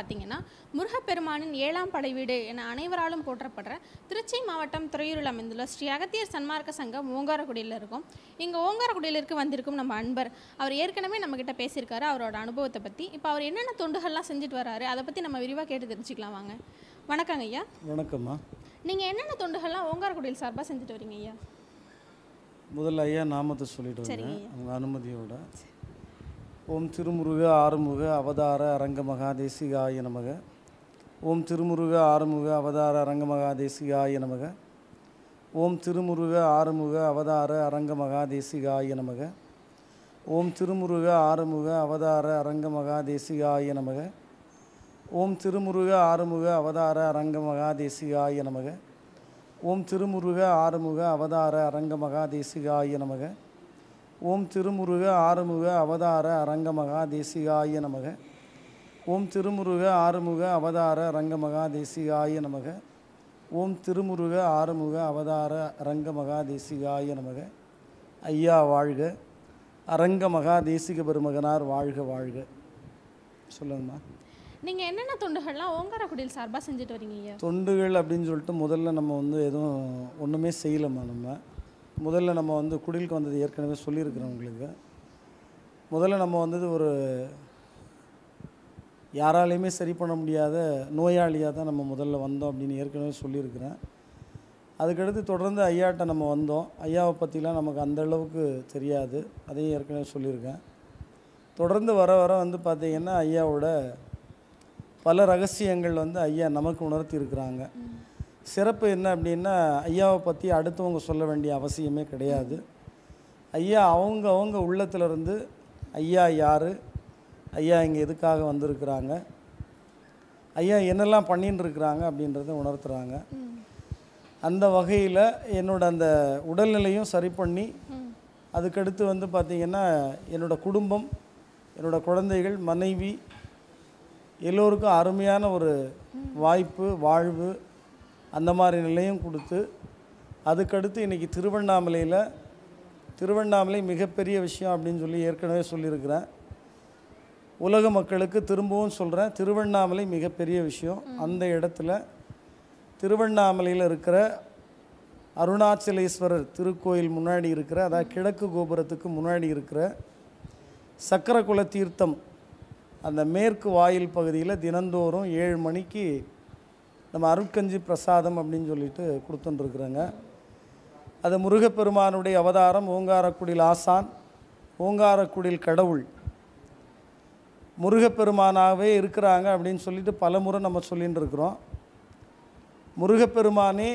பார்த்தீங்கன்னா முருகப்பெருமானின் ஏழாம் படை வீடு என அனைவராலும் போற்றப்படுற திருச்சி மாவட்டம் துறையூரில் அமைந்துள்ள ஸ்ரீ அகத்தியர் சன்மார்க்க சங்கம் ஓங்காரக்குடியில் இருக்கும் இங்கே ஓங்காரக்குடியிலிருக்கு வந்திருக்கும் நம்ம அன்பர் அவர் ஏற்கனவே நம்மக்கிட்ட பேசியிருக்காரு அவரோட அனுபவத்தை பற்றி இப்போ அவர் என்னென்ன தொண்டுகள்லாம் செஞ்சுட்டு வராரு அதை பற்றி நம்ம விரிவாக கேட்டு தெரிஞ்சுக்கலாம் வாங்க வணக்கங்க ஐயா வணக்கம்மா நீங்கள் என்னென்ன தொண்டுகள்லாம் ஓங்காரக்குடியில் சார்பாக செஞ்சுட்டு வரீங்க ஐயா முதல்ல ஐயா நாமத்தை சொல்லிட்டு வரீங்க அவங்க அனுமதியோட ஓம் திருமுருக ஆறுமுக அவதார அரங்க தேசிகாய நமக ஓம் திருமுருக ஆறுமுக அவதார அரங்க தேசிகாய நமக ஓம் திருமுருக ஆறுமுக அவதார அரங்க தேசிகாய நமக ஓம் திருமுருக ஆறுமுக அவதார அரங்க தேசிகாய நமக ஓம் திருமுருக ஆறுமுக அவதார அரங்க தேசிகாய நமக ஓம் திருமுருக ஆறுமுக அவதார அரங்க தேசிகாய நமக ஓம் திருமுருக ஆறுமுக அவதார அரங்கமகா தேசிகாய நமக ஓம் திருமுருக ஆறுமுக அவதார ரங்கமகா தேசிகாய நமக ஓம் திருமுருக ஆறுமுக அவதார அரங்கமகா தேசிகாய நமக ஐயா வாழ்க அரங்கமகா தேசிக பெருமகனார் வாழ்க வாழ்க சொல்லுங்கம்மா நீங்கள் என்னென்ன தொண்டுகள்லாம் ஓங்காரக்குடியில் சார்பாக செஞ்சுட்டு வரீங்க தொண்டுகள் அப்படின்னு சொல்லிட்டு முதல்ல நம்ம வந்து எதுவும் ஒன்றுமே செய்யலைம்மா நம்ம முதல்ல நம்ம வந்து குடிலுக்கு வந்தது ஏற்கனவே சொல்லியிருக்கிறோம் உங்களுக்கு முதல்ல நம்ம வந்தது ஒரு யாராலையுமே சரி பண்ண முடியாத நோயாளியாக தான் நம்ம முதல்ல வந்தோம் அப்படின்னு ஏற்கனவே சொல்லியிருக்கிறேன் அதுக்கடுத்து தொடர்ந்து ஐயாட்ட நம்ம வந்தோம் ஐயாவை பற்றிலாம் நமக்கு அந்தளவுக்கு தெரியாது அதையும் ஏற்கனவே சொல்லியிருக்கேன் தொடர்ந்து வர வர வந்து பார்த்திங்கன்னா ஐயாவோட பல ரகசியங்கள் வந்து ஐயா நமக்கு உணர்த்தி இருக்கிறாங்க சிறப்பு என்ன அப்படின்னா ஐயாவை பற்றி அடுத்தவங்க சொல்ல வேண்டிய அவசியமே கிடையாது ஐயா அவங்க அவங்க உள்ளத்துலேருந்து ஐயா யார் ஐயா இங்கே எதுக்காக வந்திருக்கிறாங்க ஐயா என்னெல்லாம் பண்ணின்னு இருக்கிறாங்க அப்படின்றத உணர்த்துறாங்க அந்த வகையில் என்னோட அந்த உடல்நிலையும் சரி பண்ணி அதுக்கடுத்து வந்து பார்த்திங்கன்னா என்னோடய குடும்பம் என்னோடய குழந்தைகள் மனைவி எல்லோருக்கும் அருமையான ஒரு வாய்ப்பு வாழ்வு அந்த மாதிரி நிலையும் கொடுத்து அதுக்கடுத்து இன்றைக்கி திருவண்ணாமலையில் திருவண்ணாமலை மிகப்பெரிய விஷயம் அப்படின்னு சொல்லி ஏற்கனவே சொல்லியிருக்கிறேன் உலக மக்களுக்கு திரும்பவும் சொல்கிறேன் திருவண்ணாமலை மிகப்பெரிய விஷயம் அந்த இடத்துல திருவண்ணாமலையில் இருக்கிற அருணாச்சலேஸ்வரர் திருக்கோயில் முன்னாடி இருக்கிற அதாவது கிழக்கு கோபுரத்துக்கு முன்னாடி இருக்கிற சக்கரகுல தீர்த்தம் அந்த மேற்கு வாயில் பகுதியில் தினந்தோறும் ஏழு மணிக்கு நம்ம அருட்கஞ்சி பிரசாதம் அப்படின்னு சொல்லிட்டு கொடுத்துட்டுருக்குறோங்க அது முருகப்பெருமானுடைய அவதாரம் ஓங்காரக்குடில் ஆசான் ஓங்காரக்குடில் கடவுள் முருகப்பெருமானாகவே இருக்கிறாங்க அப்படின்னு சொல்லிட்டு பல முறை நம்ம சொல்லிகிட்டு இருக்கிறோம் முருகப்பெருமானே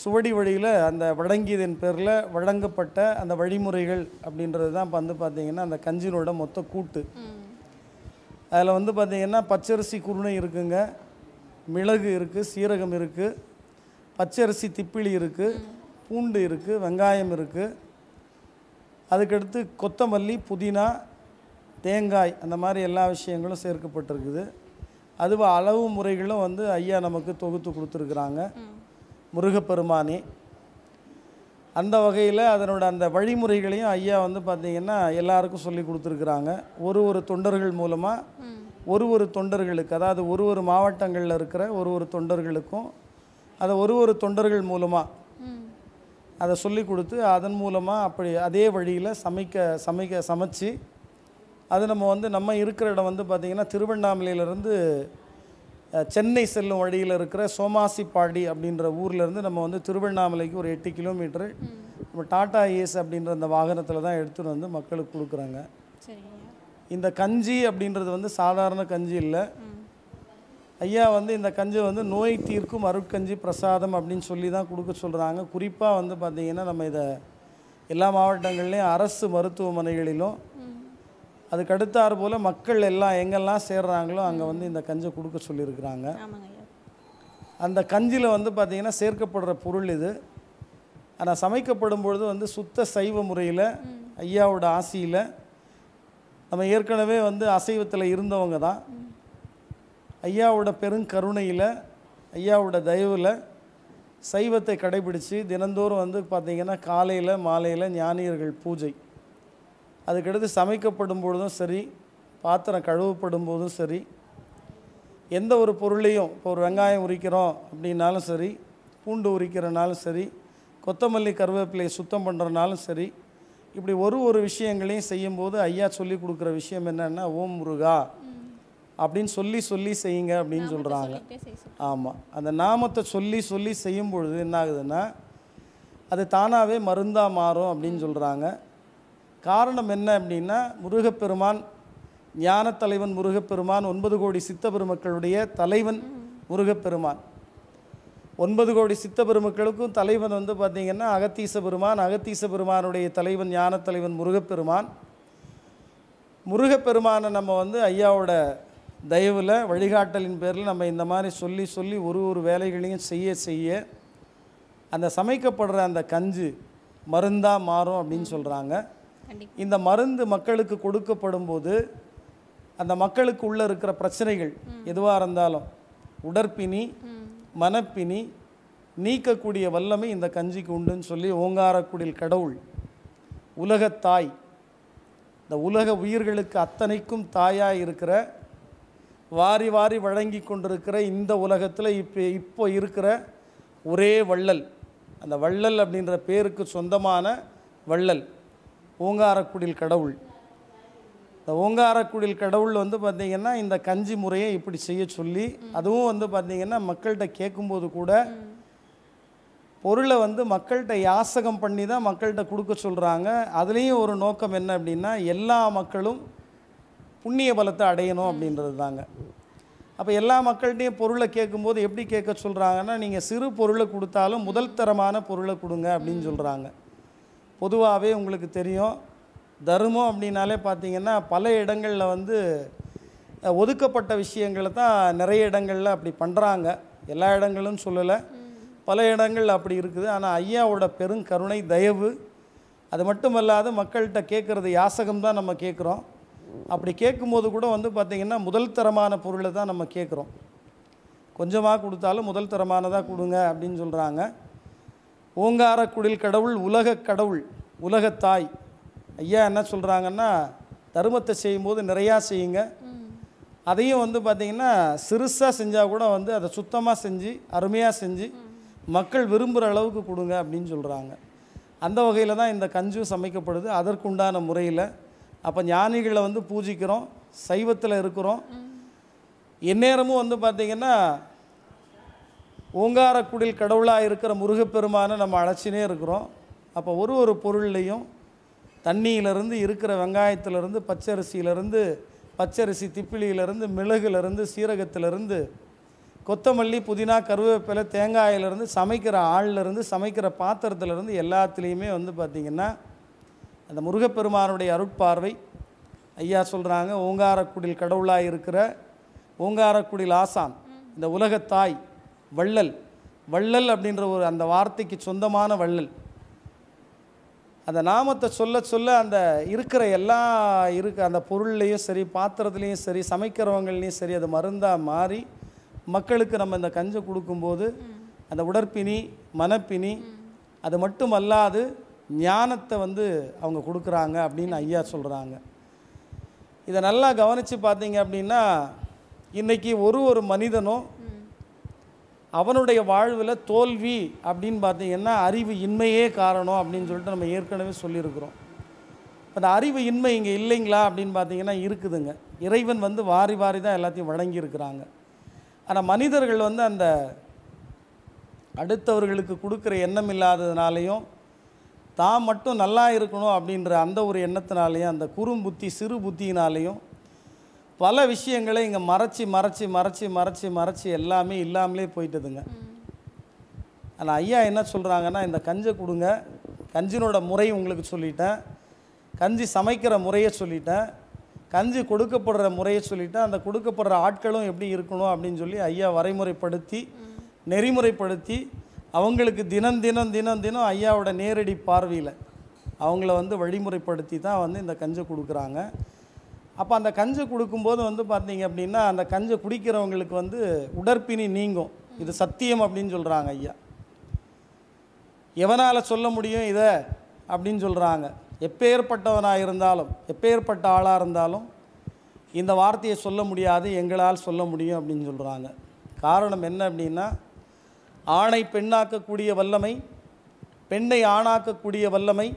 சுவடி வழியில் அந்த வழங்கியதன் பேரில் வழங்கப்பட்ட அந்த வழிமுறைகள் அப்படின்றது தான் வந்து பார்த்திங்கன்னா அந்த கஞ்சினோட மொத்த கூட்டு அதில் வந்து பார்த்திங்கன்னா பச்சரிசி குருணை இருக்குங்க மிளகு இருக்குது சீரகம் இருக்குது பச்சரிசி திப்பிலி இருக்குது பூண்டு இருக்குது வெங்காயம் இருக்குது அதுக்கடுத்து கொத்தமல்லி புதினா தேங்காய் அந்த மாதிரி எல்லா விஷயங்களும் சேர்க்கப்பட்டிருக்குது அதுவும் அளவு முறைகளும் வந்து ஐயா நமக்கு தொகுத்து கொடுத்துருக்குறாங்க முருகப்பெருமானி அந்த வகையில் அதனோட அந்த வழிமுறைகளையும் ஐயா வந்து பார்த்திங்கன்னா எல்லாருக்கும் சொல்லி கொடுத்துருக்குறாங்க ஒரு ஒரு தொண்டர்கள் மூலமாக ஒரு ஒரு தொண்டர்களுக்கு அதாவது ஒரு ஒரு மாவட்டங்களில் இருக்கிற ஒரு ஒரு தொண்டர்களுக்கும் அதை ஒரு ஒரு தொண்டர்கள் மூலமாக அதை சொல்லி கொடுத்து அதன் மூலமாக அப்படி அதே வழியில் சமைக்க சமைக்க சமைச்சு அது நம்ம வந்து நம்ம இருக்கிற இடம் வந்து பார்த்திங்கன்னா திருவண்ணாமலையிலேருந்து சென்னை செல்லும் வழியில் இருக்கிற சோமாசிப்பாடி அப்படின்ற ஊர்லேருந்து நம்ம வந்து திருவண்ணாமலைக்கு ஒரு எட்டு கிலோமீட்டரு நம்ம டாடா ஏஸ் அப்படின்ற அந்த வாகனத்தில் தான் எடுத்துகிட்டு வந்து மக்களுக்கு கொடுக்குறாங்க இந்த கஞ்சி அப்படின்றது வந்து சாதாரண கஞ்சி இல்லை ஐயா வந்து இந்த கஞ்சி வந்து நோய் தீர்க்கும் அருட்கஞ்சி பிரசாதம் அப்படின்னு சொல்லி தான் கொடுக்க சொல்கிறாங்க குறிப்பாக வந்து பார்த்திங்கன்னா நம்ம இதை எல்லா மாவட்டங்கள்லேயும் அரசு மருத்துவமனைகளிலும் அதுக்கடுத்தாறு போல் மக்கள் எல்லாம் எங்கெல்லாம் சேர்கிறாங்களோ அங்கே வந்து இந்த கஞ்சை கொடுக்க சொல்லியிருக்கிறாங்க அந்த கஞ்சியில் வந்து பார்த்திங்கன்னா சேர்க்கப்படுற பொருள் இது ஆனால் சமைக்கப்படும் பொழுது வந்து சுத்த சைவ முறையில் ஐயாவோட ஆசியில் நம்ம ஏற்கனவே வந்து அசைவத்தில் இருந்தவங்க தான் ஐயாவோட பெருங்கருணையில் ஐயாவோட தயவில் சைவத்தை கடைபிடித்து தினந்தோறும் வந்து பார்த்திங்கன்னா காலையில் மாலையில் ஞானியர்கள் பூஜை அதுக்கடுத்து சமைக்கப்படும் பொழுதும் சரி பாத்திரம் கழுவப்படும் போதும் சரி எந்த ஒரு பொருளையும் இப்போ ஒரு வெங்காயம் உரிக்கிறோம் அப்படின்னாலும் சரி பூண்டு உரிக்கிறனாலும் சரி கொத்தமல்லி கருவேப்பிலையை சுத்தம் பண்ணுறனாலும் சரி இப்படி ஒரு ஒரு விஷயங்களையும் செய்யும்போது ஐயா சொல்லி கொடுக்குற விஷயம் என்னென்னா ஓம் முருகா அப்படின்னு சொல்லி சொல்லி செய்யுங்க அப்படின்னு சொல்கிறாங்க ஆமாம் அந்த நாமத்தை சொல்லி சொல்லி செய்யும் பொழுது என்ன ஆகுதுன்னா அது தானாகவே மருந்தாக மாறும் அப்படின்னு சொல்கிறாங்க காரணம் என்ன அப்படின்னா முருகப்பெருமான் ஞானத்தலைவன் முருகப்பெருமான் ஒன்பது கோடி சித்த பெருமக்களுடைய தலைவன் முருகப்பெருமான் ஒன்பது கோடி சித்த பெருமக்களுக்கும் தலைவன் வந்து பார்த்திங்கன்னா அகத்தீச பெருமான் அகத்தீச பெருமானுடைய தலைவன் ஞான தலைவன் முருகப்பெருமான் முருகப்பெருமானை நம்ம வந்து ஐயாவோட தயவில் வழிகாட்டலின் பேரில் நம்ம இந்த மாதிரி சொல்லி சொல்லி ஒரு ஒரு வேலைகளையும் செய்ய செய்ய அந்த சமைக்கப்படுற அந்த கஞ்சு மருந்தாக மாறும் அப்படின்னு சொல்கிறாங்க இந்த மருந்து மக்களுக்கு கொடுக்கப்படும் போது அந்த மக்களுக்கு உள்ளே இருக்கிற பிரச்சனைகள் எதுவாக இருந்தாலும் உடற்பிணி மனப்பினி நீக்கக்கூடிய வல்லமை இந்த கஞ்சிக்கு உண்டுன்னு சொல்லி ஓங்காரக்குடில் கடவுள் உலகத்தாய் இந்த உலக உயிர்களுக்கு அத்தனைக்கும் தாயாக இருக்கிற வாரி வாரி வழங்கி கொண்டிருக்கிற இந்த உலகத்தில் இப்போ இப்போ இருக்கிற ஒரே வள்ளல் அந்த வள்ளல் அப்படின்ற பேருக்கு சொந்தமான வள்ளல் ஓங்காரக்குடில் கடவுள் இந்த ஓங்காரக்குடியில் கடவுள் வந்து பார்த்திங்கன்னா இந்த கஞ்சி முறையை இப்படி செய்ய சொல்லி அதுவும் வந்து பார்த்திங்கன்னா மக்கள்கிட்ட கேட்கும்போது கூட பொருளை வந்து மக்கள்கிட்ட யாசகம் பண்ணி தான் மக்கள்கிட்ட கொடுக்க சொல்கிறாங்க அதுலேயும் ஒரு நோக்கம் என்ன அப்படின்னா எல்லா மக்களும் புண்ணிய பலத்தை அடையணும் அப்படின்றது தாங்க அப்போ எல்லா மக்கள்கிட்டையும் பொருளை கேட்கும்போது எப்படி கேட்க சொல்கிறாங்கன்னா நீங்கள் சிறு பொருளை கொடுத்தாலும் முதல் தரமான பொருளை கொடுங்க அப்படின்னு சொல்கிறாங்க பொதுவாகவே உங்களுக்கு தெரியும் தர்மம் அப்படின்னாலே பார்த்திங்கன்னா பல இடங்களில் வந்து ஒதுக்கப்பட்ட விஷயங்களை தான் நிறைய இடங்களில் அப்படி பண்ணுறாங்க எல்லா இடங்களும் சொல்லலை பல இடங்கள் அப்படி இருக்குது ஆனால் ஐயாவோட பெருங்கருணை தயவு அது மட்டும் அல்லாது மக்கள்கிட்ட கேட்குறது யாசகம் தான் நம்ம கேட்குறோம் அப்படி கேட்கும்போது கூட வந்து பார்த்திங்கன்னா முதல் தரமான பொருளை தான் நம்ம கேட்குறோம் கொஞ்சமாக கொடுத்தாலும் முதல் தரமானதாக கொடுங்க அப்படின்னு சொல்கிறாங்க குடில் கடவுள் உலக கடவுள் உலகத்தாய் ஐயா என்ன சொல்கிறாங்கன்னா தருமத்தை செய்யும்போது நிறையா செய்யுங்க அதையும் வந்து பார்த்திங்கன்னா சிறுசாக செஞ்சால் கூட வந்து அதை சுத்தமாக செஞ்சு அருமையாக செஞ்சு மக்கள் விரும்புகிற அளவுக்கு கொடுங்க அப்படின்னு சொல்கிறாங்க அந்த வகையில் தான் இந்த கஞ்சு சமைக்கப்படுது அதற்குண்டான முறையில் அப்போ ஞானிகளை வந்து பூஜிக்கிறோம் சைவத்தில் இருக்கிறோம் எந்நேரமும் வந்து பார்த்திங்கன்னா ஓங்காரக்குடில் கடவுளாக இருக்கிற முருகப்பெருமானை நம்ம அழைச்சினே இருக்கிறோம் அப்போ ஒரு ஒரு பொருள்லேயும் தண்ணியிலேருந்து இருக்கிற வெங்காயத்திலேருந்து பச்சரிசியிலேருந்து பச்சரிசி திப்பிலியிலேருந்து மிளகுலேருந்து சீரகத்திலேருந்து கொத்தமல்லி புதினா கருவேப்பிலை தேங்காயிலேருந்து சமைக்கிற ஆள்லேருந்து சமைக்கிற பாத்திரத்துலேருந்து எல்லாத்துலேயுமே வந்து பார்த்திங்கன்னா அந்த முருகப்பெருமானுடைய அருட்பார்வை ஐயா சொல்கிறாங்க ஓங்காரக்குடில் கடவுளாக இருக்கிற ஓங்காரக்குடில் ஆசான் இந்த உலகத்தாய் வள்ளல் வள்ளல் அப்படின்ற ஒரு அந்த வார்த்தைக்கு சொந்தமான வள்ளல் அந்த நாமத்தை சொல்ல சொல்ல அந்த இருக்கிற எல்லா இருக்க அந்த பொருள்லேயும் சரி பாத்திரத்துலேயும் சரி சமைக்கிறவங்கள்லையும் சரி அது மருந்தாக மாறி மக்களுக்கு நம்ம இந்த கஞ்சை கொடுக்கும்போது அந்த உடற்பிணி மனப்பிணி அது மட்டும் அல்லாது ஞானத்தை வந்து அவங்க கொடுக்குறாங்க அப்படின்னு ஐயா சொல்கிறாங்க இதை நல்லா கவனித்து பார்த்தீங்க அப்படின்னா இன்றைக்கி ஒரு ஒரு மனிதனும் அவனுடைய வாழ்வில் தோல்வி அப்படின்னு பார்த்தீங்கன்னா அறிவு இன்மையே காரணம் அப்படின்னு சொல்லிட்டு நம்ம ஏற்கனவே சொல்லியிருக்கிறோம் அந்த அறிவு இன்மை இங்கே இல்லைங்களா அப்படின்னு பார்த்தீங்கன்னா இருக்குதுங்க இறைவன் வந்து வாரி வாரி தான் எல்லாத்தையும் வழங்கியிருக்கிறாங்க ஆனால் மனிதர்கள் வந்து அந்த அடுத்தவர்களுக்கு கொடுக்குற எண்ணம் இல்லாததுனாலையும் தான் மட்டும் நல்லா இருக்கணும் அப்படின்ற அந்த ஒரு எண்ணத்தினாலேயும் அந்த குறும்புத்தி சிறு புத்தியினாலையும் பல விஷயங்களை இங்கே மறைச்சி மறைச்சி மறைச்சி மறைச்சி மறைச்சி எல்லாமே இல்லாமலே போயிட்டுதுங்க ஆனால் ஐயா என்ன சொல்கிறாங்கன்னா இந்த கஞ்சை கொடுங்க கஞ்சினோட முறை உங்களுக்கு சொல்லிட்டேன் கஞ்சி சமைக்கிற முறையை சொல்லிட்டேன் கஞ்சி கொடுக்கப்படுற முறையை சொல்லிட்டேன் அந்த கொடுக்கப்படுற ஆட்களும் எப்படி இருக்கணும் அப்படின்னு சொல்லி ஐயா வரைமுறைப்படுத்தி நெறிமுறைப்படுத்தி அவங்களுக்கு தினம் தினம் தினம் தினம் ஐயாவோட நேரடி பார்வையில் அவங்கள வந்து வழிமுறைப்படுத்தி தான் வந்து இந்த கஞ்சை கொடுக்குறாங்க அப்போ அந்த கஞ்சை கொடுக்கும்போது வந்து பார்த்தீங்க அப்படின்னா அந்த கஞ்சை குடிக்கிறவங்களுக்கு வந்து உடற்பிணி நீங்கும் இது சத்தியம் அப்படின்னு சொல்கிறாங்க ஐயா எவனால் சொல்ல முடியும் இதை அப்படின்னு சொல்கிறாங்க எப்பேற்பட்டவனாக இருந்தாலும் எப்பேற்பட்ட ஆளாக இருந்தாலும் இந்த வார்த்தையை சொல்ல முடியாது எங்களால் சொல்ல முடியும் அப்படின்னு சொல்கிறாங்க காரணம் என்ன அப்படின்னா ஆணை பெண்ணாக்கக்கூடிய வல்லமை பெண்ணை ஆணாக்கக்கூடிய வல்லமை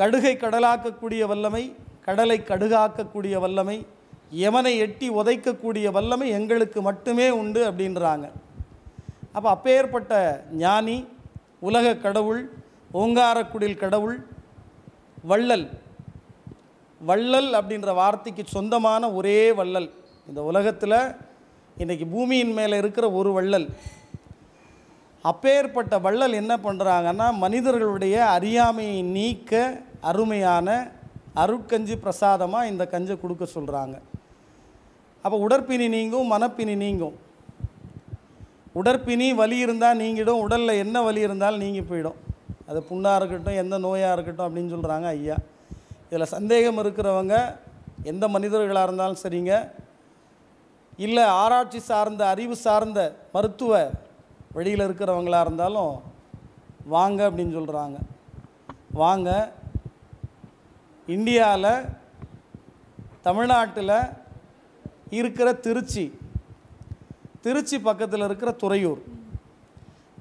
கடுகை கடலாக்கக்கூடிய வல்லமை கடலை கடுகாக்கக்கூடிய வல்லமை எவனை எட்டி உதைக்கக்கூடிய வல்லமை எங்களுக்கு மட்டுமே உண்டு அப்படின்றாங்க அப்போ அப்பேற்பட்ட ஞானி உலக கடவுள் ஓங்காரக்குடில் கடவுள் வள்ளல் வள்ளல் அப்படின்ற வார்த்தைக்கு சொந்தமான ஒரே வள்ளல் இந்த உலகத்தில் இன்றைக்கி பூமியின் மேலே இருக்கிற ஒரு வள்ளல் அப்பேற்பட்ட வள்ளல் என்ன பண்ணுறாங்கன்னா மனிதர்களுடைய அறியாமையை நீக்க அருமையான அருட்கஞ்சி பிரசாதமாக இந்த கஞ்சை கொடுக்க சொல்கிறாங்க அப்போ உடற்பிணி நீங்கும் மனப்பிணி நீங்கும் உடற்பிணி வலி இருந்தால் நீங்கிடும் உடலில் என்ன வலி இருந்தாலும் நீங்கி போயிடும் அது புண்ணாக இருக்கட்டும் எந்த நோயாக இருக்கட்டும் அப்படின்னு சொல்கிறாங்க ஐயா இதில் சந்தேகம் இருக்கிறவங்க எந்த மனிதர்களாக இருந்தாலும் சரிங்க இல்லை ஆராய்ச்சி சார்ந்த அறிவு சார்ந்த மருத்துவ வழியில் இருக்கிறவங்களாக இருந்தாலும் வாங்க அப்படின்னு சொல்கிறாங்க வாங்க இந்தியாவில் தமிழ்நாட்டில் இருக்கிற திருச்சி திருச்சி பக்கத்தில் இருக்கிற துறையூர்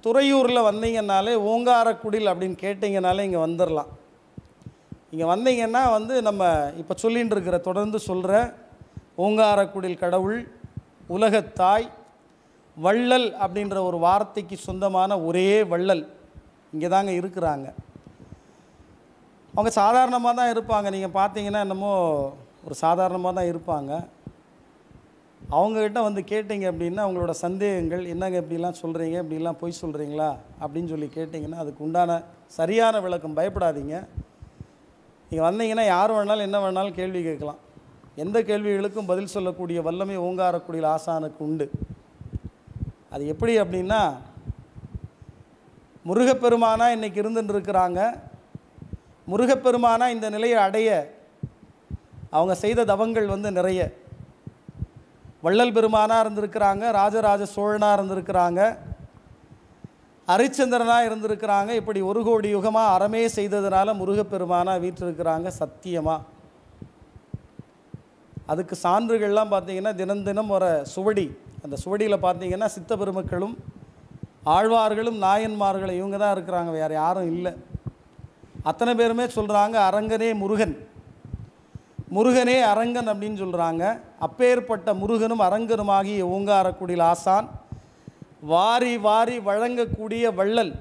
துறையூரில் வந்தீங்கன்னாலே ஓங்காரக்குடில் அப்படின்னு கேட்டிங்கனாலே இங்கே வந்துடலாம் இங்கே வந்தீங்கன்னா வந்து நம்ம இப்போ சொல்லிகிட்டு இருக்கிற தொடர்ந்து சொல்கிற ஓங்காரக்குடில் கடவுள் உலகத்தாய் வள்ளல் அப்படின்ற ஒரு வார்த்தைக்கு சொந்தமான ஒரே வள்ளல் இங்கே தாங்க இருக்கிறாங்க அவங்க சாதாரணமாக தான் இருப்பாங்க நீங்கள் பார்த்தீங்கன்னா என்னமோ ஒரு சாதாரணமாக தான் இருப்பாங்க அவங்கக்கிட்ட வந்து கேட்டிங்க அப்படின்னா அவங்களோட சந்தேகங்கள் என்னங்க இப்படிலாம் சொல்கிறீங்க இப்படிலாம் பொய் சொல்கிறீங்களா அப்படின்னு சொல்லி கேட்டிங்கன்னா அதுக்கு உண்டான சரியான விளக்கம் பயப்படாதீங்க நீங்கள் வந்தீங்கன்னா யார் வேணாலும் என்ன வேணாலும் கேள்வி கேட்கலாம் எந்த கேள்விகளுக்கும் பதில் சொல்லக்கூடிய வல்லமை ஓங்காரக்கூடிய ஆசானுக்கு உண்டு அது எப்படி அப்படின்னா முருகப்பெருமானா இன்றைக்கி இருந்துட்டு இருக்கிறாங்க முருகப்பெருமானா இந்த நிலையை அடைய அவங்க செய்த தவங்கள் வந்து நிறைய வள்ளல் பெருமானாக இருந்திருக்கிறாங்க ராஜராஜ சோழனாக இருந்திருக்கிறாங்க ஹரிச்சந்திரனாக இருந்திருக்கிறாங்க இப்படி ஒரு கோடி யுகமாக அறமே செய்ததுனால முருகப்பெருமானாக வீட்டிருக்கிறாங்க சத்தியமாக அதுக்கு சான்றுகள்லாம் பார்த்திங்கன்னா தினம் தினம் வர சுவடி அந்த சுவடியில் பார்த்திங்கன்னா சித்த பெருமக்களும் ஆழ்வார்களும் நாயன்மார்களும் இவங்க தான் இருக்கிறாங்க வேறு யாரும் இல்லை அத்தனை பேருமே சொல்கிறாங்க அரங்கனே முருகன் முருகனே அரங்கன் அப்படின்னு சொல்கிறாங்க அப்பேற்பட்ட முருகனும் அரங்கனுமாகிய ஓங்காரக்குடியில் ஆசான் வாரி வாரி வழங்கக்கூடிய வள்ளல்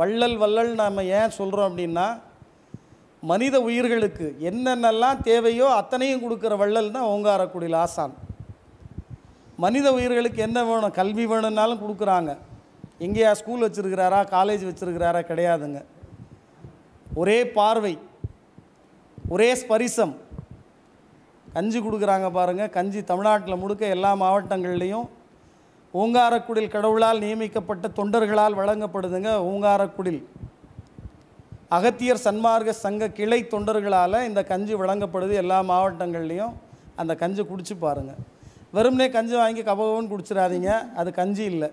வள்ளல் வள்ளல் நம்ம ஏன் சொல்கிறோம் அப்படின்னா மனித உயிர்களுக்கு என்னென்னலாம் தேவையோ அத்தனையும் கொடுக்குற வள்ளல்னா ஓங்காரக்குடியில் ஆசான் மனித உயிர்களுக்கு என்ன வேணும் கல்வி வேணும்னாலும் கொடுக்குறாங்க எங்கேயா ஸ்கூல் வச்சுருக்கிறாரா காலேஜ் வச்சுருக்கிறாரா கிடையாதுங்க ஒரே பார்வை ஒரே ஸ்பரிசம் கஞ்சி கொடுக்குறாங்க பாருங்கள் கஞ்சி தமிழ்நாட்டில் முழுக்க எல்லா மாவட்டங்கள்லேயும் ஓங்காரக்குடில் கடவுளால் நியமிக்கப்பட்ட தொண்டர்களால் வழங்கப்படுதுங்க ஓங்காரக்குடில் அகத்தியர் சன்மார்க்க சங்க கிளை தொண்டர்களால் இந்த கஞ்சி வழங்கப்படுது எல்லா மாவட்டங்கள்லேயும் அந்த கஞ்சி குடிச்சு பாருங்கள் வெறும்னே கஞ்சி வாங்கி கபகவன் குடிச்சிடாதீங்க அது கஞ்சி இல்லை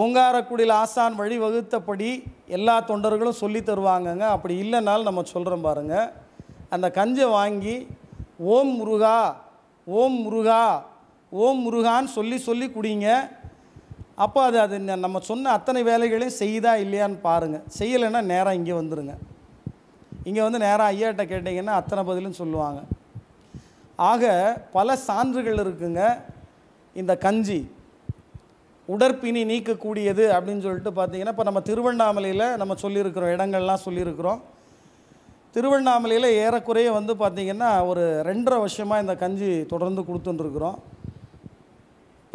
ஓங்காரக்குடியில் ஆசான் வழி எல்லா தொண்டர்களும் சொல்லி தருவாங்கங்க அப்படி இல்லைனாலும் நம்ம சொல்கிறோம் பாருங்க அந்த கஞ்சை வாங்கி ஓம் முருகா ஓம் முருகா ஓம் முருகான்னு சொல்லி சொல்லி குடிங்க அப்போ அது அது நம்ம சொன்ன அத்தனை வேலைகளையும் செய்தா இல்லையான்னு பாருங்கள் செய்யலைன்னா நேராக இங்கே வந்துடுங்க இங்கே வந்து நேராக ஐயாட்ட கேட்டிங்கன்னா அத்தனை பதிலும் சொல்லுவாங்க ஆக பல சான்றுகள் இருக்குங்க இந்த கஞ்சி உடற்பிணி நீக்கக்கூடியது அப்படின்னு சொல்லிட்டு பார்த்தீங்கன்னா இப்போ நம்ம திருவண்ணாமலையில் நம்ம சொல்லியிருக்கிறோம் இடங்கள்லாம் சொல்லியிருக்கிறோம் திருவண்ணாமலையில் ஏறக்குறைய வந்து பார்த்திங்கன்னா ஒரு ரெண்டரை வருஷமாக இந்த கஞ்சி தொடர்ந்து கொடுத்துட்டுருக்குறோம்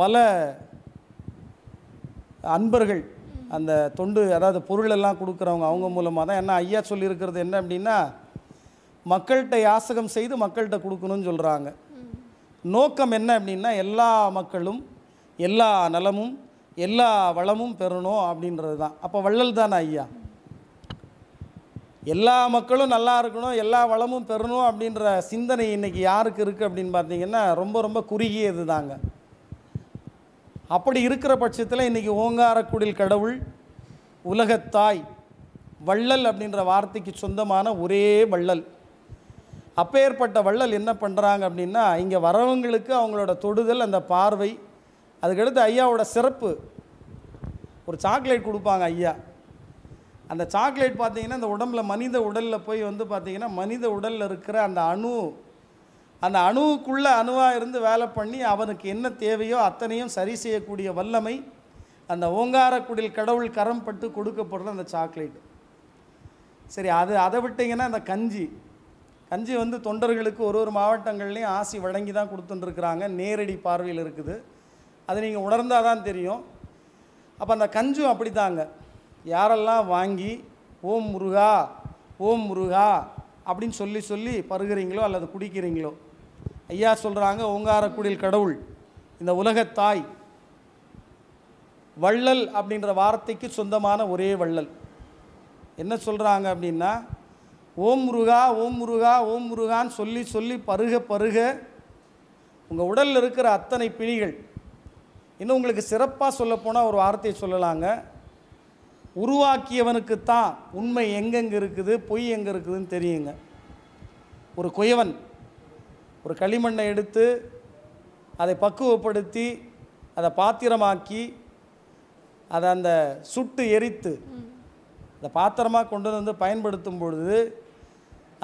பல அன்பர்கள் அந்த தொண்டு அதாவது பொருளெல்லாம் கொடுக்குறவங்க அவங்க மூலமாக தான் என்ன ஐயா சொல்லியிருக்கிறது என்ன அப்படின்னா மக்கள்கிட்ட யாசகம் செய்து மக்கள்கிட்ட கொடுக்கணும்னு சொல்கிறாங்க நோக்கம் என்ன அப்படின்னா எல்லா மக்களும் எல்லா நலமும் எல்லா வளமும் பெறணும் அப்படின்றது தான் அப்போ வள்ளல் தானே ஐயா எல்லா மக்களும் நல்லா இருக்கணும் எல்லா வளமும் பெறணும் அப்படின்ற சிந்தனை இன்றைக்கி யாருக்கு இருக்குது அப்படின்னு பார்த்தீங்கன்னா ரொம்ப ரொம்ப குறுகியது தாங்க அப்படி இருக்கிற பட்சத்தில் இன்றைக்கி ஓங்காரக்குடில் கடவுள் உலகத்தாய் வள்ளல் அப்படின்ற வார்த்தைக்கு சொந்தமான ஒரே வள்ளல் அப்பேற்பட்ட வள்ளல் என்ன பண்ணுறாங்க அப்படின்னா இங்கே வரவங்களுக்கு அவங்களோட தொடுதல் அந்த பார்வை அதுக்கடுத்து ஐயாவோட சிறப்பு ஒரு சாக்லேட் கொடுப்பாங்க ஐயா அந்த சாக்லேட் பார்த்திங்கன்னா இந்த உடம்பில் மனித உடலில் போய் வந்து பார்த்திங்கன்னா மனித உடலில் இருக்கிற அந்த அணு அந்த அணுவுக்குள்ளே அணுவாக இருந்து வேலை பண்ணி அவனுக்கு என்ன தேவையோ அத்தனையும் சரி செய்யக்கூடிய வல்லமை அந்த ஓங்காரக்குடில் கடவுள் கரம் பட்டு கொடுக்கப்படுற அந்த சாக்லேட் சரி அது அதை விட்டிங்கன்னா அந்த கஞ்சி கஞ்சி வந்து தொண்டர்களுக்கு ஒரு ஒரு மாவட்டங்கள்லேயும் ஆசி வழங்கி தான் கொடுத்துட்டுருக்குறாங்க நேரடி பார்வையில் இருக்குது அதை நீங்கள் உணர்ந்தால் தான் தெரியும் அப்போ அந்த கஞ்சும் அப்படி தாங்க யாரெல்லாம் வாங்கி ஓம் முருகா ஓம் முருகா அப்படின்னு சொல்லி சொல்லி பருகிறீங்களோ அல்லது குடிக்கிறீங்களோ ஐயா சொல்கிறாங்க ஓங்காரக்குடில் கடவுள் இந்த உலகத்தாய் வள்ளல் அப்படின்ற வார்த்தைக்கு சொந்தமான ஒரே வள்ளல் என்ன சொல்கிறாங்க அப்படின்னா ஓம் முருகா ஓம் முருகா ஓம் முருகான்னு சொல்லி சொல்லி பருக பருக உங்கள் உடலில் இருக்கிற அத்தனை பிணிகள் இன்னும் உங்களுக்கு சிறப்பாக சொல்லப்போனால் ஒரு வார்த்தையை சொல்லலாங்க உருவாக்கியவனுக்குத்தான் உண்மை எங்கெங்கே இருக்குது பொய் எங்கே இருக்குதுன்னு தெரியுங்க ஒரு குயவன் ஒரு களிமண்ணை எடுத்து அதை பக்குவப்படுத்தி அதை பாத்திரமாக்கி அதை அந்த சுட்டு எரித்து அந்த பாத்திரமாக கொண்டு வந்து பயன்படுத்தும் பொழுது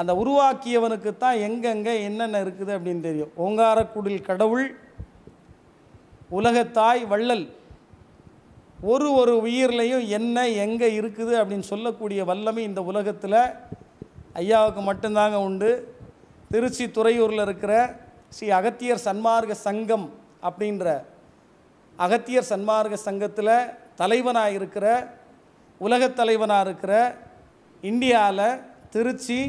அந்த உருவாக்கியவனுக்கு தான் எங்கெங்கே என்னென்ன இருக்குது அப்படின்னு தெரியும் ஓங்காரக்குடில் கடவுள் உலகத்தாய் வள்ளல் ஒரு ஒரு உயிர்லையும் என்ன எங்கே இருக்குது அப்படின்னு சொல்லக்கூடிய வல்லமை இந்த உலகத்தில் ஐயாவுக்கு மட்டும்தாங்க உண்டு திருச்சி துறையூரில் இருக்கிற ஸ்ரீ அகத்தியர் சன்மார்க்க சங்கம் அப்படின்ற அகத்தியர் சன்மார்க்க சங்கத்தில் தலைவனாக இருக்கிற உலகத் தலைவனாக இருக்கிற இந்தியாவில் திருச்சி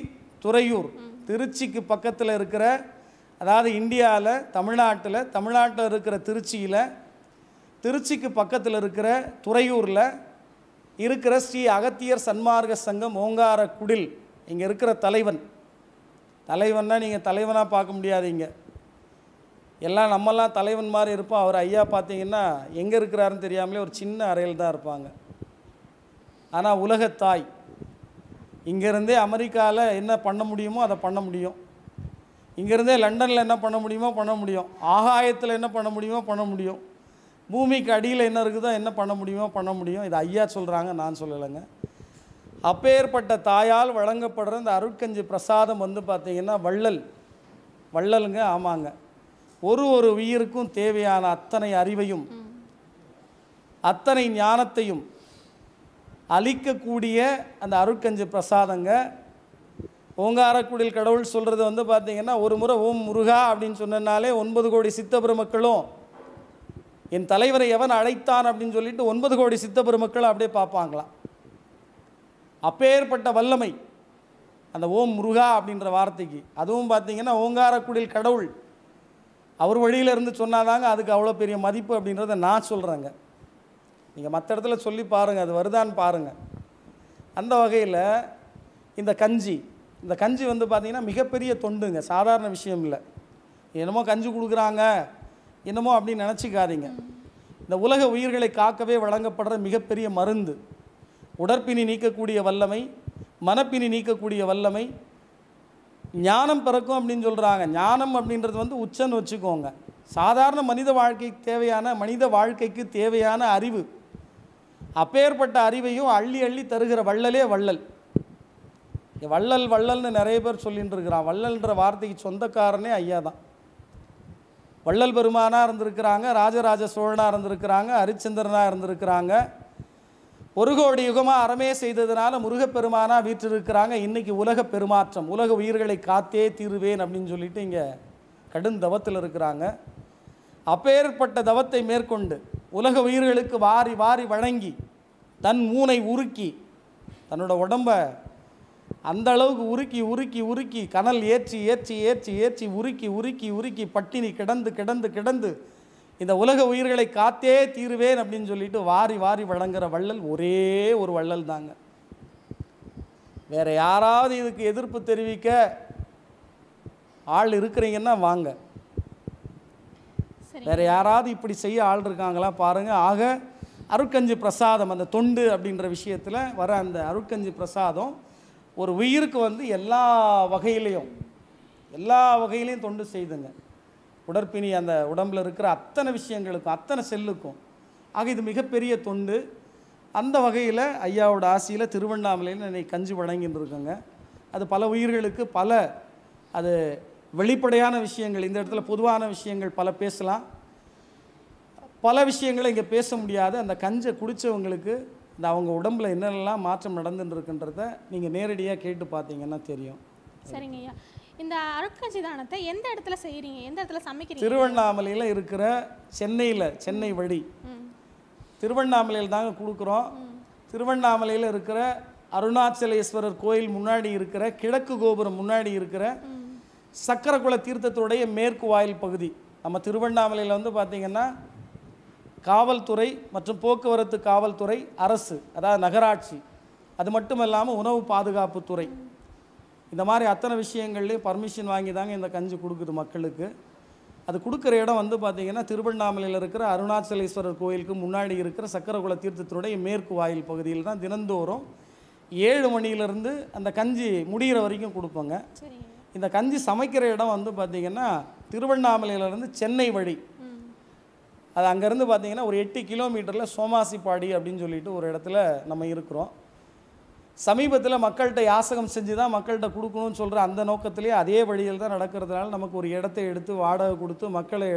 துறையூர் திருச்சிக்கு பக்கத்தில் இருக்கிற அதாவது இந்தியாவில் தமிழ்நாட்டில் தமிழ்நாட்டில் இருக்கிற திருச்சியில் திருச்சிக்கு பக்கத்தில் இருக்கிற துறையூரில் இருக்கிற ஸ்ரீ அகத்தியர் சன்மார்க்க சங்கம் ஓங்கார குடில் இங்கே இருக்கிற தலைவன் தலைவன்னா நீங்கள் தலைவனாக பார்க்க முடியாதீங்க எல்லாம் நம்மெல்லாம் தலைவன் மாதிரி இருப்போம் அவர் ஐயா பார்த்தீங்கன்னா எங்கே இருக்கிறாருன்னு தெரியாமலே ஒரு சின்ன அறையில் தான் இருப்பாங்க ஆனால் உலகத்தாய் இங்கேருந்தே அமெரிக்காவில் என்ன பண்ண முடியுமோ அதை பண்ண முடியும் இங்கேருந்தே லண்டனில் என்ன பண்ண முடியுமோ பண்ண முடியும் ஆகாயத்தில் என்ன பண்ண முடியுமோ பண்ண முடியும் பூமிக்கு அடியில் என்ன இருக்குதோ என்ன பண்ண முடியுமோ பண்ண முடியும் இது ஐயா சொல்கிறாங்க நான் சொல்லலைங்க அப்பேற்பட்ட தாயால் வழங்கப்படுற இந்த அருட்கஞ்சி பிரசாதம் வந்து பார்த்திங்கன்னா வள்ளல் வள்ளலுங்க ஆமாங்க ஒரு ஒரு உயிருக்கும் தேவையான அத்தனை அறிவையும் அத்தனை ஞானத்தையும் அளிக்கக்கூடிய அந்த அருட்கஞ்சி பிரசாதங்க ஓங்காரக்குடியில் கடவுள் சொல்கிறது வந்து பார்த்திங்கன்னா ஒரு முறை ஓம் முருகா அப்படின்னு சொன்னனாலே ஒன்பது கோடி சித்த பெருமக்களும் என் தலைவரை எவன் அழைத்தான் அப்படின்னு சொல்லிட்டு ஒன்பது கோடி சித்த பெருமக்களும் அப்படியே பார்ப்பாங்களாம் அப்பேற்பட்ட வல்லமை அந்த ஓம் முருகா அப்படின்ற வார்த்தைக்கு அதுவும் ஓங்கார ஓங்காரக்குடியில் கடவுள் அவர் வழியிலேருந்து சொன்னாதாங்க அதுக்கு அவ்வளோ பெரிய மதிப்பு அப்படின்றத நான் சொல்கிறேங்க நீங்கள் மற்ற இடத்துல சொல்லி பாருங்கள் அது வருதான்னு பாருங்கள் அந்த வகையில் இந்த கஞ்சி இந்த கஞ்சி வந்து பார்த்திங்கன்னா மிகப்பெரிய தொண்டுங்க சாதாரண விஷயம் இல்லை என்னமோ கஞ்சி கொடுக்குறாங்க என்னமோ அப்படின்னு நினச்சிக்காதீங்க இந்த உலக உயிர்களை காக்கவே வழங்கப்படுற மிகப்பெரிய மருந்து உடற்பிணி நீக்கக்கூடிய வல்லமை மனப்பிணி நீக்கக்கூடிய வல்லமை ஞானம் பிறக்கும் அப்படின்னு சொல்கிறாங்க ஞானம் அப்படின்றது வந்து உச்சன்னு வச்சுக்கோங்க சாதாரண மனித வாழ்க்கைக்கு தேவையான மனித வாழ்க்கைக்கு தேவையான அறிவு அப்பேற்பட்ட அறிவையும் அள்ளி அள்ளி தருகிற வள்ளலே வள்ளல் இங்கே வள்ளல் வள்ளல்னு நிறைய பேர் சொல்லிகிட்டு இருக்கிறான் வள்ளல்ன்ற வார்த்தைக்கு சொந்தக்காரனே ஐயா தான் வள்ளல் பெருமானாக இருந்திருக்கிறாங்க ராஜராஜ சோழனாக இருந்திருக்கிறாங்க ஹரிச்சந்திரனாக இருந்திருக்கிறாங்க ஒரு கோடி யுகமாக அறமே செய்ததுனால முருகப்பெருமானாக வீற்றிருக்கிறாங்க இன்றைக்கி உலக பெருமாற்றம் உலக உயிர்களை காத்தே தீருவேன் அப்படின்னு சொல்லிட்டு இங்கே கடும் தவத்தில் இருக்கிறாங்க அப்பேற்பட்ட தவத்தை மேற்கொண்டு உலக உயிர்களுக்கு வாரி வாரி வழங்கி தன் மூனை உருக்கி தன்னோட உடம்பை அந்த அளவுக்கு உருக்கி உருக்கி உருக்கி கனல் ஏற்றி ஏற்றி ஏற்றி ஏற்றி உருக்கி உருக்கி உருக்கி பட்டினி கிடந்து கிடந்து கிடந்து இந்த உலக உயிர்களை காத்தே தீருவேன் அப்படின்னு சொல்லிட்டு வாரி வாரி வழங்குற வள்ளல் ஒரே ஒரு வள்ளல் தாங்க வேறு யாராவது இதுக்கு எதிர்ப்பு தெரிவிக்க ஆள் இருக்கிறீங்கன்னா வாங்க வேறு யாராவது இப்படி செய்ய ஆள் இருக்காங்களா பாருங்கள் ஆக அருக்கஞ்சு பிரசாதம் அந்த தொண்டு அப்படின்ற விஷயத்தில் வர அந்த அருக்கஞ்சி பிரசாதம் ஒரு உயிருக்கு வந்து எல்லா வகையிலையும் எல்லா வகையிலையும் தொண்டு செய்துங்க உடற்பிணி அந்த உடம்பில் இருக்கிற அத்தனை விஷயங்களுக்கும் அத்தனை செல்லுக்கும் ஆக இது மிகப்பெரிய தொண்டு அந்த வகையில் ஐயாவோட ஆசையில் திருவண்ணாமலையில் இன்னைக்கு கஞ்சி வழங்கிட்டு இருக்கோங்க அது பல உயிர்களுக்கு பல அது வெளிப்படையான விஷயங்கள் இந்த இடத்துல பொதுவான விஷயங்கள் பல பேசலாம் பல விஷயங்களை இங்கே பேச முடியாது அந்த கஞ்சை குடித்தவங்களுக்கு இந்த அவங்க உடம்புல என்னென்னலாம் மாற்றம் நடந்துருக்குன்றத நீங்கள் நேரடியாக கேட்டு பார்த்தீங்கன்னா தெரியும் சரிங்க ஐயா இந்த அருட்காட்சி தானத்தை எந்த இடத்துல செய்கிறீங்க எந்த இடத்துல சமைக்கிறீங்க திருவண்ணாமலையில் இருக்கிற சென்னையில் சென்னை வழி திருவண்ணாமலையில் தாங்க கொடுக்குறோம் திருவண்ணாமலையில் இருக்கிற அருணாச்சலேஸ்வரர் கோயில் முன்னாடி இருக்கிற கிழக்கு கோபுரம் முன்னாடி இருக்கிற சக்கரகுல தீர்த்தத்துடைய மேற்கு வாயில் பகுதி நம்ம திருவண்ணாமலையில் வந்து பார்த்திங்கன்னா காவல்துறை மற்றும் போக்குவரத்து காவல்துறை அரசு அதாவது நகராட்சி அது மட்டும் இல்லாமல் உணவு பாதுகாப்பு துறை இந்த மாதிரி அத்தனை விஷயங்கள்லேயும் பர்மிஷன் வாங்கி தாங்க இந்த கஞ்சி கொடுக்குது மக்களுக்கு அது கொடுக்குற இடம் வந்து பார்த்திங்கன்னா திருவண்ணாமலையில் இருக்கிற அருணாச்சலேஸ்வரர் கோயிலுக்கு முன்னாடி இருக்கிற சக்கரகுல தீர்த்தத்தினுடைய மேற்கு வாயில் பகுதியில் தான் தினந்தோறும் ஏழு மணியிலிருந்து அந்த கஞ்சி முடிகிற வரைக்கும் கொடுப்போங்க இந்த கஞ்சி சமைக்கிற இடம் வந்து பார்த்திங்கன்னா திருவண்ணாமலையிலேருந்து சென்னை வழி அது அங்கேருந்து பார்த்தீங்கன்னா ஒரு எட்டு கிலோமீட்டரில் சோமாசிப்பாடி அப்படின்னு சொல்லிட்டு ஒரு இடத்துல நம்ம இருக்கிறோம் சமீபத்தில் மக்கள்கிட்ட யாசகம் செஞ்சு தான் மக்கள்கிட்ட கொடுக்கணும்னு சொல்கிற அந்த நோக்கத்திலேயே அதே வழியில் தான் நடக்கிறதுனால நமக்கு ஒரு இடத்த எடுத்து வாடகை கொடுத்து மக்களை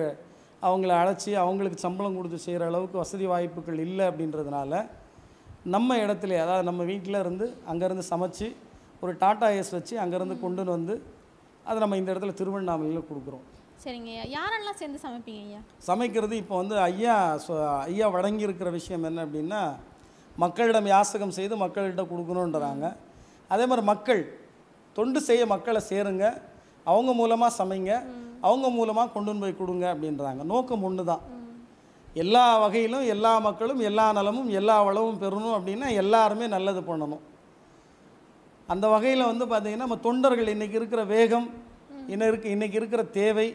அவங்கள அழைச்சி அவங்களுக்கு சம்பளம் கொடுத்து செய்கிற அளவுக்கு வசதி வாய்ப்புகள் இல்லை அப்படின்றதுனால நம்ம இடத்துல அதாவது நம்ம வீட்டில் இருந்து அங்கேருந்து சமைச்சு ஒரு டாட்டா ஏஸ் வச்சு அங்கேருந்து கொண்டுன்னு வந்து அதை நம்ம இந்த இடத்துல திருவண்ணாமலையில் கொடுக்குறோம் சரிங்க ஐயா யாரெல்லாம் சேர்ந்து சமைப்பீங்க ஐயா சமைக்கிறது இப்போ வந்து ஐயா ஐயா வழங்கி இருக்கிற விஷயம் என்ன அப்படின்னா மக்களிடம் யாசகம் செய்து மக்கள்கிட்ட கொடுக்கணுன்றாங்க அதே மாதிரி மக்கள் தொண்டு செய்ய மக்களை சேருங்க அவங்க மூலமாக சமைங்க அவங்க மூலமாக கொண்டு போய் கொடுங்க அப்படின்றாங்க நோக்கம் ஒன்று தான் எல்லா வகையிலும் எல்லா மக்களும் எல்லா நலமும் எல்லா வளமும் பெறணும் அப்படின்னா எல்லாருமே நல்லது பண்ணணும் அந்த வகையில் வந்து பார்த்திங்கன்னா நம்ம தொண்டர்கள் இன்றைக்கி இருக்கிற வேகம் இன்னும் இருக்கு இன்றைக்கி இருக்கிற தேவை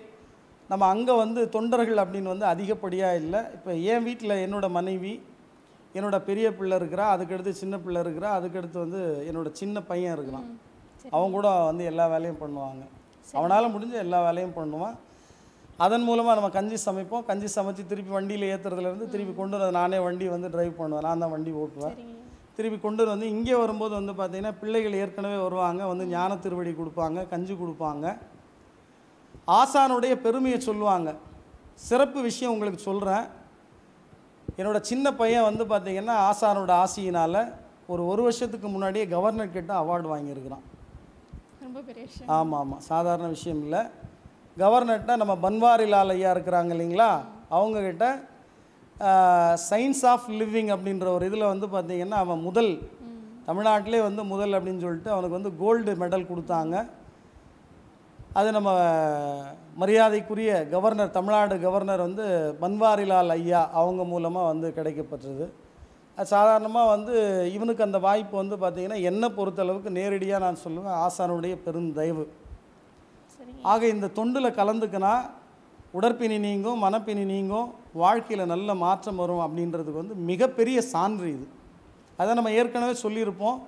நம்ம அங்கே வந்து தொண்டர்கள் அப்படின்னு வந்து அதிகப்படியாக இல்லை இப்போ என் வீட்டில் என்னோடய மனைவி என்னோடய பெரிய பிள்ளை இருக்கிறா அதுக்கடுத்து சின்ன பிள்ளை இருக்கிறா அதுக்கடுத்து வந்து என்னோடய சின்ன பையன் இருக்கிறான் அவங்க கூட வந்து எல்லா வேலையும் பண்ணுவாங்க அவனால் முடிஞ்ச எல்லா வேலையும் பண்ணுவான் அதன் மூலமாக நம்ம கஞ்சி சமைப்போம் கஞ்சி சமைச்சு திருப்பி வண்டியில் ஏற்றுறதுலேருந்து திருப்பி கொண்டு வர நானே வண்டி வந்து டிரைவ் பண்ணுவேன் நான் தான் வண்டி ஓட்டுவேன் திருப்பி கொண்டு வந்து இங்கே வரும்போது வந்து பார்த்திங்கன்னா பிள்ளைகள் ஏற்கனவே வருவாங்க வந்து ஞான திருவடி கொடுப்பாங்க கஞ்சி கொடுப்பாங்க ஆசானுடைய பெருமையை சொல்லுவாங்க சிறப்பு விஷயம் உங்களுக்கு சொல்கிறேன் என்னோடய சின்ன பையன் வந்து பார்த்திங்கன்னா ஆசானோட ஆசையினால் ஒரு ஒரு வருஷத்துக்கு முன்னாடியே கவர்னர் கிட்ட அவார்டு வாங்கியிருக்கிறான் ஆமாம் ஆமாம் சாதாரண விஷயம் இல்லை கவர்னர்ட்டால் நம்ம பன்வாரிலால் ஐயா இருக்கிறாங்க இல்லைங்களா அவங்கக்கிட்ட சயின்ஸ் ஆஃப் லிவிங் அப்படின்ற ஒரு இதில் வந்து பார்த்திங்கன்னா அவன் முதல் தமிழ்நாட்டிலே வந்து முதல் அப்படின்னு சொல்லிட்டு அவனுக்கு வந்து கோல்டு மெடல் கொடுத்தாங்க அது நம்ம மரியாதைக்குரிய கவர்னர் தமிழ்நாடு கவர்னர் வந்து பன்வாரிலால் ஐயா அவங்க மூலமாக வந்து கிடைக்கப்பட்டது சாதாரணமாக வந்து இவனுக்கு அந்த வாய்ப்பு வந்து பார்த்திங்கன்னா என்னை பொறுத்தளவுக்கு நேரடியாக நான் சொல்லுவேன் ஆசானுடைய பெருந்தயவு ஆக இந்த தொண்டில் கலந்துக்கினா உடற்பிணி நீங்கும் மனப்பிணி நீங்கும் வாழ்க்கையில் நல்ல மாற்றம் வரும் அப்படின்றதுக்கு வந்து மிகப்பெரிய சான்று இது அதை நம்ம ஏற்கனவே சொல்லியிருப்போம்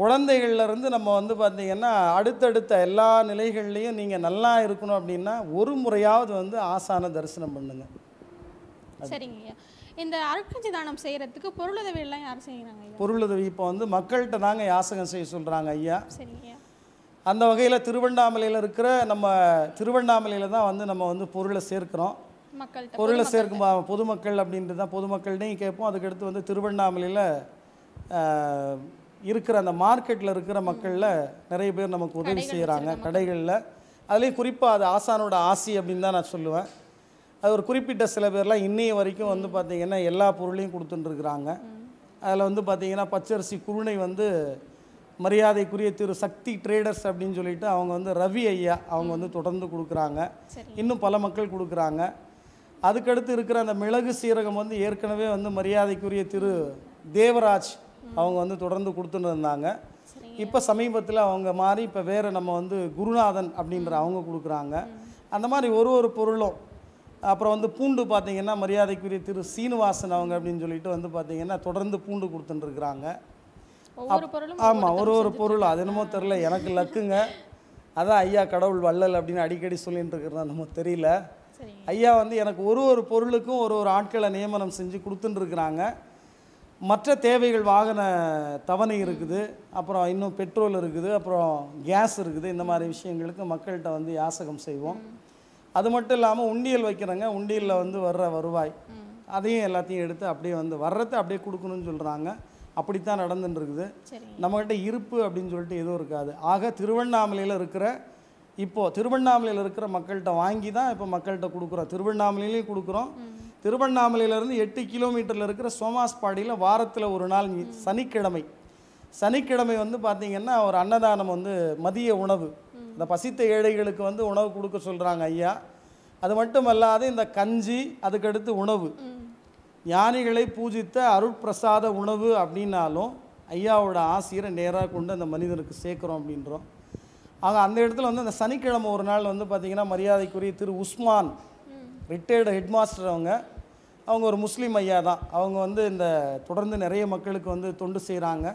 குழந்தைகள்லேருந்து நம்ம வந்து பார்த்திங்கன்னா அடுத்தடுத்த எல்லா நிலைகள்லேயும் நீங்கள் நல்லா இருக்கணும் அப்படின்னா ஒரு முறையாவது வந்து ஆசான தரிசனம் பண்ணுங்கள் சரிங்கய்யா இந்த அருட்கஞ்சி தானம் செய்கிறதுக்கு பொருளுதவியெல்லாம் யார் செய்கிறாங்க பொருளுதவி இப்போ வந்து மக்கள்கிட்ட தாங்க யாசகம் செய்ய சொல்கிறாங்க ஐயா சரிங்கய்யா அந்த வகையில் திருவண்ணாமலையில் இருக்கிற நம்ம திருவண்ணாமலையில் தான் வந்து நம்ம வந்து பொருளை சேர்க்கிறோம் பொருளை சேர்க்கும் பொதுமக்கள் அப்படின்றது தான் பொதுமக்கள்டையும் கேட்போம் அதுக்கடுத்து வந்து திருவண்ணாமலையில் இருக்கிற அந்த மார்க்கெட்டில் இருக்கிற மக்களில் நிறைய பேர் நமக்கு உதவி செய்கிறாங்க கடைகளில் அதுலேயும் குறிப்பாக அது ஆசானோட ஆசி அப்படின்னு தான் நான் சொல்லுவேன் அது ஒரு குறிப்பிட்ட சில பேர்லாம் இன்னைய வரைக்கும் வந்து பார்த்திங்கன்னா எல்லா பொருளையும் கொடுத்துட்டுருக்குறாங்க அதில் வந்து பார்த்திங்கன்னா பச்சரிசி குருணை வந்து மரியாதைக்குரிய திரு சக்தி ட்ரேடர்ஸ் அப்படின்னு சொல்லிட்டு அவங்க வந்து ரவி ஐயா அவங்க வந்து தொடர்ந்து கொடுக்குறாங்க இன்னும் பல மக்கள் கொடுக்குறாங்க அதுக்கடுத்து இருக்கிற அந்த மிளகு சீரகம் வந்து ஏற்கனவே வந்து மரியாதைக்குரிய திரு தேவராஜ் அவங்க வந்து தொடர்ந்து கொடுத்துட்டு இருந்தாங்க இப்போ சமீபத்தில் அவங்க மாறி இப்போ வேறு நம்ம வந்து குருநாதன் அப்படின்ற அவங்க கொடுக்குறாங்க அந்த மாதிரி ஒரு ஒரு பொருளும் அப்புறம் வந்து பூண்டு பார்த்திங்கன்னா மரியாதைக்குரிய திரு சீனிவாசன் அவங்க அப்படின்னு சொல்லிட்டு வந்து பார்த்திங்கன்னா தொடர்ந்து பூண்டு கொடுத்துட்டுருக்குறாங்க ஆமாம் ஒரு ஒரு பொருள் அது என்னமோ தெரில எனக்கு லக்குங்க அதான் ஐயா கடவுள் வள்ளல் அப்படின்னு அடிக்கடி சொல்லிகிட்டு இருக்கிறதா நம்ம தெரியல ஐயா வந்து எனக்கு ஒரு ஒரு பொருளுக்கும் ஒரு ஒரு ஆட்களை நியமனம் செஞ்சு கொடுத்துட்டுருக்குறாங்க மற்ற தேவைகள் வாகன தவணை இருக்குது அப்புறம் இன்னும் பெட்ரோல் இருக்குது அப்புறம் கேஸ் இருக்குது இந்த மாதிரி விஷயங்களுக்கு மக்கள்கிட்ட வந்து யாசகம் செய்வோம் அது மட்டும் இல்லாமல் உண்டியல் வைக்கிறாங்க உண்டியலில் வந்து வர்ற வருவாய் அதையும் எல்லாத்தையும் எடுத்து அப்படியே வந்து வர்றதை அப்படியே கொடுக்கணும்னு சொல்கிறாங்க அப்படித்தான் நடந்துட்டு இருக்குது நம்மக்கிட்ட இருப்பு அப்படின்னு சொல்லிட்டு எதுவும் இருக்காது ஆக திருவண்ணாமலையில் இருக்கிற இப்போது திருவண்ணாமலையில் இருக்கிற மக்கள்கிட்ட வாங்கி தான் இப்போ மக்கள்கிட்ட கொடுக்குறோம் திருவண்ணாமலையிலையும் கொடுக்குறோம் திருவண்ணாமலையிலேருந்து எட்டு கிலோமீட்டரில் இருக்கிற சோமாஸ் பாடியில் வாரத்தில் ஒரு நாள் சனிக்கிழமை சனிக்கிழமை வந்து பார்த்திங்கன்னா ஒரு அன்னதானம் வந்து மதிய உணவு இந்த பசித்த ஏழைகளுக்கு வந்து உணவு கொடுக்க சொல்கிறாங்க ஐயா அது மட்டும் அல்லாது இந்த கஞ்சி அதுக்கடுத்து உணவு ஞானிகளை பூஜித்த அருட்பிரசாத உணவு அப்படின்னாலும் ஐயாவோட ஆசிரியரை நேராக கொண்டு அந்த மனிதனுக்கு சேர்க்குறோம் அப்படின்றோம் ஆக அந்த இடத்துல வந்து அந்த சனிக்கிழமை ஒரு நாள் வந்து பார்த்திங்கன்னா மரியாதைக்குரிய Thiru Usman retired head master அவங்க அவங்க ஒரு முஸ்லீம் ஐயா தான் அவங்க வந்து இந்த தொடர்ந்து நிறைய மக்களுக்கு வந்து தொண்டு செய்கிறாங்க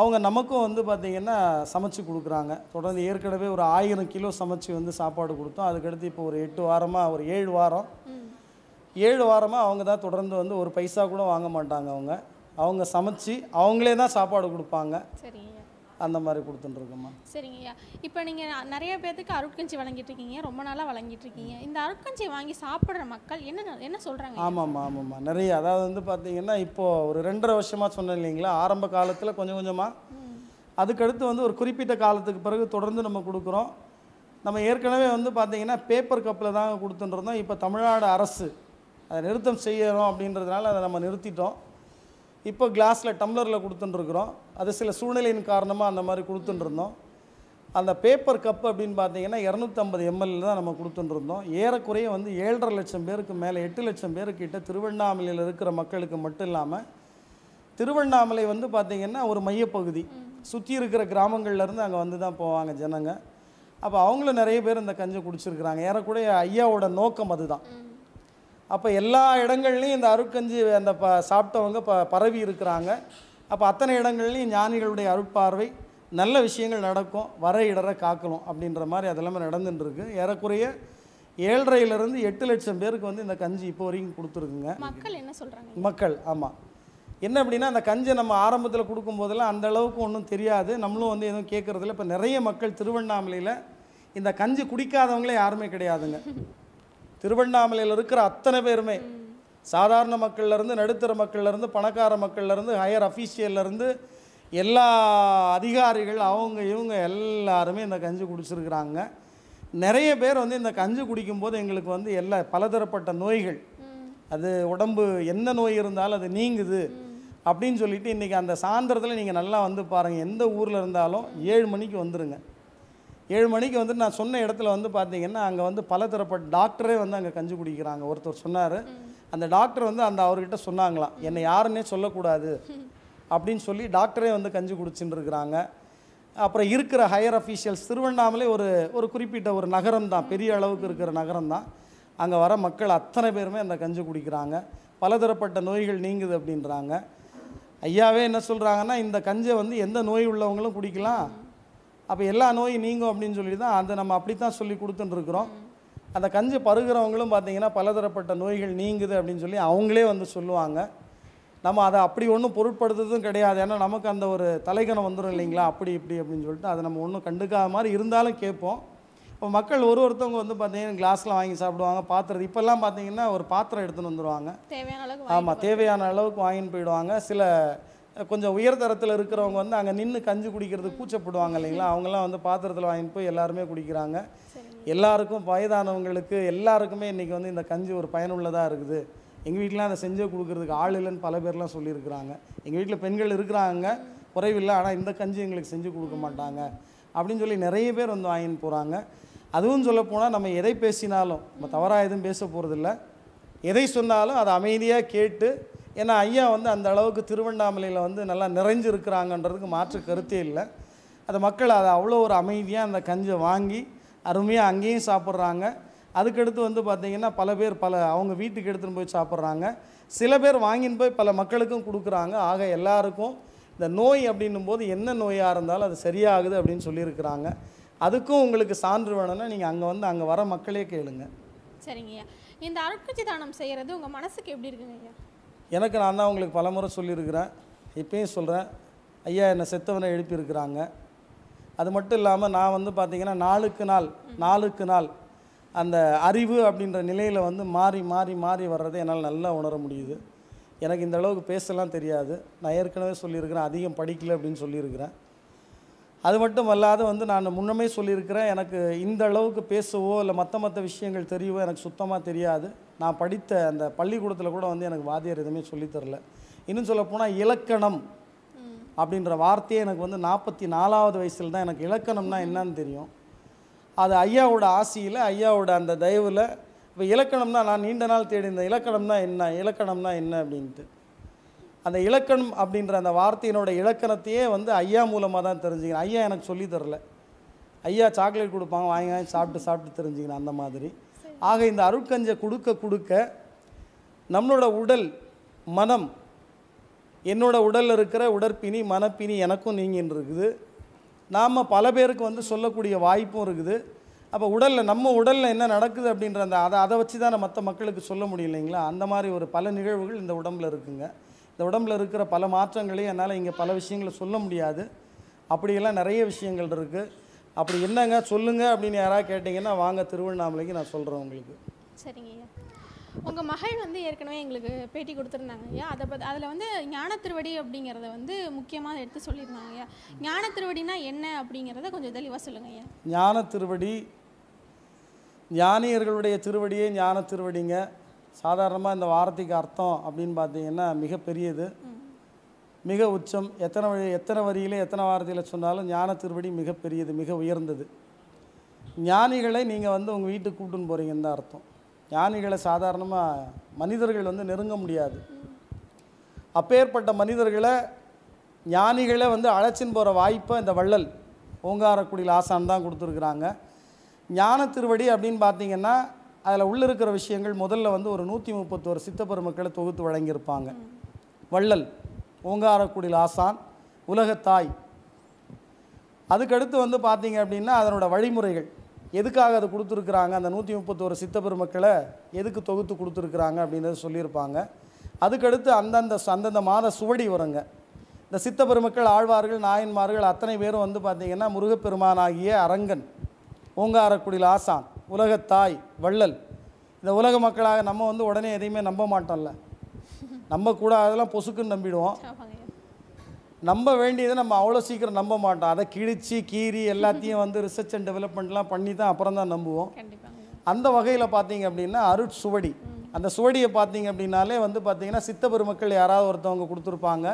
அவங்க நமக்கும் வந்து பார்த்திங்கன்னா சமைச்சு கொடுக்குறாங்க தொடர்ந்து ஏற்கனவே ஒரு ஆயிரம் கிலோ சமைச்சு வந்து சாப்பாடு கொடுத்தோம் அதுக்கடுத்து இப்போ ஒரு எட்டு வாரமாக ஒரு ஏழு வாரம் ஏழு வாரமாக அவங்க தான் தொடர்ந்து வந்து ஒரு பைசா கூட வாங்க மாட்டாங்க அவங்க அவங்க சமைச்சு அவங்களே தான் சாப்பாடு கொடுப்பாங்க அந்த மாதிரி கொடுத்துட்டுருக்கோம்மா சரிங்கய்யா இப்போ நீங்கள் நிறைய பேர்த்துக்கு அருட்கஞ்சி வழங்கிட்டு இருக்கீங்க ரொம்ப நாளாக வழங்கிட்டு இருக்கீங்க இந்த அருட்கஞ்சி வாங்கி சாப்பிட்ற மக்கள் என்ன என்ன சொல்கிறாங்க ஆமாம்மா ஆமாம்மா நிறைய அதாவது வந்து பார்த்தீங்கன்னா இப்போது ஒரு ரெண்டரை வருஷமாக சொன்னேன் இல்லைங்களா ஆரம்ப காலத்தில் கொஞ்சம் கொஞ்சமாக அதுக்கடுத்து வந்து ஒரு குறிப்பிட்ட காலத்துக்கு பிறகு தொடர்ந்து நம்ம கொடுக்குறோம் நம்ம ஏற்கனவே வந்து பார்த்திங்கன்னா பேப்பர் கப்பில் தான் கொடுத்துட்டு இருந்தோம் இப்போ தமிழ்நாடு அரசு அதை நிறுத்தம் செய்யணும் அப்படின்றதுனால அதை நம்ம நிறுத்திட்டோம் இப்போ கிளாஸில் டம்ளரில் கொடுத்துட்டுருக்குறோம் அது சில சூழ்நிலையின் காரணமாக அந்த மாதிரி கொடுத்துட்டுருந்தோம் அந்த பேப்பர் கப் அப்படின்னு பார்த்தீங்கன்னா இரநூத்தம்பது எம்எல்ஏ தான் நம்ம கொடுத்துட்டுருந்தோம் ஏறக்குறைய வந்து ஏழரை லட்சம் பேருக்கு மேலே எட்டு லட்சம் பேருக்கிட்ட திருவண்ணாமலையில் இருக்கிற மக்களுக்கு மட்டும் இல்லாமல் திருவண்ணாமலை வந்து பார்த்திங்கன்னா ஒரு மையப்பகுதி சுற்றி இருக்கிற கிராமங்கள்லேருந்து அங்கே வந்து தான் போவாங்க ஜனங்க அப்போ அவங்களும் நிறைய பேர் இந்த கஞ்சி குடிச்சிருக்கிறாங்க ஏறக்குறைய ஐயாவோட நோக்கம் அதுதான் அப்போ எல்லா இடங்கள்லையும் இந்த அருட்கஞ்சி அந்த ப சாப்பிட்டவங்க ப பரவி இருக்கிறாங்க அப்போ அத்தனை இடங்கள்லையும் ஞானிகளுடைய அருட்பார்வை நல்ல விஷயங்கள் நடக்கும் வர இடற காக்கணும் அப்படின்ற மாதிரி அதெல்லாமே நடந்துட்டுருக்கு ஏறக்குறைய ஏழரையிலேருந்து எட்டு லட்சம் பேருக்கு வந்து இந்த கஞ்சி இப்போ வரைக்கும் கொடுத்துருக்குங்க மக்கள் என்ன சொல்கிறாங்க மக்கள் ஆமாம் என்ன அப்படின்னா அந்த கஞ்சி நம்ம ஆரம்பத்தில் கொடுக்கும்போதெல்லாம் அந்த அளவுக்கு ஒன்றும் தெரியாது நம்மளும் வந்து எதுவும் கேட்குறதில்ல இப்போ நிறைய மக்கள் திருவண்ணாமலையில் இந்த கஞ்சி குடிக்காதவங்களே யாருமே கிடையாதுங்க திருவண்ணாமலையில் இருக்கிற அத்தனை பேருமே சாதாரண மக்கள்லேருந்து நடுத்தர மக்கள்லேருந்து பணக்கார மக்கள்லேருந்து ஹையர் அஃபீஷியல்லேருந்து எல்லா அதிகாரிகள் அவங்க இவங்க எல்லாருமே இந்த கஞ்சி குடிச்சிருக்கிறாங்க நிறைய பேர் வந்து இந்த கஞ்சி குடிக்கும்போது எங்களுக்கு வந்து எல்லா பலதரப்பட்ட நோய்கள் அது உடம்பு என்ன நோய் இருந்தாலும் அது நீங்குது அப்படின்னு சொல்லிட்டு இன்றைக்கி அந்த சாயந்தரத்தில் நீங்கள் நல்லா வந்து பாருங்கள் எந்த ஊரில் இருந்தாலும் ஏழு மணிக்கு வந்துடுங்க ஏழு மணிக்கு வந்து நான் சொன்ன இடத்துல வந்து பார்த்தீங்கன்னா அங்கே வந்து பல தரப்பட்ட டாக்டரே வந்து அங்கே கஞ்சி குடிக்கிறாங்க ஒருத்தர் சொன்னார் அந்த டாக்டர் வந்து அந்த அவர்கிட்ட சொன்னாங்களாம் என்னை யாருன்னே சொல்லக்கூடாது அப்படின்னு சொல்லி டாக்டரே வந்து கஞ்சி குடிச்சுட்டு இருக்கிறாங்க அப்புறம் இருக்கிற ஹையர் அஃபீஷியல்ஸ் திருவண்ணாமலை ஒரு ஒரு குறிப்பிட்ட ஒரு நகரம் தான் பெரிய அளவுக்கு இருக்கிற நகரம் தான் அங்கே வர மக்கள் அத்தனை பேருமே அந்த கஞ்சி குடிக்கிறாங்க பலதரப்பட்ட நோய்கள் நீங்குது அப்படின்றாங்க ஐயாவே என்ன சொல்கிறாங்கன்னா இந்த கஞ்சை வந்து எந்த நோய் உள்ளவங்களும் குடிக்கலாம் அப்போ எல்லா நோயும் நீங்கும் அப்படின்னு சொல்லி தான் அதை நம்ம அப்படி தான் சொல்லி கொடுத்துட்டுருக்குறோம் அந்த கஞ்சி பருகிறவங்களும் பார்த்தீங்கன்னா பலதரப்பட்ட நோய்கள் நீங்குது அப்படின்னு சொல்லி அவங்களே வந்து சொல்லுவாங்க நம்ம அதை அப்படி ஒன்றும் பொருட்படுத்துறதும் கிடையாது ஏன்னா நமக்கு அந்த ஒரு தலைகணம் வந்துடும் இல்லைங்களா அப்படி இப்படி அப்படின்னு சொல்லிட்டு அதை நம்ம ஒன்றும் கண்டுக்காத மாதிரி இருந்தாலும் கேட்போம் இப்போ மக்கள் ஒரு ஒருத்தவங்க வந்து பார்த்தீங்கன்னா கிளாஸில் வாங்கி சாப்பிடுவாங்க பாத்திரம் இப்போல்லாம் பார்த்தீங்கன்னா ஒரு பாத்திரம் எடுத்துன்னு வந்துடுவாங்க ஆமாம் தேவையான அளவுக்கு வாங்கின்னு போயிடுவாங்க சில கொஞ்சம் உயர்தரத்தில் இருக்கிறவங்க வந்து அங்கே நின்று கஞ்சி குடிக்கிறதுக்கு கூச்சப்படுவாங்க இல்லைங்களா அவங்கெல்லாம் வந்து பாத்திரத்தில் வாங்கிட்டு போய் எல்லாருமே குடிக்கிறாங்க எல்லாருக்கும் வயதானவங்களுக்கு எல்லாருக்குமே இன்றைக்கி வந்து இந்த கஞ்சி ஒரு பயனுள்ளதாக இருக்குது எங்கள் வீட்டிலாம் அதை செஞ்சே கொடுக்குறதுக்கு ஆள் இல்லைன்னு பல பேர்லாம் சொல்லியிருக்கிறாங்க எங்கள் வீட்டில் பெண்கள் இருக்கிறாங்க குறைவில்லை ஆனால் இந்த கஞ்சி எங்களுக்கு செஞ்சு கொடுக்க மாட்டாங்க அப்படின்னு சொல்லி நிறைய பேர் வந்து வாங்கிட்டு போகிறாங்க அதுவும் சொல்லப்போனால் நம்ம எதை பேசினாலும் நம்ம தவறாக எதுவும் பேச போகிறதில்ல எதை சொன்னாலும் அதை அமைதியாக கேட்டு ஏன்னா ஐயா வந்து அந்த அளவுக்கு திருவண்ணாமலையில் வந்து நல்லா நிறைஞ்சிருக்கிறாங்கன்றதுக்கு மாற்று கருத்தே இல்லை அது மக்கள் அதை அவ்வளோ ஒரு அமைதியாக அந்த கஞ்சை வாங்கி அருமையாக அங்கேயும் சாப்பிட்றாங்க அதுக்கடுத்து வந்து பார்த்திங்கன்னா பல பேர் பல அவங்க வீட்டுக்கு எடுத்துகிட்டு போய் சாப்பிட்றாங்க சில பேர் வாங்கின்னு போய் பல மக்களுக்கும் கொடுக்குறாங்க ஆக எல்லாருக்கும் இந்த நோய் அப்படின்னும் போது என்ன நோயாக இருந்தாலும் அது சரியாகுது அப்படின்னு சொல்லியிருக்கிறாங்க அதுக்கும் உங்களுக்கு சான்று வேணும்னா நீங்கள் அங்கே வந்து அங்கே வர மக்களே கேளுங்க சரிங்கய்யா இந்த அருட்கட்சி தானம் செய்கிறது உங்கள் மனசுக்கு எப்படி இருக்குங்க ஐயா எனக்கு நான் தான் உங்களுக்கு பலமுறை சொல்லியிருக்கிறேன் இப்பயும் சொல்கிறேன் ஐயா என்னை செத்தவனை எழுப்பியிருக்கிறாங்க அது மட்டும் இல்லாமல் நான் வந்து பார்த்திங்கன்னா நாளுக்கு நாள் நாளுக்கு நாள் அந்த அறிவு அப்படின்ற நிலையில் வந்து மாறி மாறி மாறி வர்றதை என்னால் நல்லா உணர முடியுது எனக்கு இந்த அளவுக்கு பேசலாம் தெரியாது நான் ஏற்கனவே சொல்லியிருக்கிறேன் அதிகம் படிக்கலை அப்படின்னு சொல்லியிருக்கிறேன் அது மட்டும் அல்லாது வந்து நான் முன்னமே சொல்லியிருக்கிறேன் எனக்கு இந்த அளவுக்கு பேசவோ இல்லை மற்ற மற்ற விஷயங்கள் தெரியவோ எனக்கு சுத்தமாக தெரியாது நான் படித்த அந்த பள்ளிக்கூடத்தில் கூட வந்து எனக்கு வாத்தியார் எதுவுமே சொல்லித்தரல இன்னும் சொல்லப்போனால் இலக்கணம் அப்படின்ற வார்த்தையே எனக்கு வந்து நாற்பத்தி நாலாவது வயசில் தான் எனக்கு இலக்கணம்னா என்னன்னு தெரியும் அது ஐயாவோட ஆசையில் ஐயாவோட அந்த தயவில் இப்போ இலக்கணம்னா நான் நீண்ட நாள் தேடி இந்த இலக்கணம்னா என்ன இலக்கணம்னா என்ன அப்படின்ட்டு அந்த இலக்கணம் அப்படின்ற அந்த வார்த்தையினோட இலக்கணத்தையே வந்து ஐயா மூலமாக தான் தெரிஞ்சுக்கணும் ஐயா எனக்கு சொல்லி தரல ஐயா சாக்லேட் கொடுப்பாங்க வாங்கி வாங்கி சாப்பிட்டு சாப்பிட்டு தெரிஞ்சுக்கணும் அந்த மாதிரி ஆக இந்த அருட்கஞ்சை கொடுக்க கொடுக்க நம்மளோட உடல் மனம் என்னோடய உடலில் இருக்கிற உடற்பிணி மனப்பிணி எனக்கும் நீங்கின்னு இருக்குது நாம் பல பேருக்கு வந்து சொல்லக்கூடிய வாய்ப்பும் இருக்குது அப்போ உடலில் நம்ம உடலில் என்ன நடக்குது அப்படின்ற அந்த அதை அதை வச்சு தான் மற்ற மக்களுக்கு சொல்ல முடியும் இல்லைங்களா அந்த மாதிரி ஒரு பல நிகழ்வுகள் இந்த உடம்பில் இருக்குங்க இந்த உடம்பில் இருக்கிற பல மாற்றங்களையும் என்னால் இங்கே பல விஷயங்களை சொல்ல முடியாது அப்படியெல்லாம் நிறைய விஷயங்கள் இருக்குது அப்படி என்னங்க சொல்லுங்கள் அப்படின்னு யாராவது கேட்டிங்கன்னா வாங்க திருவண்ணாமலைக்கு நான் சொல்கிறேன் உங்களுக்கு சரிங்கய்யா உங்கள் மகள் வந்து ஏற்கனவே எங்களுக்கு பேட்டி கொடுத்துருந்தாங்க ஐயா அதை பற்றி அதில் வந்து ஞான திருவடி அப்படிங்கிறத வந்து முக்கியமாக எடுத்து சொல்லியிருந்தாங்க ஐயா ஞான திருவடினா என்ன அப்படிங்கிறத கொஞ்சம் தெளிவாக சொல்லுங்கள் ஐயா ஞான திருவடி ஞானியர்களுடைய திருவடியே ஞான திருவடிங்க சாதாரணமாக இந்த வாரத்துக்கு அர்த்தம் அப்படின்னு பார்த்தீங்கன்னா மிகப்பெரியது மிக உச்சம் எத்தனை வழி எத்தனை வரியிலே எத்தனை வார்த்தையில் சொன்னாலும் ஞான திருவடி மிகப்பெரியது மிக உயர்ந்தது ஞானிகளை நீங்கள் வந்து உங்கள் வீட்டுக்கு கூப்பிட்டுன்னு போகிறீங்கன்னு தான் அர்த்தம் ஞானிகளை சாதாரணமாக மனிதர்கள் வந்து நெருங்க முடியாது அப்பேற்பட்ட மனிதர்களை ஞானிகளை வந்து அழைச்சின்னு போகிற வாய்ப்பை இந்த வள்ளல் ஓங்காரக்குடியில் ஆசான் தான் கொடுத்துருக்குறாங்க ஞான திருவடி அப்படின்னு பார்த்தீங்கன்னா அதில் உள்ளே இருக்கிற விஷயங்கள் முதல்ல வந்து ஒரு நூற்றி முப்பத்தோரு சித்தப்பெரு மக்களை தொகுத்து வழங்கியிருப்பாங்க வள்ளல் ஓங்காரக்குடியில் ஆசான் உலகத்தாய் அதுக்கடுத்து வந்து பார்த்தீங்க அப்படின்னா அதனோட வழிமுறைகள் எதுக்காக அதை கொடுத்துருக்குறாங்க அந்த நூற்றி முப்பத்தோரு சித்தப்பெருமக்களை எதுக்கு தொகுத்து கொடுத்துருக்குறாங்க அப்படின்றத சொல்லியிருப்பாங்க அதுக்கடுத்து அந்தந்த அந்தந்த மாத சுவடி வருங்க இந்த சித்தப்பெருமக்கள் ஆழ்வார்கள் நாயன்மார்கள் அத்தனை பேரும் வந்து பார்த்திங்கன்னா முருகப்பெருமானாகிய அரங்கன் ஓங்காரக்குடியில் ஆசான் உலகத்தாய் வள்ளல் இந்த உலக மக்களாக நம்ம வந்து உடனே எதையுமே நம்ப மாட்டோம்ல நம்ம கூட அதெல்லாம் பொசுக்குன்னு நம்பிடுவோம் நம்ப வேண்டியதை நம்ம அவ்வளோ சீக்கிரம் நம்ப மாட்டோம் அதை கிழிச்சு கீறி எல்லாத்தையும் வந்து ரிசர்ச் அண்ட் டெவலப்மெண்ட்லாம் பண்ணி தான் அப்புறம் தான் நம்புவோம் அந்த வகையில் பார்த்தீங்க அப்படின்னா அருட் சுவடி அந்த சுவடியை பார்த்தீங்க அப்படின்னாலே வந்து பார்த்திங்கன்னா சித்த பெருமக்கள் யாராவது ஒருத்தவங்க கொடுத்துருப்பாங்க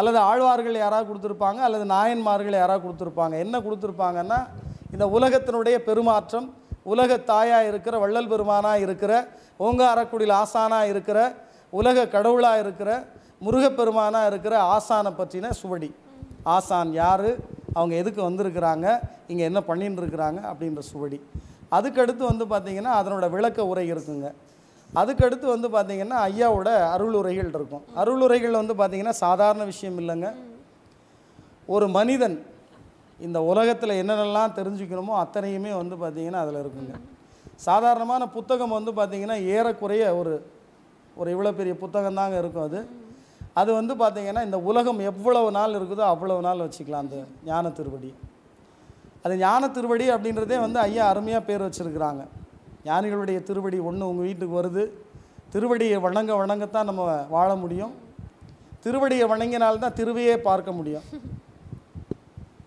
அல்லது ஆழ்வார்கள் யாராவது கொடுத்துருப்பாங்க அல்லது நாயன்மார்கள் யாராவது கொடுத்துருப்பாங்க என்ன கொடுத்துருப்பாங்கன்னா இந்த உலகத்தினுடைய பெருமாற்றம் உலக தாயாக இருக்கிற வள்ளல் பெருமானாக இருக்கிற ஓங்க அறக்குடியில் ஆசானாக இருக்கிற உலக கடவுளாக இருக்கிற முருகப்பெருமானாக இருக்கிற ஆசானை பற்றின சுவடி ஆசான் யார் அவங்க எதுக்கு வந்திருக்கிறாங்க இங்கே என்ன பண்ணின்னு இருக்கிறாங்க அப்படின்ற சுவடி அதுக்கடுத்து வந்து பார்த்திங்கன்னா அதனோட விளக்க உரை இருக்குங்க அதுக்கடுத்து வந்து பார்த்திங்கன்னா ஐயாவோட அருள் உரைகள் இருக்கும் அருள் உரைகள் வந்து பார்த்திங்கன்னா சாதாரண விஷயம் இல்லைங்க ஒரு மனிதன் இந்த உலகத்தில் என்னென்னலாம் தெரிஞ்சுக்கணுமோ அத்தனையுமே வந்து பார்த்திங்கன்னா அதில் இருக்குங்க சாதாரணமான புத்தகம் வந்து பார்த்திங்கன்னா ஏறக்குறைய ஒரு ஒரு இவ்வளோ பெரிய புத்தகம் தாங்க இருக்கும் அது அது வந்து பார்த்திங்கன்னா இந்த உலகம் எவ்வளவு நாள் இருக்குதோ அவ்வளவு நாள் வச்சுக்கலாம் அந்த ஞான திருவடி அது ஞான திருவடி அப்படின்றதே வந்து ஐயா அருமையாக பேர் வச்சுருக்கிறாங்க ஞானிகளுடைய திருவடி ஒன்று உங்கள் வீட்டுக்கு வருது திருவடியை வணங்க வணங்கத்தான் நம்ம வாழ முடியும் திருவடியை வணங்கினால்தான் திருவையே பார்க்க முடியும்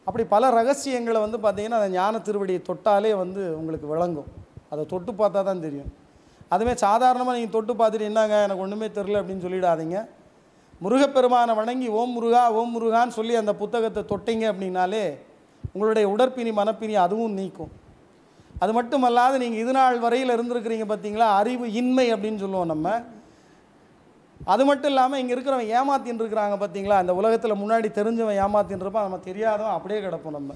அப்படி பல ரகசியங்களை வந்து பார்த்திங்கன்னா அந்த ஞான திருவடியை தொட்டாலே வந்து உங்களுக்கு விளங்கும் அதை தொட்டு பார்த்தா தான் தெரியும் அதுவே சாதாரணமாக நீங்கள் தொட்டு பார்த்துட்டு என்னங்க எனக்கு ஒன்றுமே தெரில அப்படின்னு சொல்லிடாதீங்க முருகப்பெருமானை வணங்கி ஓம் முருகா ஓம் முருகான்னு சொல்லி அந்த புத்தகத்தை தொட்டிங்க அப்படின்னாலே உங்களுடைய உடற்பிணி மனப்பிணி அதுவும் நீக்கும் அது மட்டுமல்லாது நீங்கள் இது நாள் வரையில் இருந்திருக்கிறீங்க பார்த்தீங்களா அறிவு இன்மை அப்படின்னு சொல்லுவோம் நம்ம அது மட்டும் இல்லாமல் இங்கே இருக்கிறவன் ஏமாத்தின்னு இருக்கிறாங்க பார்த்தீங்களா அந்த உலகத்தில் முன்னாடி தெரிஞ்சவன் ஏமாத்தின்னு நம்ம தெரியாதவன் அப்படியே கிடப்போம் நம்ம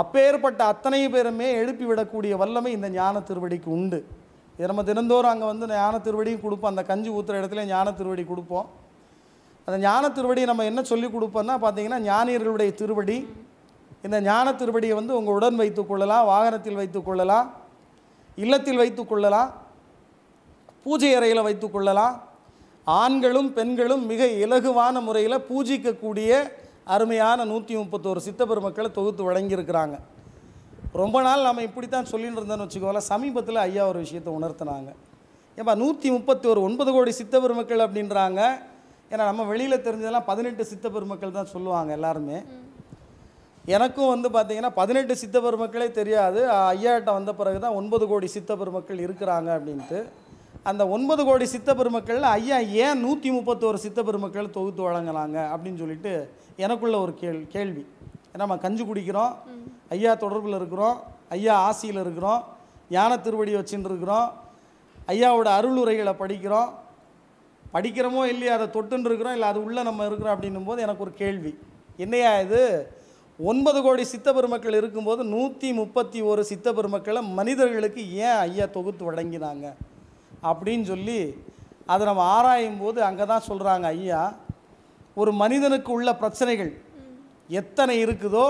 அப்பேற்பட்ட அத்தனை பேருமே எழுப்பி விடக்கூடிய வல்லமை இந்த ஞான திருவடிக்கு உண்டு இதை நம்ம தினந்தோறும் அங்கே வந்து ஞான திருவடியும் கொடுப்போம் அந்த கஞ்சி ஊற்றுற இடத்துல ஞான திருவடி கொடுப்போம் அந்த ஞான திருவடி நம்ம என்ன சொல்லிக் கொடுப்போம்னா பார்த்தீங்கன்னா ஞானியர்களுடைய திருவடி இந்த ஞான திருவடியை வந்து உங்கள் உடன் வைத்துக்கொள்ளலாம் வாகனத்தில் வைத்து கொள்ளலாம் இல்லத்தில் வைத்துக்கொள்ளலாம் பூஜை அறையில் வைத்துக்கொள்ளலாம் ஆண்களும் பெண்களும் மிக இலகுவான முறையில் பூஜிக்கக்கூடிய அருமையான நூற்றி முப்பத்தோரு சித்தப்பெருமக்களை தொகுத்து வழங்கியிருக்கிறாங்க ரொம்ப நாள் நம்ம இப்படி தான் சொல்லிட்டு இருந்தோம்னு வச்சுக்கோங்களா சமீபத்தில் ஐயா ஒரு விஷயத்தை உணர்த்தினாங்க ஏப்பா நூற்றி முப்பத்தி ஒரு ஒன்பது கோடி சித்தப்பெருமக்கள் அப்படின்றாங்க ஏன்னா நம்ம வெளியில் தெரிஞ்சதெல்லாம் பதினெட்டு சித்தப்பெருமக்கள் தான் சொல்லுவாங்க எல்லாருமே எனக்கும் வந்து பார்த்திங்கன்னா பதினெட்டு சித்தப்பெருமக்களே தெரியாது ஐயாட்ட வந்த பிறகு தான் ஒன்பது கோடி சித்தப்பெருமக்கள் இருக்கிறாங்க அப்படின்ட்டு அந்த ஒன்பது கோடி சித்த பெருமக்கள் ஐயா ஏன் நூற்றி முப்பத்தோரு சித்த பெருமக்கள் தொகுத்து வழங்கினாங்க அப்படின்னு சொல்லிட்டு எனக்குள்ள ஒரு கேள் கேள்வி ஏன்னா நம்ம கஞ்சி குடிக்கிறோம் ஐயா தொடர்பில் இருக்கிறோம் ஐயா ஆசியில் இருக்கிறோம் யானை திருவடி வச்சுட்டு இருக்கிறோம் ஐயாவோட அருள் உரைகளை படிக்கிறோம் படிக்கிறோமோ இல்லையா அதை தொட்டுன்னு இருக்கிறோம் இல்லை அது உள்ளே நம்ம இருக்கிறோம் அப்படின்னும் போது எனக்கு ஒரு கேள்வி என்னையா இது ஒன்பது கோடி சித்த பெருமக்கள் இருக்கும்போது நூற்றி முப்பத்தி ஒரு சித்த பெருமக்களை மனிதர்களுக்கு ஏன் ஐயா தொகுத்து வழங்கினாங்க அப்படின்னு சொல்லி அதை நம்ம ஆராயும் போது அங்கே தான் சொல்கிறாங்க ஐயா ஒரு மனிதனுக்கு உள்ள பிரச்சனைகள் எத்தனை இருக்குதோ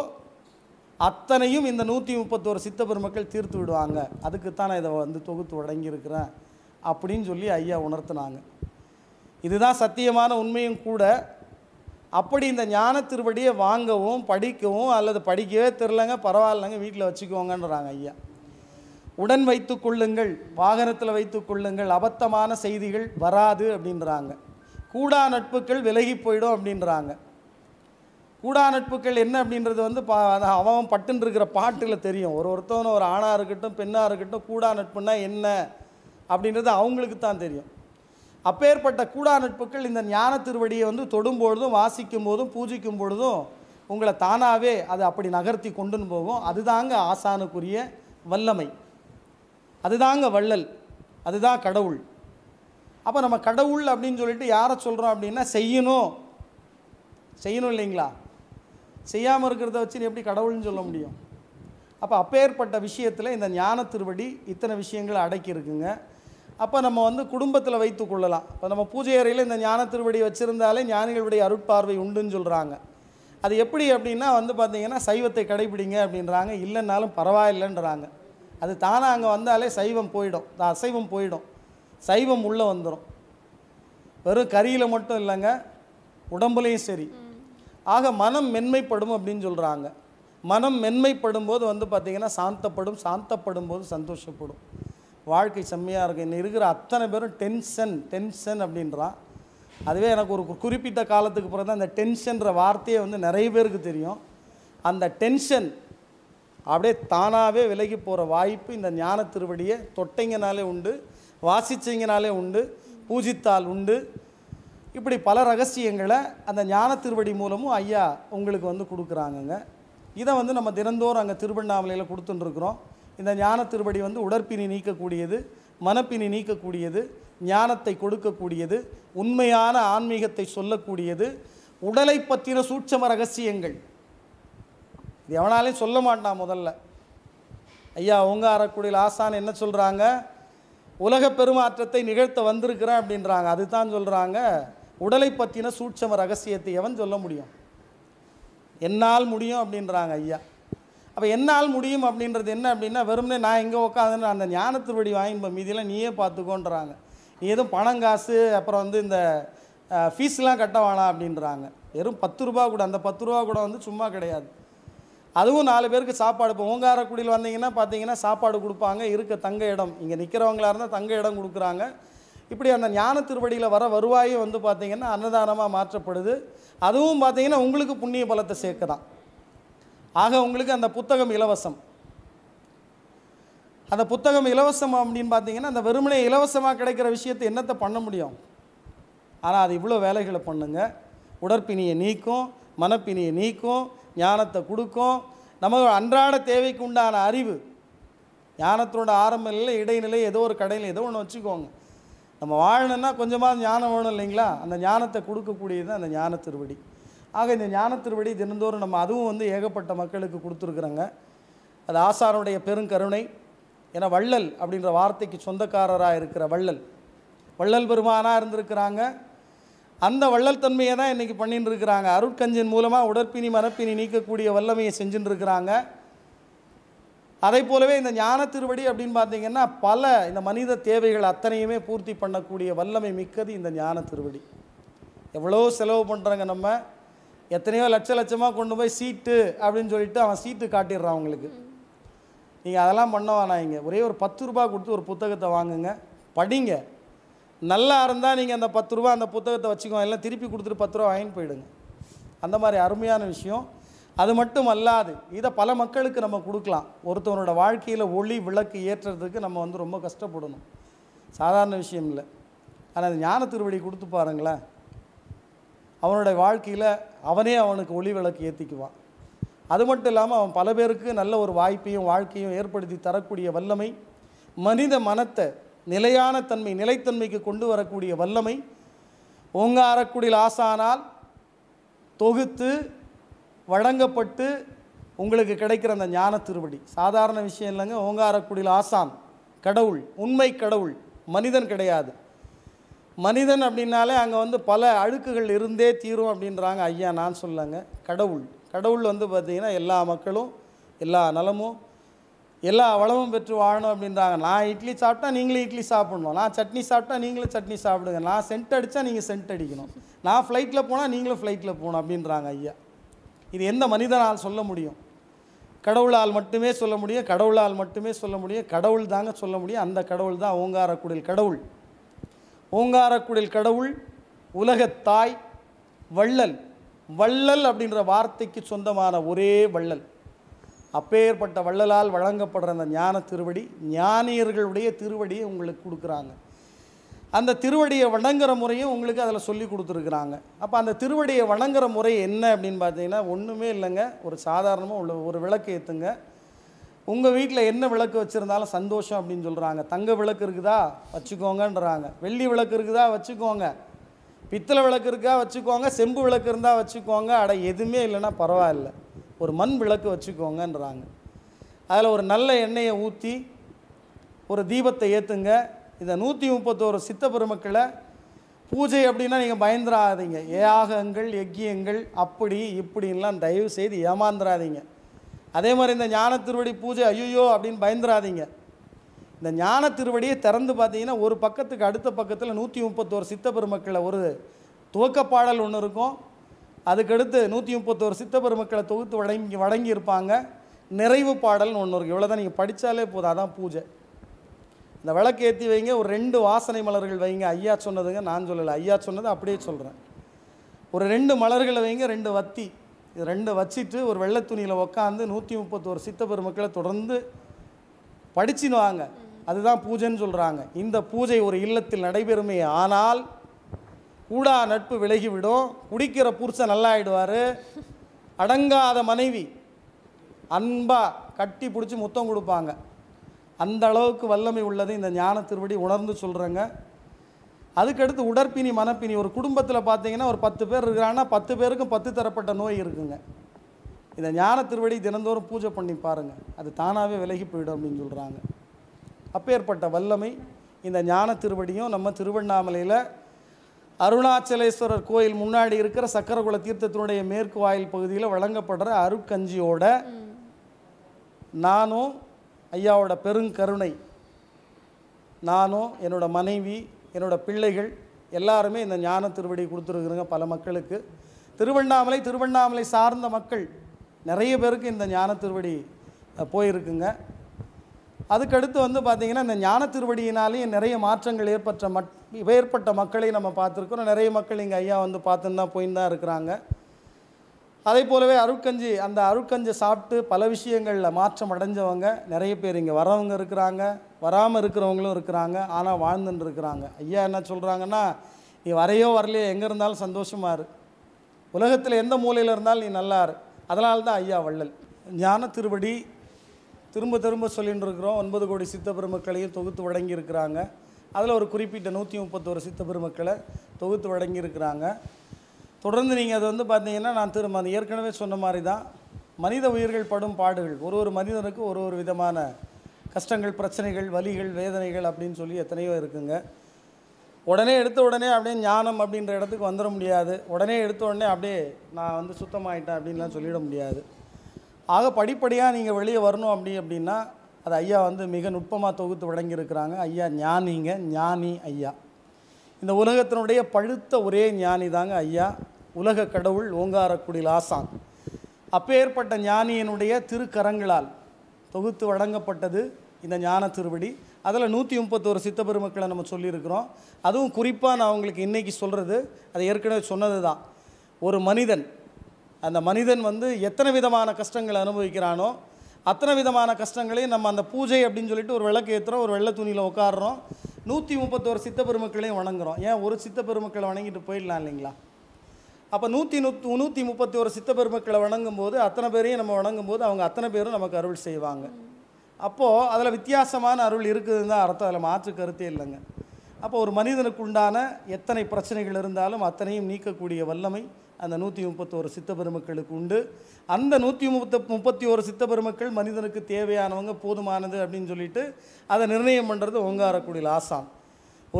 அத்தனையும் இந்த நூற்றி முப்பத்தோரு சித்த பெருமக்கள் தீர்த்து விடுவாங்க அதுக்குத்தான் நான் இதை வந்து தொகுத்து வழங்கியிருக்கிறேன் அப்படின்னு சொல்லி ஐயா உணர்த்தினாங்க இதுதான் சத்தியமான உண்மையும் கூட அப்படி இந்த ஞான திருவடியை வாங்கவும் படிக்கவும் அல்லது படிக்கவே தெரிலங்க பரவாயில்லைங்க வீட்டில் வச்சுக்கோங்கன்றாங்க ஐயா உடன் வைத்து கொள்ளுங்கள் வாகனத்தில் வைத்து கொள்ளுங்கள் அபத்தமான செய்திகள் வராது அப்படின்றாங்க கூடா நட்புகள் விலகி போயிடும் அப்படின்றாங்க கூடா நட்புகள் என்ன அப்படின்றது வந்து பா அவன் பட்டுன்னு இருக்கிற பாட்டில் தெரியும் ஒரு ஒருத்தவன் ஒரு ஆணாக இருக்கட்டும் பெண்ணாக இருக்கட்டும் கூடா நட்புனா என்ன அப்படின்றது அவங்களுக்கு தான் தெரியும் அப்பேற்பட்ட கூடா நட்புகள் இந்த ஞான திருவடியை வந்து தொடும்பொழுதும் வாசிக்கும் போதும் பூஜிக்கும் பொழுதும் உங்களை தானாகவே அது அப்படி நகர்த்தி கொண்டுன்னு போகும் அதுதாங்க ஆசானுக்குரிய வல்லமை அதுதாங்க வள்ளல் அதுதான் கடவுள் அப்போ நம்ம கடவுள் அப்படின்னு சொல்லிட்டு யாரை சொல்கிறோம் அப்படின்னா செய்யணும் செய்யணும் இல்லைங்களா செய்யாமல் இருக்கிறத வச்சு நீ எப்படி கடவுள்னு சொல்ல முடியும் அப்போ அப்பேற்பட்ட விஷயத்தில் இந்த ஞான திருவடி இத்தனை விஷயங்கள் அடக்கி இருக்குங்க அப்போ நம்ம வந்து குடும்பத்தில் வைத்து கொள்ளலாம் இப்போ நம்ம பூஜை அறையில் இந்த ஞான திருவடி வச்சுருந்தாலே ஞானிகளுடைய அருட்பார்வை உண்டுன்னு சொல்கிறாங்க அது எப்படி அப்படின்னா வந்து பார்த்திங்கன்னா சைவத்தை கடைபிடிங்க அப்படின்றாங்க இல்லைன்னாலும் பரவாயில்லைன்றாங்க அது தானாக அங்கே வந்தாலே சைவம் போயிடும் அசைவம் போயிடும் சைவம் உள்ளே வந்துடும் வெறும் கறியில் மட்டும் இல்லைங்க உடம்புலையும் சரி ஆக மனம் மென்மைப்படும் அப்படின்னு சொல்கிறாங்க மனம் மென்மைப்படும் போது வந்து பார்த்திங்கன்னா சாந்தப்படும் சாந்தப்படும் போது சந்தோஷப்படும் வாழ்க்கை செம்மையாக இருக்குது இன்னும் இருக்கிற அத்தனை பேரும் டென்ஷன் டென்ஷன் அப்படின்றான் அதுவே எனக்கு ஒரு குறிப்பிட்ட காலத்துக்கு பிறகு தான் அந்த டென்ஷன்ற வார்த்தையே வந்து நிறைய பேருக்கு தெரியும் அந்த டென்ஷன் அப்படியே தானாகவே விலகி போகிற வாய்ப்பு இந்த ஞான திருவடியை தொட்டைங்கனாலே உண்டு வாசிச்சிங்கனாலே உண்டு பூஜித்தால் உண்டு இப்படி பல ரகசியங்களை அந்த ஞான திருவடி மூலமும் ஐயா உங்களுக்கு வந்து கொடுக்குறாங்கங்க இதை வந்து நம்ம தினந்தோறும் அங்கே திருவண்ணாமலையில் கொடுத்துட்டுருக்குறோம் இந்த ஞான திருவடி வந்து உடற்பினி நீக்கக்கூடியது மனப்பினி நீக்கக்கூடியது ஞானத்தை கொடுக்கக்கூடியது உண்மையான ஆன்மீகத்தை சொல்லக்கூடியது உடலை பற்றின சூட்சம ரகசியங்கள் இது எவனாலையும் சொல்ல மாட்டான் முதல்ல ஐயா உங்க அறக்குடியில் ஆசான் என்ன சொல்கிறாங்க உலக பெருமாற்றத்தை நிகழ்த்த வந்திருக்கிறேன் அப்படின்றாங்க அதுதான் சொல்கிறாங்க உடலை பற்றின சூட்சம ரகசியத்தை எவன் சொல்ல முடியும் என்னால் முடியும் அப்படின்றாங்க ஐயா அப்போ என்னால் முடியும் அப்படின்றது என்ன அப்படின்னா வெறும்னே நான் இங்கே உட்காந்துன்னு அந்த ஞானத்திற்படி வாங்கிப்போம் மீதியெல்லாம் நீயே பார்த்துக்கோன்றாங்க நீ எதுவும் பணம் காசு அப்புறம் வந்து இந்த ஃபீஸ்லாம் கட்ட வேணாம் அப்படின்றாங்க வெறும் பத்து ரூபா கூட அந்த பத்து ரூபா கூட வந்து சும்மா கிடையாது அதுவும் நாலு பேருக்கு சாப்பாடு இப்போ ஓங்காரக்குடியில் வந்தீங்கன்னா பார்த்தீங்கன்னா சாப்பாடு கொடுப்பாங்க இருக்க தங்க இடம் இங்கே நிற்கிறவங்களாக இருந்தால் தங்க இடம் கொடுக்குறாங்க இப்படி அந்த ஞான திருவடியில் வர வருவாயும் வந்து பார்த்திங்கன்னா அன்னதானமாக மாற்றப்படுது அதுவும் பார்த்திங்கன்னா உங்களுக்கு புண்ணிய பலத்தை சேர்க்க ஆக உங்களுக்கு அந்த புத்தகம் இலவசம் அந்த புத்தகம் இலவசம் அப்படின்னு பார்த்தீங்கன்னா அந்த வெறுமனே இலவசமாக கிடைக்கிற விஷயத்தை என்னத்தை பண்ண முடியும் ஆனால் அது இவ்வளோ வேலைகளை பண்ணுங்கள் உடற்பிணியை நீக்கும் மனப்பிணியை நீக்கும் ஞானத்தை கொடுக்கும் நமது அன்றாட தேவைக்கு உண்டான அறிவு ஞானத்தோட ஆரம்ப நிலையில் இடைநிலை ஏதோ ஒரு கடையில் ஏதோ ஒன்று வச்சுக்கோங்க நம்ம வாழணும்னா கொஞ்சமாக ஞானம் வேணும் இல்லைங்களா அந்த ஞானத்தை கொடுக்கக்கூடியது அந்த ஞான திருவடி ஆக இந்த ஞான திருவடி தினந்தோறும் நம்ம அதுவும் வந்து ஏகப்பட்ட மக்களுக்கு கொடுத்துருக்குறோங்க அது ஆசாருடைய பெருங்கருணை ஏன்னா வள்ளல் அப்படின்ற வார்த்தைக்கு சொந்தக்காரராக இருக்கிற வள்ளல் வள்ளல் பெருமானாக இருந்திருக்கிறாங்க அந்த வள்ளல் தன்மையை தான் இன்றைக்கி பண்ணின்னு இருக்கிறாங்க அருட்கஞ்சின் மூலமாக உடற்பிணி மரப்பிணி நீக்கக்கூடிய வல்லமையை செஞ்சுட்டு இருக்கிறாங்க அதை போலவே இந்த ஞான திருவடி அப்படின்னு பார்த்தீங்கன்னா பல இந்த மனித தேவைகள் அத்தனையுமே பூர்த்தி பண்ணக்கூடிய வல்லமை மிக்கது இந்த ஞான திருவடி எவ்வளோ செலவு பண்ணுறாங்க நம்ம எத்தனையோ லட்ச லட்சமாக கொண்டு போய் சீட்டு அப்படின்னு சொல்லிட்டு அவன் சீட்டு காட்டிடுறான் அவங்களுக்கு நீங்கள் அதெல்லாம் பண்ணவானா இங்கே ஒரே ஒரு பத்து ரூபா கொடுத்து ஒரு புத்தகத்தை வாங்குங்க படிங்க நல்லா இருந்தால் நீங்கள் அந்த பத்து ரூபா அந்த புத்தகத்தை வச்சுக்கோங்க எல்லாம் திருப்பி கொடுத்துட்டு பத்து ரூபா வாங்கி போயிடுங்க அந்த மாதிரி அருமையான விஷயம் அது மட்டும் அல்லாது இதை பல மக்களுக்கு நம்ம கொடுக்கலாம் ஒருத்தவனோட வாழ்க்கையில் ஒளி விளக்கு ஏற்றுறதுக்கு நம்ம வந்து ரொம்ப கஷ்டப்படணும் சாதாரண விஷயம் இல்லை ஆனால் ஞான திருவடி கொடுத்து பாருங்களேன் அவனுடைய வாழ்க்கையில் அவனே அவனுக்கு ஒளி விளக்கு ஏற்றிக்குவான் அது மட்டும் இல்லாமல் அவன் பல பேருக்கு நல்ல ஒரு வாய்ப்பையும் வாழ்க்கையும் ஏற்படுத்தி தரக்கூடிய வல்லமை மனித மனத்தை நிலையான தன்மை நிலைத்தன்மைக்கு கொண்டு வரக்கூடிய வல்லமை ஓங்காரக்குடியில் ஆசானால் தொகுத்து வழங்கப்பட்டு உங்களுக்கு கிடைக்கிற அந்த ஞான திருவடி சாதாரண விஷயம் இல்லைங்க ஓங்காரக்குடியில் ஆசான் கடவுள் உண்மை கடவுள் மனிதன் கிடையாது மனிதன் அப்படின்னாலே அங்கே வந்து பல அழுக்குகள் இருந்தே தீரும் அப்படின்றாங்க ஐயா நான் சொல்லலைங்க கடவுள் கடவுள் வந்து பார்த்திங்கன்னா எல்லா மக்களும் எல்லா நலமும் எல்லா வளமும் பெற்று வாழணும் அப்படின்றாங்க நான் இட்லி சாப்பிட்டா நீங்களும் இட்லி சாப்பிடணும் நான் சட்னி சாப்பிட்டா நீங்களும் சட்னி சாப்பிடுங்க நான் சென்ட் அடித்தா நீங்கள் சென்ட் அடிக்கணும் நான் ஃப்ளைட்டில் போனால் நீங்களும் ஃப்ளைட்டில் போகணும் அப்படின்றாங்க ஐயா இது எந்த மனிதனால் சொல்ல முடியும் கடவுளால் மட்டுமே சொல்ல முடியும் கடவுளால் மட்டுமே சொல்ல முடியும் கடவுள் தாங்க சொல்ல முடியும் அந்த கடவுள் தான் ஓங்காரக்குடில் கடவுள் ஓங்காரக்குடில் கடவுள் உலகத்தாய் வள்ளல் வள்ளல் அப்படின்ற வார்த்தைக்கு சொந்தமான ஒரே வள்ளல் அப்பேற்பட்ட வள்ளலால் வழங்கப்படுற அந்த ஞான திருவடி ஞானியர்களுடைய திருவடியை உங்களுக்கு கொடுக்குறாங்க அந்த திருவடியை வணங்குற முறையும் உங்களுக்கு அதில் சொல்லி கொடுத்துருக்குறாங்க அப்போ அந்த திருவடியை வணங்குற முறை என்ன அப்படின்னு பார்த்தீங்கன்னா ஒன்றுமே இல்லைங்க ஒரு சாதாரணமாக உள்ள ஒரு விளக்கு ஏற்றுங்க உங்கள் வீட்டில் என்ன விளக்கு வச்சுருந்தாலும் சந்தோஷம் அப்படின்னு சொல்கிறாங்க தங்க விளக்கு இருக்குதா வச்சுக்கோங்கன்றாங்க வெள்ளி விளக்கு இருக்குதா வச்சுக்கோங்க பித்தளை விளக்கு இருக்கா வச்சுக்கோங்க செம்பு விளக்கு இருந்தால் வச்சுக்கோங்க அட எதுவுமே இல்லைன்னா பரவாயில்ல ஒரு மண் விளக்கு வச்சுக்கோங்கன்றாங்க அதில் ஒரு நல்ல எண்ணெயை ஊற்றி ஒரு தீபத்தை ஏற்றுங்க இந்த நூற்றி முப்பத்தோரு சித்த பெருமக்களை பூஜை அப்படின்னா நீங்கள் பயந்துராதீங்க ஏகங்கள் எக்கியங்கள் அப்படி இப்படின்லாம் தயவு செய்து ஏமாந்துடாதீங்க அதே மாதிரி இந்த ஞான திருவடி பூஜை ஐயோ அப்படின்னு பயந்துராதீங்க இந்த ஞான திருவடியை திறந்து பார்த்தீங்கன்னா ஒரு பக்கத்துக்கு அடுத்த பக்கத்தில் நூற்றி முப்பத்தோரு சித்த பெருமக்களை ஒரு துவக்கப்பாடல் ஒன்று இருக்கும் அதுக்கடுத்து நூற்றி முப்பத்தோரு சித்த மக்களை தொகுத்து வழங்கி வழங்கியிருப்பாங்க நிறைவு பாடல்னு ஒன்று இருக்குது இவ்வளோ தான் நீங்கள் படித்தாலே போதும் அதான் பூஜை இந்த விளக்கு ஏற்றி வைங்க ஒரு ரெண்டு வாசனை மலர்கள் வைங்க ஐயா சொன்னதுங்க நான் சொல்லலை ஐயா சொன்னது அப்படியே சொல்கிறேன் ஒரு ரெண்டு மலர்களை வைங்க ரெண்டு வத்தி இது ரெண்டு வச்சுட்டு ஒரு வெள்ளை துணியில் உக்காந்து நூற்றி முப்பத்தோரு சித்த மக்களை தொடர்ந்து படிச்சுன்னு வாங்க அதுதான் பூஜைன்னு சொல்கிறாங்க இந்த பூஜை ஒரு இல்லத்தில் நடைபெறுமே ஆனால் கூடா நட்பு விலகிவிடும் குடிக்கிற புருஷன் நல்லாயிடுவார் அடங்காத மனைவி அன்பாக கட்டி பிடிச்சி முத்தம் கொடுப்பாங்க அந்த அளவுக்கு வல்லமை உள்ளது இந்த ஞான திருவடி உணர்ந்து சொல்கிறேங்க அதுக்கடுத்து உடற்பிணி மனப்பிணி ஒரு குடும்பத்தில் பார்த்தீங்கன்னா ஒரு பத்து பேர் இருக்கிறாங்கன்னா பத்து பேருக்கும் பத்து தரப்பட்ட நோய் இருக்குங்க இந்த ஞான திருவடி தினந்தோறும் பூஜை பண்ணி பாருங்கள் அது தானாகவே விலகி போயிடும் அப்படின்னு சொல்கிறாங்க அப்பேற்பட்ட வல்லமை இந்த ஞான திருவடியும் நம்ம திருவண்ணாமலையில் அருணாச்சலேஸ்வரர் கோயில் முன்னாடி இருக்கிற சக்கரகுல தீர்த்தத்தினுடைய மேற்கு வாயில் பகுதியில் வழங்கப்படுற அருக்கஞ்சியோட நானும் ஐயாவோட பெருங்கருணை நானும் என்னோட மனைவி என்னோட பிள்ளைகள் எல்லாருமே இந்த ஞான திருவடி கொடுத்துருக்குறேங்க பல மக்களுக்கு திருவண்ணாமலை திருவண்ணாமலை சார்ந்த மக்கள் நிறைய பேருக்கு இந்த ஞான திருவடி போயிருக்குங்க அதுக்கடுத்து வந்து பார்த்திங்கன்னா இந்த ஞான திருவடியினாலேயும் நிறைய மாற்றங்கள் ஏற்பற்ற மட் வேறுபட்ட மக்களையும் நம்ம பார்த்துருக்குறோம் நிறைய மக்கள் இங்கே ஐயா வந்து பார்த்துன்னு தான் போயின்னு தான் இருக்கிறாங்க அதே போலவே அருட்கஞ்சி அந்த அருக்கஞ்சி சாப்பிட்டு பல விஷயங்களில் மாற்றம் அடைஞ்சவங்க நிறைய பேர் இங்கே வரவங்க இருக்கிறாங்க வராமல் இருக்கிறவங்களும் இருக்கிறாங்க ஆனால் வாழ்ந்துன்னு இருக்கிறாங்க ஐயா என்ன சொல்கிறாங்கன்னா நீ வரையோ வரலையோ எங்கே இருந்தாலும் சந்தோஷமாக இரு உலகத்தில் எந்த மூலையில் இருந்தாலும் நீ நல்லா இரு அதனால தான் ஐயா வள்ளல் ஞான திருவடி திரும்ப திரும்ப சொல்லிகிட்டு இருக்கிறோம் ஒன்பது கோடி சித்த பெருமக்களையும் தொகுத்து வழங்கியிருக்கிறாங்க இருக்கிறாங்க அதில் ஒரு குறிப்பிட்ட நூற்றி முப்பத்தோரு சித்த பெருமக்களை தொகுத்து வழங்கியிருக்கிறாங்க தொடர்ந்து நீங்கள் அது வந்து பார்த்தீங்கன்னா நான் திரும்ப ஏற்கனவே சொன்ன மாதிரி தான் மனித உயிர்கள் படும் பாடுகள் ஒரு ஒரு மனிதனுக்கு ஒரு ஒரு விதமான கஷ்டங்கள் பிரச்சனைகள் வலிகள் வேதனைகள் அப்படின்னு சொல்லி எத்தனையோ இருக்குங்க உடனே எடுத்த உடனே அப்படியே ஞானம் அப்படின்ற இடத்துக்கு வந்துட முடியாது உடனே எடுத்த உடனே அப்படியே நான் வந்து சுத்தமாயிட்டேன் அப்படின்லாம் சொல்லிட முடியாது ஆக படிப்படியாக நீங்கள் வெளியே வரணும் அப்படி அப்படின்னா அது ஐயா வந்து மிக நுட்பமாக தொகுத்து வழங்கியிருக்கிறாங்க ஐயா ஞானிங்க ஞானி ஐயா இந்த உலகத்தினுடைய பழுத்த ஒரே ஞானி தாங்க ஐயா உலக கடவுள் ஓங்காரக்குடில் ஆசான் அப்பேற்பட்ட ஞானியினுடைய திருக்கரங்களால் தொகுத்து வழங்கப்பட்டது இந்த ஞான திருவடி அதில் நூற்றி முப்பத்தோரு பெருமக்களை நம்ம சொல்லியிருக்கிறோம் அதுவும் குறிப்பாக நான் அவங்களுக்கு இன்றைக்கி சொல்கிறது அது ஏற்கனவே சொன்னது தான் ஒரு மனிதன் அந்த மனிதன் வந்து எத்தனை விதமான கஷ்டங்களை அனுபவிக்கிறானோ அத்தனை விதமான கஷ்டங்களையும் நம்ம அந்த பூஜை அப்படின்னு சொல்லிட்டு ஒரு விளக்கு ஏற்றுறோம் ஒரு வெள்ளை துணியில் உட்காடுறோம் நூற்றி முப்பத்தோரு சித்த பெருமக்களையும் வணங்குறோம் ஏன் ஒரு சித்த பெருமக்களை வணங்கிட்டு போயிடலாம் இல்லைங்களா அப்போ நூற்றி நூற்று நூற்றி முப்பத்தி ஒரு சித்த பெருமக்களை வணங்கும் போது அத்தனை பேரையும் நம்ம வணங்கும் போது அவங்க அத்தனை பேரும் நமக்கு அருள் செய்வாங்க அப்போது அதில் வித்தியாசமான அருள் இருக்குதுன்னு தான் அர்த்தம் அதில் மாற்று கருத்தே இல்லைங்க அப்போ ஒரு மனிதனுக்கு உண்டான எத்தனை பிரச்சனைகள் இருந்தாலும் அத்தனையும் நீக்கக்கூடிய வல்லமை அந்த நூற்றி முப்பத்தோரு சித்த பெருமக்களுக்கு உண்டு அந்த நூற்றி முப்பத்த முப்பத்தி ஒரு சித்த பெருமக்கள் மனிதனுக்கு தேவையானவங்க போதுமானது அப்படின்னு சொல்லிட்டு அதை நிர்ணயம் பண்ணுறது ஓங்காரக்குடியில் ஆசாம்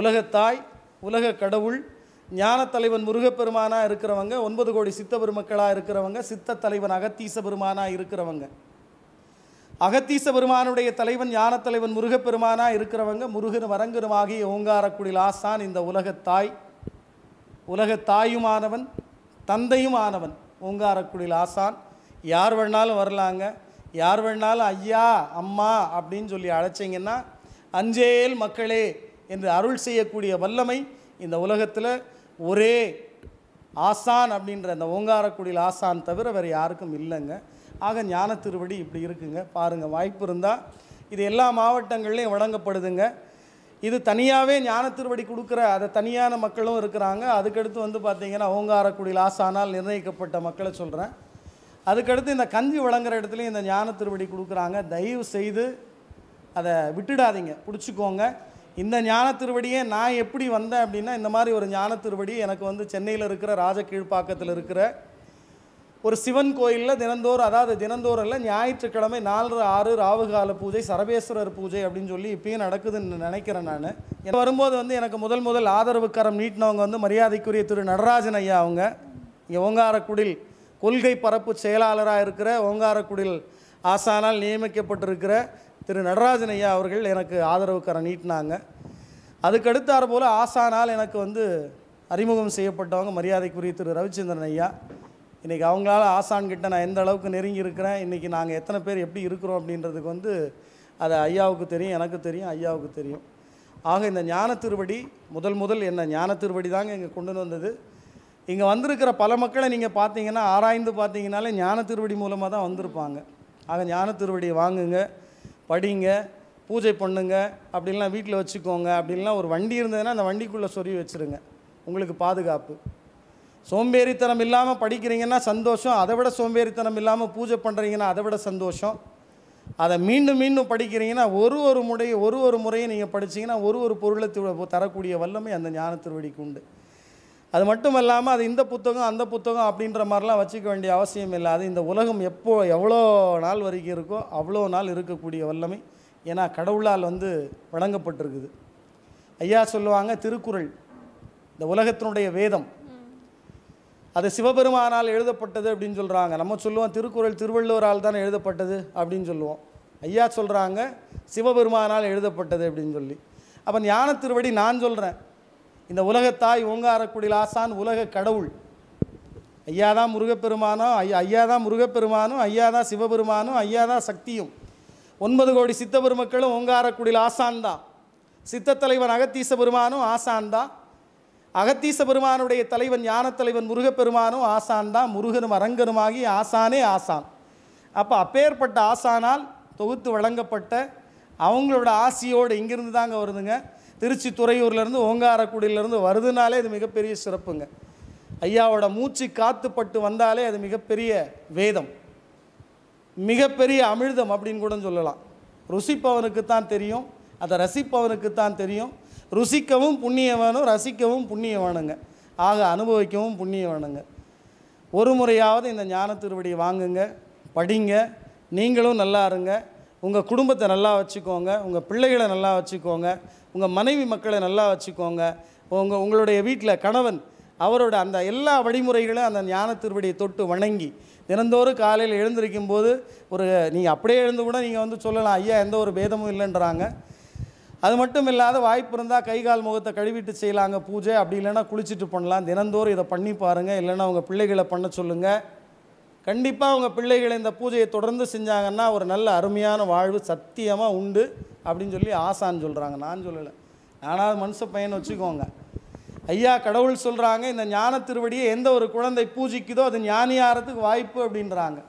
உலகத்தாய் உலக கடவுள் ஞான தலைவன் முருகப்பெருமானாக இருக்கிறவங்க ஒன்பது கோடி சித்த பெருமக்களாக இருக்கிறவங்க சித்த தலைவன் அகத்தீச பெருமானாக இருக்கிறவங்க அகத்தீச பெருமானுடைய தலைவன் ஞானத்தலைவன் முருகப்பெருமானாக இருக்கிறவங்க முருகன் வரங்கனுமாகிய ஓங்காரக்குடில் ஆசான் இந்த உலகத்தாய் உலகத்தாயுமானவன் தந்தையும் ஆனவன் ஓங்காரக்குடில் ஆசான் யார் வேணாலும் வரலாங்க யார் வேணாலும் ஐயா அம்மா அப்படின்னு சொல்லி அழைச்சிங்கன்னா அஞ்சேல் மக்களே என்று அருள் செய்யக்கூடிய வல்லமை இந்த உலகத்தில் ஒரே ஆசான் அப்படின்ற அந்த ஓங்காரக்குடியில் ஆசான் தவிர வேறு யாருக்கும் இல்லைங்க ஆக ஞான திருவடி இப்படி இருக்குங்க பாருங்கள் வாய்ப்பு இருந்தால் இது எல்லா மாவட்டங்கள்லேயும் வழங்கப்படுதுங்க இது தனியாகவே ஞான திருவடி கொடுக்குற அதை தனியான மக்களும் இருக்கிறாங்க அதுக்கடுத்து வந்து பார்த்திங்கன்னா ஓங்காரக்குடி லாசானால் நிர்ணயிக்கப்பட்ட மக்களை சொல்கிறேன் அதுக்கடுத்து இந்த கஞ்சி வழங்குகிற இடத்துலையும் இந்த ஞான திருவடி கொடுக்குறாங்க தயவு செய்து அதை விட்டுடாதீங்க பிடிச்சிக்கோங்க இந்த ஞான திருவடியே நான் எப்படி வந்தேன் அப்படின்னா இந்த மாதிரி ஒரு ஞான திருவடி எனக்கு வந்து சென்னையில் இருக்கிற ராஜ கீழ்ப்பாக்கத்தில் இருக்கிற ஒரு சிவன் கோயிலில் தினந்தோறும் அதாவது தினந்தோறும் ஞாயிற்றுக்கிழமை நாலு ஆறு ராவுகால பூஜை சரபேஸ்வரர் பூஜை அப்படின்னு சொல்லி இப்பயும் நடக்குதுன்னு நினைக்கிறேன் நான் வரும்போது வந்து எனக்கு முதல் முதல் ஆதரவு கரம் நீட்டினவங்க வந்து மரியாதைக்குரிய திரு நடராஜன் ஐயா அவங்க இங்கே ஓங்காரக்குடில் கொள்கை பரப்பு செயலாளராக இருக்கிற ஓங்காரக்குடில் ஆசானால் நியமிக்கப்பட்டிருக்கிற திரு நடராஜன் ஐயா அவர்கள் எனக்கு ஆதரவு கரம் நீட்டினாங்க அதுக்கடுத்தார் போல் ஆசானால் எனக்கு வந்து அறிமுகம் செய்யப்பட்டவங்க மரியாதைக்குரிய திரு ரவிச்சந்திரன் ஐயா இன்றைக்கி அவங்களால ஆசான்கிட்ட நான் எந்த அளவுக்கு நெருங்கி இருக்கிறேன் இன்றைக்கி நாங்கள் எத்தனை பேர் எப்படி இருக்கிறோம் அப்படின்றதுக்கு வந்து அது ஐயாவுக்கு தெரியும் எனக்கு தெரியும் ஐயாவுக்கு தெரியும் ஆக இந்த ஞான திருவடி முதல் முதல் என்ன ஞான திருவடி தாங்க இங்கே கொண்டு வந்தது இங்கே வந்திருக்கிற பல மக்களை நீங்கள் பார்த்தீங்கன்னா ஆராய்ந்து பார்த்தீங்கனாலே ஞான திருவடி மூலமாக தான் வந்திருப்பாங்க ஆக ஞான திருவடியை வாங்குங்க படிங்க பூஜை பண்ணுங்க அப்படின்லாம் வீட்டில் வச்சுக்கோங்க அப்படின்லாம் ஒரு வண்டி இருந்ததுன்னா அந்த வண்டிக்குள்ளே சொறி வச்சுருங்க உங்களுக்கு பாதுகாப்பு சோம்பேறித்தனம் இல்லாமல் படிக்கிறீங்கன்னா சந்தோஷம் அதை விட சோம்பேறித்தனம் இல்லாமல் பூஜை பண்ணுறீங்கன்னா அதை விட சந்தோஷம் அதை மீண்டும் மீண்டும் படிக்கிறீங்கன்னா ஒரு ஒரு முறை ஒரு ஒரு முறையும் நீங்கள் படித்தீங்கன்னா ஒரு ஒரு பொருளை தரக்கூடிய வல்லமை அந்த திருவடிக்கு உண்டு அது மட்டும் இல்லாமல் அது இந்த புத்தகம் அந்த புத்தகம் அப்படின்ற மாதிரிலாம் வச்சுக்க வேண்டிய அவசியம் இல்லை அது இந்த உலகம் எப்போ எவ்வளோ நாள் வரைக்கும் இருக்கோ அவ்வளோ நாள் இருக்கக்கூடிய வல்லமை ஏன்னா கடவுளால் வந்து வழங்கப்பட்டிருக்குது ஐயா சொல்லுவாங்க திருக்குறள் இந்த உலகத்தினுடைய வேதம் அது சிவபெருமானால் எழுதப்பட்டது அப்படின்னு சொல்கிறாங்க நம்ம சொல்லுவோம் திருக்குறள் திருவள்ளுவரால் தான் எழுதப்பட்டது அப்படின்னு சொல்லுவோம் ஐயா சொல்கிறாங்க சிவபெருமானால் எழுதப்பட்டது அப்படின்னு சொல்லி அப்போ ஞான திருவடி நான் சொல்கிறேன் இந்த உலகத்தாய் ஓங்காரக்குடியில் ஆசான் உலக கடவுள் ஐயா தான் முருகப்பெருமானோ ஐயா ஐயா தான் முருகப்பெருமானும் ஐயா தான் சிவபெருமானும் ஐயா தான் சக்தியும் ஒன்பது கோடி சித்த பெருமக்களும் ஓங்காரக்குடியில் ஆசான் தான் சித்த தலைவன் அகத்தீச பெருமானும் ஆசான் தான் அகத்தீச பெருமானுடைய தலைவன் ஞானத்தலைவன் முருகப்பெருமானும் ஆசான் தான் முருகனும் அரங்கனுமாகி ஆசானே ஆசான் அப்போ அப்பேற்பட்ட ஆசானால் தொகுத்து வழங்கப்பட்ட அவங்களோட ஆசியோடு இங்கிருந்து தாங்க வருதுங்க திருச்சி துறையூர்லேருந்து ஓங்காரக்குடியிலேருந்து வருதுனாலே இது மிகப்பெரிய சிறப்புங்க ஐயாவோட மூச்சு காத்துப்பட்டு வந்தாலே அது மிகப்பெரிய வேதம் மிகப்பெரிய அமிழ்தம் அப்படின்னு கூட சொல்லலாம் ருசிப்பவனுக்கு தான் தெரியும் அதை ரசிப்பவனுக்கு தான் தெரியும் ருசிக்கவும் புண்ணியவானும் ரசிக்கவும் புண்ணியவானுங்க ஆக அனுபவிக்கவும் புண்ணியவானுங்க ஒரு முறையாவது இந்த ஞான திருவடி வாங்குங்க படிங்க நீங்களும் நல்லா இருங்க உங்கள் குடும்பத்தை நல்லா வச்சுக்கோங்க உங்கள் பிள்ளைகளை நல்லா வச்சுக்கோங்க உங்கள் மனைவி மக்களை நல்லா வச்சுக்கோங்க உங்கள் உங்களுடைய வீட்டில் கணவன் அவரோட அந்த எல்லா வழிமுறைகளும் அந்த ஞான திருவடியை தொட்டு வணங்கி தினந்தோறும் காலையில் எழுந்திருக்கும் போது ஒரு நீங்கள் அப்படியே எழுந்து கூட நீங்கள் வந்து சொல்லலாம் ஐயா எந்த ஒரு பேதமும் இல்லைன்றாங்க அது மட்டும் இல்லாத வாய்ப்பு இருந்தால் கை கால் முகத்தை கழுவிட்டு செய்யலாங்க பூஜை அப்படி இல்லைன்னா குளிச்சுட்டு பண்ணலாம் தினந்தோறும் இதை பண்ணி பாருங்கள் இல்லைன்னா உங்கள் பிள்ளைகளை பண்ண சொல்லுங்கள் கண்டிப்பாக உங்கள் பிள்ளைகளை இந்த பூஜையை தொடர்ந்து செஞ்சாங்கன்னா ஒரு நல்ல அருமையான வாழ்வு சத்தியமாக உண்டு அப்படின்னு சொல்லி ஆசான்னு சொல்கிறாங்க நான் சொல்லலை நானாவது மனுஷ பையன் வச்சுக்கோங்க ஐயா கடவுள் சொல்கிறாங்க இந்த ஞான திருவடியை எந்த ஒரு குழந்தை பூஜிக்குதோ அது ஞானியாரத்துக்கு வாய்ப்பு அப்படின்றாங்க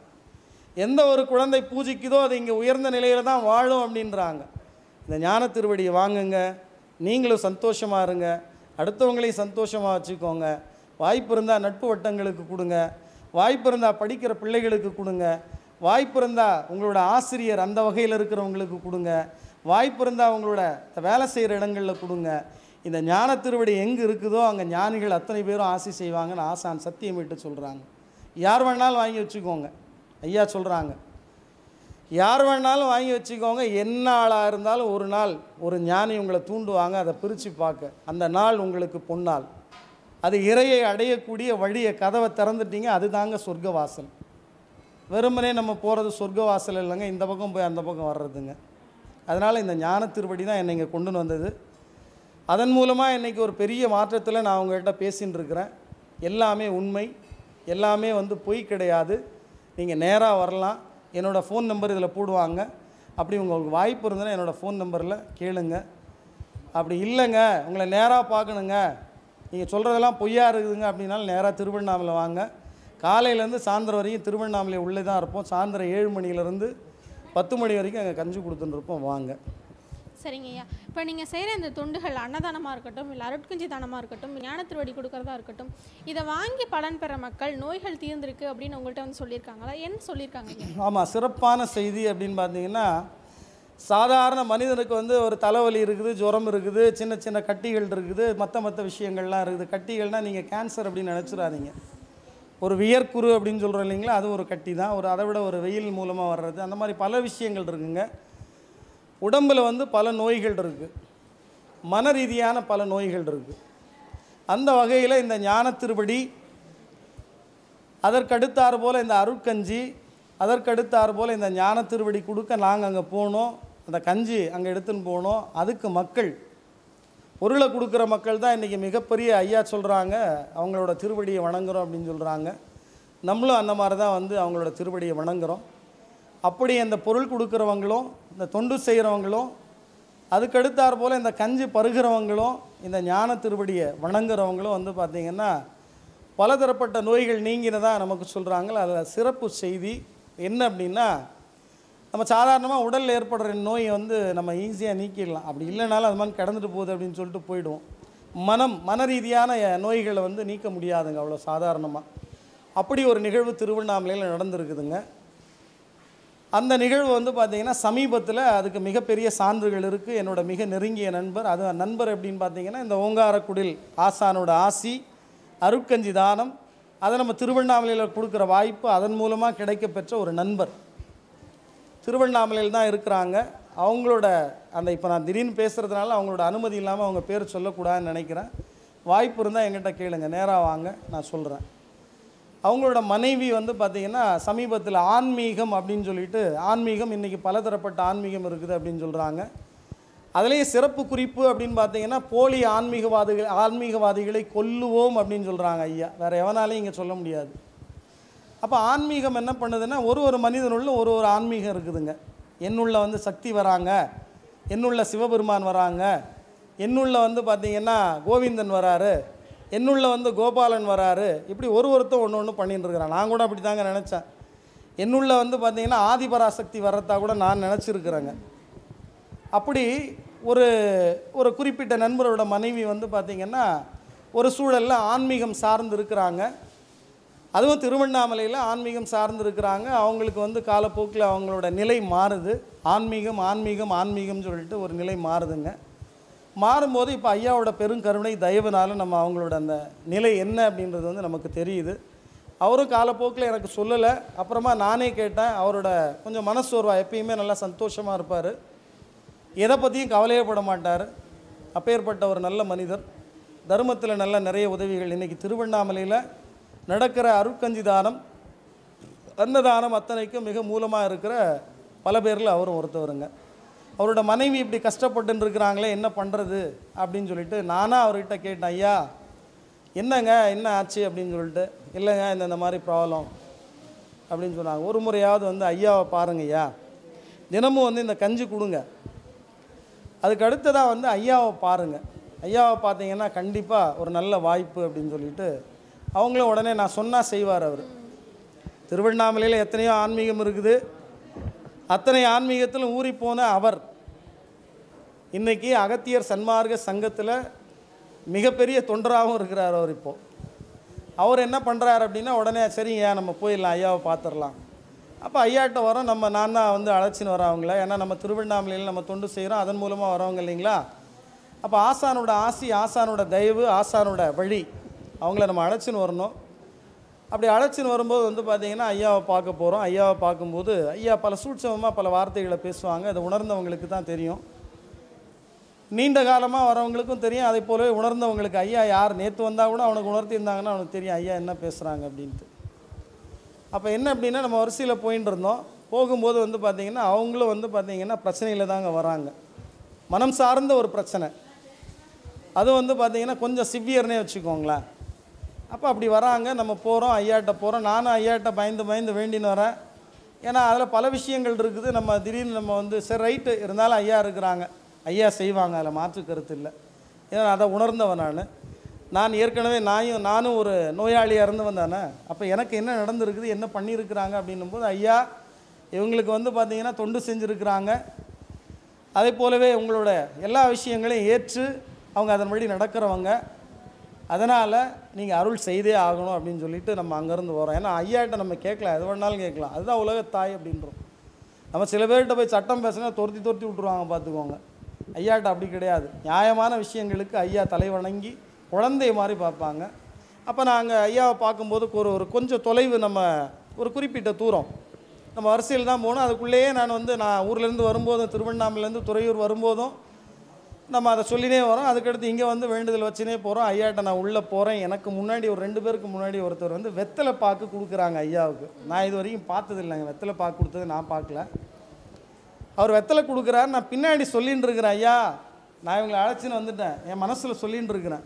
எந்த ஒரு குழந்தை பூஜிக்குதோ அது இங்கே உயர்ந்த நிலையில் தான் வாழும் அப்படின்றாங்க இந்த ஞான திருவடியை வாங்குங்க நீங்களும் சந்தோஷமாக இருங்க அடுத்தவங்களையும் சந்தோஷமாக வச்சுக்கோங்க வாய்ப்பு இருந்தால் நட்பு வட்டங்களுக்கு கொடுங்க வாய்ப்பு இருந்தால் படிக்கிற பிள்ளைகளுக்கு கொடுங்க வாய்ப்பு இருந்தால் உங்களோட ஆசிரியர் அந்த வகையில் இருக்கிறவங்களுக்கு கொடுங்க வாய்ப்பு இருந்தால் அவங்களோட வேலை செய்கிற இடங்களில் கொடுங்க இந்த ஞான திருவடி எங்கே இருக்குதோ அங்கே ஞானிகள் அத்தனை பேரும் ஆசை செய்வாங்கன்னு ஆசான் சத்தியமிட்டு சொல்கிறாங்க யார் வேணாலும் வாங்கி வச்சுக்கோங்க ஐயா சொல்கிறாங்க யார் வேணாலும் வாங்கி வச்சுக்கோங்க என்ன ஆளாக இருந்தாலும் ஒரு நாள் ஒரு ஞானி உங்களை தூண்டுவாங்க அதை பிரித்து பார்க்க அந்த நாள் உங்களுக்கு பொன்னால் அது இறையை அடையக்கூடிய வழியை கதவை திறந்துட்டீங்க அது தாங்க சொர்க்க வாசல் வெறுமனே நம்ம போகிறது சொர்க்க வாசல் இல்லைங்க இந்த பக்கம் போய் அந்த பக்கம் வர்றதுங்க அதனால் இந்த ஞான திருப்படி தான் என்னை இங்கே கொண்டு வந்தது அதன் மூலமாக இன்றைக்கி ஒரு பெரிய மாற்றத்தில் நான் உங்கள்கிட்ட பேசின்னு இருக்கிறேன் எல்லாமே உண்மை எல்லாமே வந்து பொய் கிடையாது நீங்கள் நேராக வரலாம் என்னோடய ஃபோன் நம்பர் இதில் போடுவாங்க அப்படி உங்களுக்கு வாய்ப்பு இருந்ததுன்னா என்னோடய ஃபோன் நம்பரில் கேளுங்க அப்படி இல்லைங்க உங்களை நேராக பார்க்கணுங்க நீங்கள் சொல்கிறதெல்லாம் பொய்யா இருக்குதுங்க அப்படின்னாலும் நேராக திருவண்ணாமலை வாங்க காலையிலேருந்து சாயந்தரம் வரைக்கும் திருவண்ணாமலை உள்ளே தான் இருப்போம் சாயந்தரம் ஏழு மணியிலேருந்து பத்து மணி வரைக்கும் அங்கே கஞ்சி கொடுத்துட்டு இருப்போம் வாங்க சரிங்க ஐயா இப்போ நீங்கள் செய்கிற இந்த துண்டுகள் அன்னதானமாக இருக்கட்டும் இல்லை அருட்குஞ்சி தானமாக இருக்கட்டும் ஞானத்திருவடி கொடுக்குறதா கொடுக்கறதா இருக்கட்டும் இதை வாங்கி பலன் பெற மக்கள் நோய்கள் தீர்ந்திருக்கு அப்படின்னு உங்கள்கிட்ட வந்து சொல்லியிருக்காங்களா என்ன சொல்லியிருக்காங்க ஆமாம் சிறப்பான செய்தி அப்படின்னு பார்த்தீங்கன்னா சாதாரண மனிதனுக்கு வந்து ஒரு தலைவலி இருக்குது ஜுரம் இருக்குது சின்ன சின்ன கட்டிகள் இருக்குது மற்ற மற்ற விஷயங்கள்லாம் இருக்குது கட்டிகள்னால் நீங்கள் கேன்சர் அப்படின்னு நினச்சிடாதீங்க ஒரு வியர்க்குரு அப்படின்னு சொல்கிறோம் இல்லைங்களா அது ஒரு கட்டி தான் ஒரு அதை விட ஒரு வெயில் மூலமாக வர்றது அந்த மாதிரி பல விஷயங்கள் இருக்குங்க உடம்பில் வந்து பல நோய்கள் இருக்குது மன ரீதியான பல நோய்கள் இருக்குது அந்த வகையில் இந்த ஞான திருப்படி அதற்கடுத்தார் போல் இந்த அருட்கஞ்சி அதற்கடுத்தார் போல் இந்த ஞான திருவடி கொடுக்க நாங்கள் அங்கே போனோம் அந்த கஞ்சி அங்கே எடுத்துன்னு போனோம் அதுக்கு மக்கள் பொருளை கொடுக்குற மக்கள் தான் இன்றைக்கி மிகப்பெரிய ஐயா சொல்கிறாங்க அவங்களோட திருவடியை வணங்குகிறோம் அப்படின்னு சொல்கிறாங்க நம்மளும் அந்த மாதிரி தான் வந்து அவங்களோட திருவடியை வணங்குகிறோம் அப்படி அந்த பொருள் கொடுக்குறவங்களும் இந்த தொண்டு செய்கிறவங்களும் அதுக்கடுத்தார் போல் இந்த கஞ்சி பருகிறவங்களும் இந்த ஞான திருவடியை வணங்குறவங்களும் வந்து பார்த்திங்கன்னா பலதரப்பட்ட நோய்கள் நீங்கிறதா நமக்கு சொல்கிறாங்களோ அதில் சிறப்பு செய்தி என்ன அப்படின்னா நம்ம சாதாரணமாக உடலில் ஏற்படுற நோயை வந்து நம்ம ஈஸியாக நீக்கிடலாம் அப்படி இல்லைனாலும் அது மாதிரி கடந்துட்டு போகுது அப்படின்னு சொல்லிட்டு போயிடுவோம் மனம் மன ரீதியான நோய்களை வந்து நீக்க முடியாதுங்க அவ்வளோ சாதாரணமாக அப்படி ஒரு நிகழ்வு திருவண்ணாமலையில் நடந்திருக்குதுங்க அந்த நிகழ்வு வந்து பார்த்திங்கன்னா சமீபத்தில் அதுக்கு மிகப்பெரிய சான்றுகள் இருக்குது என்னோட மிக நெருங்கிய நண்பர் அது நண்பர் எப்படின்னு பார்த்தீங்கன்னா இந்த ஓங்காரக்குடில் ஆசானோட ஆசி அருக்கஞ்சி தானம் அதை நம்ம திருவண்ணாமலையில் கொடுக்குற வாய்ப்பு அதன் மூலமாக கிடைக்கப்பெற்ற ஒரு நண்பர் திருவண்ணாமலையில் தான் இருக்கிறாங்க அவங்களோட அந்த இப்போ நான் திடீர்னு பேசுகிறதுனால அவங்களோட அனுமதி இல்லாமல் அவங்க பேர் சொல்லக்கூடாதுன்னு நினைக்கிறேன் வாய்ப்பு இருந்தால் எங்கிட்ட கேளுங்க நேராக வாங்க நான் சொல்கிறேன் அவங்களோட மனைவி வந்து பார்த்திங்கன்னா சமீபத்தில் ஆன்மீகம் அப்படின்னு சொல்லிட்டு ஆன்மீகம் இன்றைக்கி பலதரப்பட்ட ஆன்மீகம் இருக்குது அப்படின்னு சொல்கிறாங்க அதுலேயே சிறப்பு குறிப்பு அப்படின்னு பார்த்தீங்கன்னா போலி ஆன்மீகவாதிகள் ஆன்மீகவாதிகளை கொல்லுவோம் அப்படின்னு சொல்கிறாங்க ஐயா வேறு எவனாலையும் இங்கே சொல்ல முடியாது அப்போ ஆன்மீகம் என்ன பண்ணுதுன்னா ஒரு ஒரு மனிதனுள்ள ஒரு ஒரு ஆன்மீகம் இருக்குதுங்க என்னுள்ள வந்து சக்தி வராங்க என்னுள்ள சிவபெருமான் வராங்க என்னுள்ள வந்து பார்த்திங்கன்னா கோவிந்தன் வராரு என்னுள்ள வந்து கோபாலன் வராரு இப்படி ஒரு ஒருத்தர் ஒன்று ஒன்று பண்ணிட்டு நான் கூட அப்படி தாங்க நினச்சேன் என்னுள்ள வந்து பார்த்திங்கன்னா ஆதிபராசக்தி வர்றதா கூட நான் நினச்சிருக்கிறேங்க அப்படி ஒரு ஒரு குறிப்பிட்ட நண்பரோட மனைவி வந்து பார்த்திங்கன்னா ஒரு சூழலில் ஆன்மீகம் சார்ந்து இருக்கிறாங்க அதுவும் திருவண்ணாமலையில் ஆன்மீகம் சார்ந்து இருக்கிறாங்க அவங்களுக்கு வந்து காலப்போக்கில் அவங்களோட நிலை மாறுது ஆன்மீகம் ஆன்மீகம் ஆன்மீகம்னு சொல்லிட்டு ஒரு நிலை மாறுதுங்க மாறும்போது இப்போ ஐயாவோட பெருங்கருணை தயவுனால நம்ம அவங்களோட அந்த நிலை என்ன அப்படின்றது வந்து நமக்கு தெரியுது அவரும் காலப்போக்கில் எனக்கு சொல்லலை அப்புறமா நானே கேட்டேன் அவரோட கொஞ்சம் மனசோர்வாக எப்பயுமே நல்லா சந்தோஷமாக இருப்பார் எதை பற்றியும் கவலையப்பட மாட்டார் அப்பேற்பட்ட ஒரு நல்ல மனிதர் தர்மத்தில் நல்ல நிறைய உதவிகள் இன்றைக்கி திருவண்ணாமலையில் நடக்கிற அருட்கஞ்சி தானம் அன்னதானம் அத்தனைக்கும் மிக மூலமாக இருக்கிற பல பேரில் அவரும் ஒருத்தவருங்க அவரோட மனைவி இப்படி கஷ்டப்பட்டுன்னு இருக்கிறாங்களே என்ன பண்ணுறது அப்படின்னு சொல்லிட்டு நானாக அவர்கிட்ட கேட்டேன் ஐயா என்னங்க என்ன ஆச்சு அப்படின்னு சொல்லிட்டு இல்லைங்க இந்த இந்த மாதிரி ப்ராப்ளம் அப்படின்னு சொன்னாங்க ஒரு முறையாவது வந்து ஐயாவை பாருங்கய்யா தினமும் வந்து இந்த கஞ்சி கொடுங்க அதுக்கு அடுத்ததாக வந்து ஐயாவை பாருங்கள் ஐயாவை பார்த்தீங்கன்னா கண்டிப்பாக ஒரு நல்ல வாய்ப்பு அப்படின்னு சொல்லிட்டு அவங்களும் உடனே நான் சொன்னால் செய்வார் அவர் திருவண்ணாமலையில் எத்தனையோ ஆன்மீகம் இருக்குது அத்தனை ஆன்மீகத்திலும் ஊறிப்போன அவர் இன்றைக்கி அகத்தியர் சன்மார்க்க சங்கத்தில் மிகப்பெரிய தொண்டராகவும் இருக்கிறார் அவர் இப்போது அவர் என்ன பண்ணுறாரு அப்படின்னா உடனே சரிங்க நம்ம போயிடலாம் ஐயாவை பார்த்துடலாம் அப்போ ஐயாட்ட வரோம் நம்ம நான் தான் வந்து அழைச்சின்னு வரவங்கள அவங்கள ஏன்னா நம்ம திருவண்ணாமலையில் நம்ம தொண்டு செய்கிறோம் அதன் மூலமாக வரவங்க இல்லைங்களா அப்போ ஆசானோட ஆசி ஆசானோட தயவு ஆசானோட வழி அவங்கள நம்ம அழைச்சின்னு வரணும் அப்படி அழைச்சின்னு வரும்போது வந்து பார்த்திங்கன்னா ஐயாவை பார்க்க போகிறோம் ஐயாவை பார்க்கும்போது ஐயா பல சூட்சமமாக பல வார்த்தைகளை பேசுவாங்க அதை உணர்ந்தவங்களுக்கு தான் தெரியும் நீண்ட காலமாக வரவங்களுக்கும் தெரியும் அதை போலவே உணர்ந்தவங்களுக்கு ஐயா யார் நேற்று வந்தால் கூட அவனுக்கு உணர்த்தியிருந்தாங்கன்னா அவனுக்கு தெரியும் ஐயா என்ன பேசுகிறாங்க அப்படின்ட்டு அப்போ என்ன அப்படின்னா நம்ம வரிசையில் போயின்னு இருந்தோம் போகும்போது வந்து பார்த்திங்கன்னா அவங்களும் வந்து பார்த்திங்கன்னா பிரச்சனையில் தாங்க வராங்க மனம் சார்ந்த ஒரு பிரச்சனை அது வந்து பார்த்திங்கன்னா கொஞ்சம் சிவியர்னே வச்சுக்கோங்களேன் அப்போ அப்படி வராங்க நம்ம போகிறோம் ஐயாட்ட போகிறோம் நானும் ஐயாட்ட பயந்து பயந்து வேண்டின்னு வரேன் ஏன்னா அதில் பல விஷயங்கள் இருக்குது நம்ம திடீர்னு நம்ம வந்து சரி ரைட்டு இருந்தாலும் ஐயா இருக்கிறாங்க ஐயா செய்வாங்க அதில் மாற்று கருத்து இல்லை ஏன்னா அதை உணர்ந்தவன் நான் நான் ஏற்கனவே நாயும் நானும் ஒரு நோயாளியாக இருந்து வந்தானே அப்போ எனக்கு என்ன நடந்திருக்குது என்ன பண்ணியிருக்கிறாங்க அப்படின்னும் போது ஐயா இவங்களுக்கு வந்து பார்த்திங்கன்னா தொண்டு செஞ்சுருக்கிறாங்க அதே போலவே உங்களோட எல்லா விஷயங்களையும் ஏற்று அவங்க அதன் வழி நடக்கிறவங்க அதனால் நீங்கள் அருள் செய்தே ஆகணும் அப்படின்னு சொல்லிட்டு நம்ம அங்கேருந்து வரோம் ஏன்னா ஐயாட்ட நம்ம கேட்கலாம் எது வேணாலும் கேட்கலாம் அதுதான் உலகத்தாய் அப்படின்றோம் நம்ம சில பேர்கிட்ட போய் சட்டம் பேசினா துரத்தி துரத்தி விட்ருவாங்க பார்த்துக்கோங்க ஐயாட்ட அப்படி கிடையாது நியாயமான விஷயங்களுக்கு ஐயா தலை வணங்கி குழந்தை மாதிரி பார்ப்பாங்க அப்போ நாங்கள் ஐயாவை பார்க்கும்போது ஒரு ஒரு கொஞ்சம் தொலைவு நம்ம ஒரு குறிப்பிட்ட தூரம் நம்ம வரிசையில் தான் போகணும் அதுக்குள்ளேயே நான் வந்து நான் ஊர்லேருந்து வரும்போதும் திருவண்ணாமலேருந்து துறையூர் வரும்போதும் நம்ம அதை சொல்லினே வரோம் அதுக்கடுத்து இங்கே வந்து வேண்டுதல் வச்சுனே போகிறோம் ஐயாட்ட நான் உள்ளே போகிறேன் எனக்கு முன்னாடி ஒரு ரெண்டு பேருக்கு முன்னாடி ஒருத்தர் வந்து வெத்தலை பாக்கு கொடுக்குறாங்க ஐயாவுக்கு நான் இது வரைக்கும் பார்த்தது இல்லைங்க வெத்தலை பாக்கு கொடுத்தது நான் பார்க்கல அவர் வெத்தலை கொடுக்குறாரு நான் பின்னாடி சொல்லின்னு இருக்கிறேன் ஐயா நான் இவங்களை அழைச்சின்னு வந்துட்டேன் என் மனசில் சொல்லின்னு இருக்கிறேன்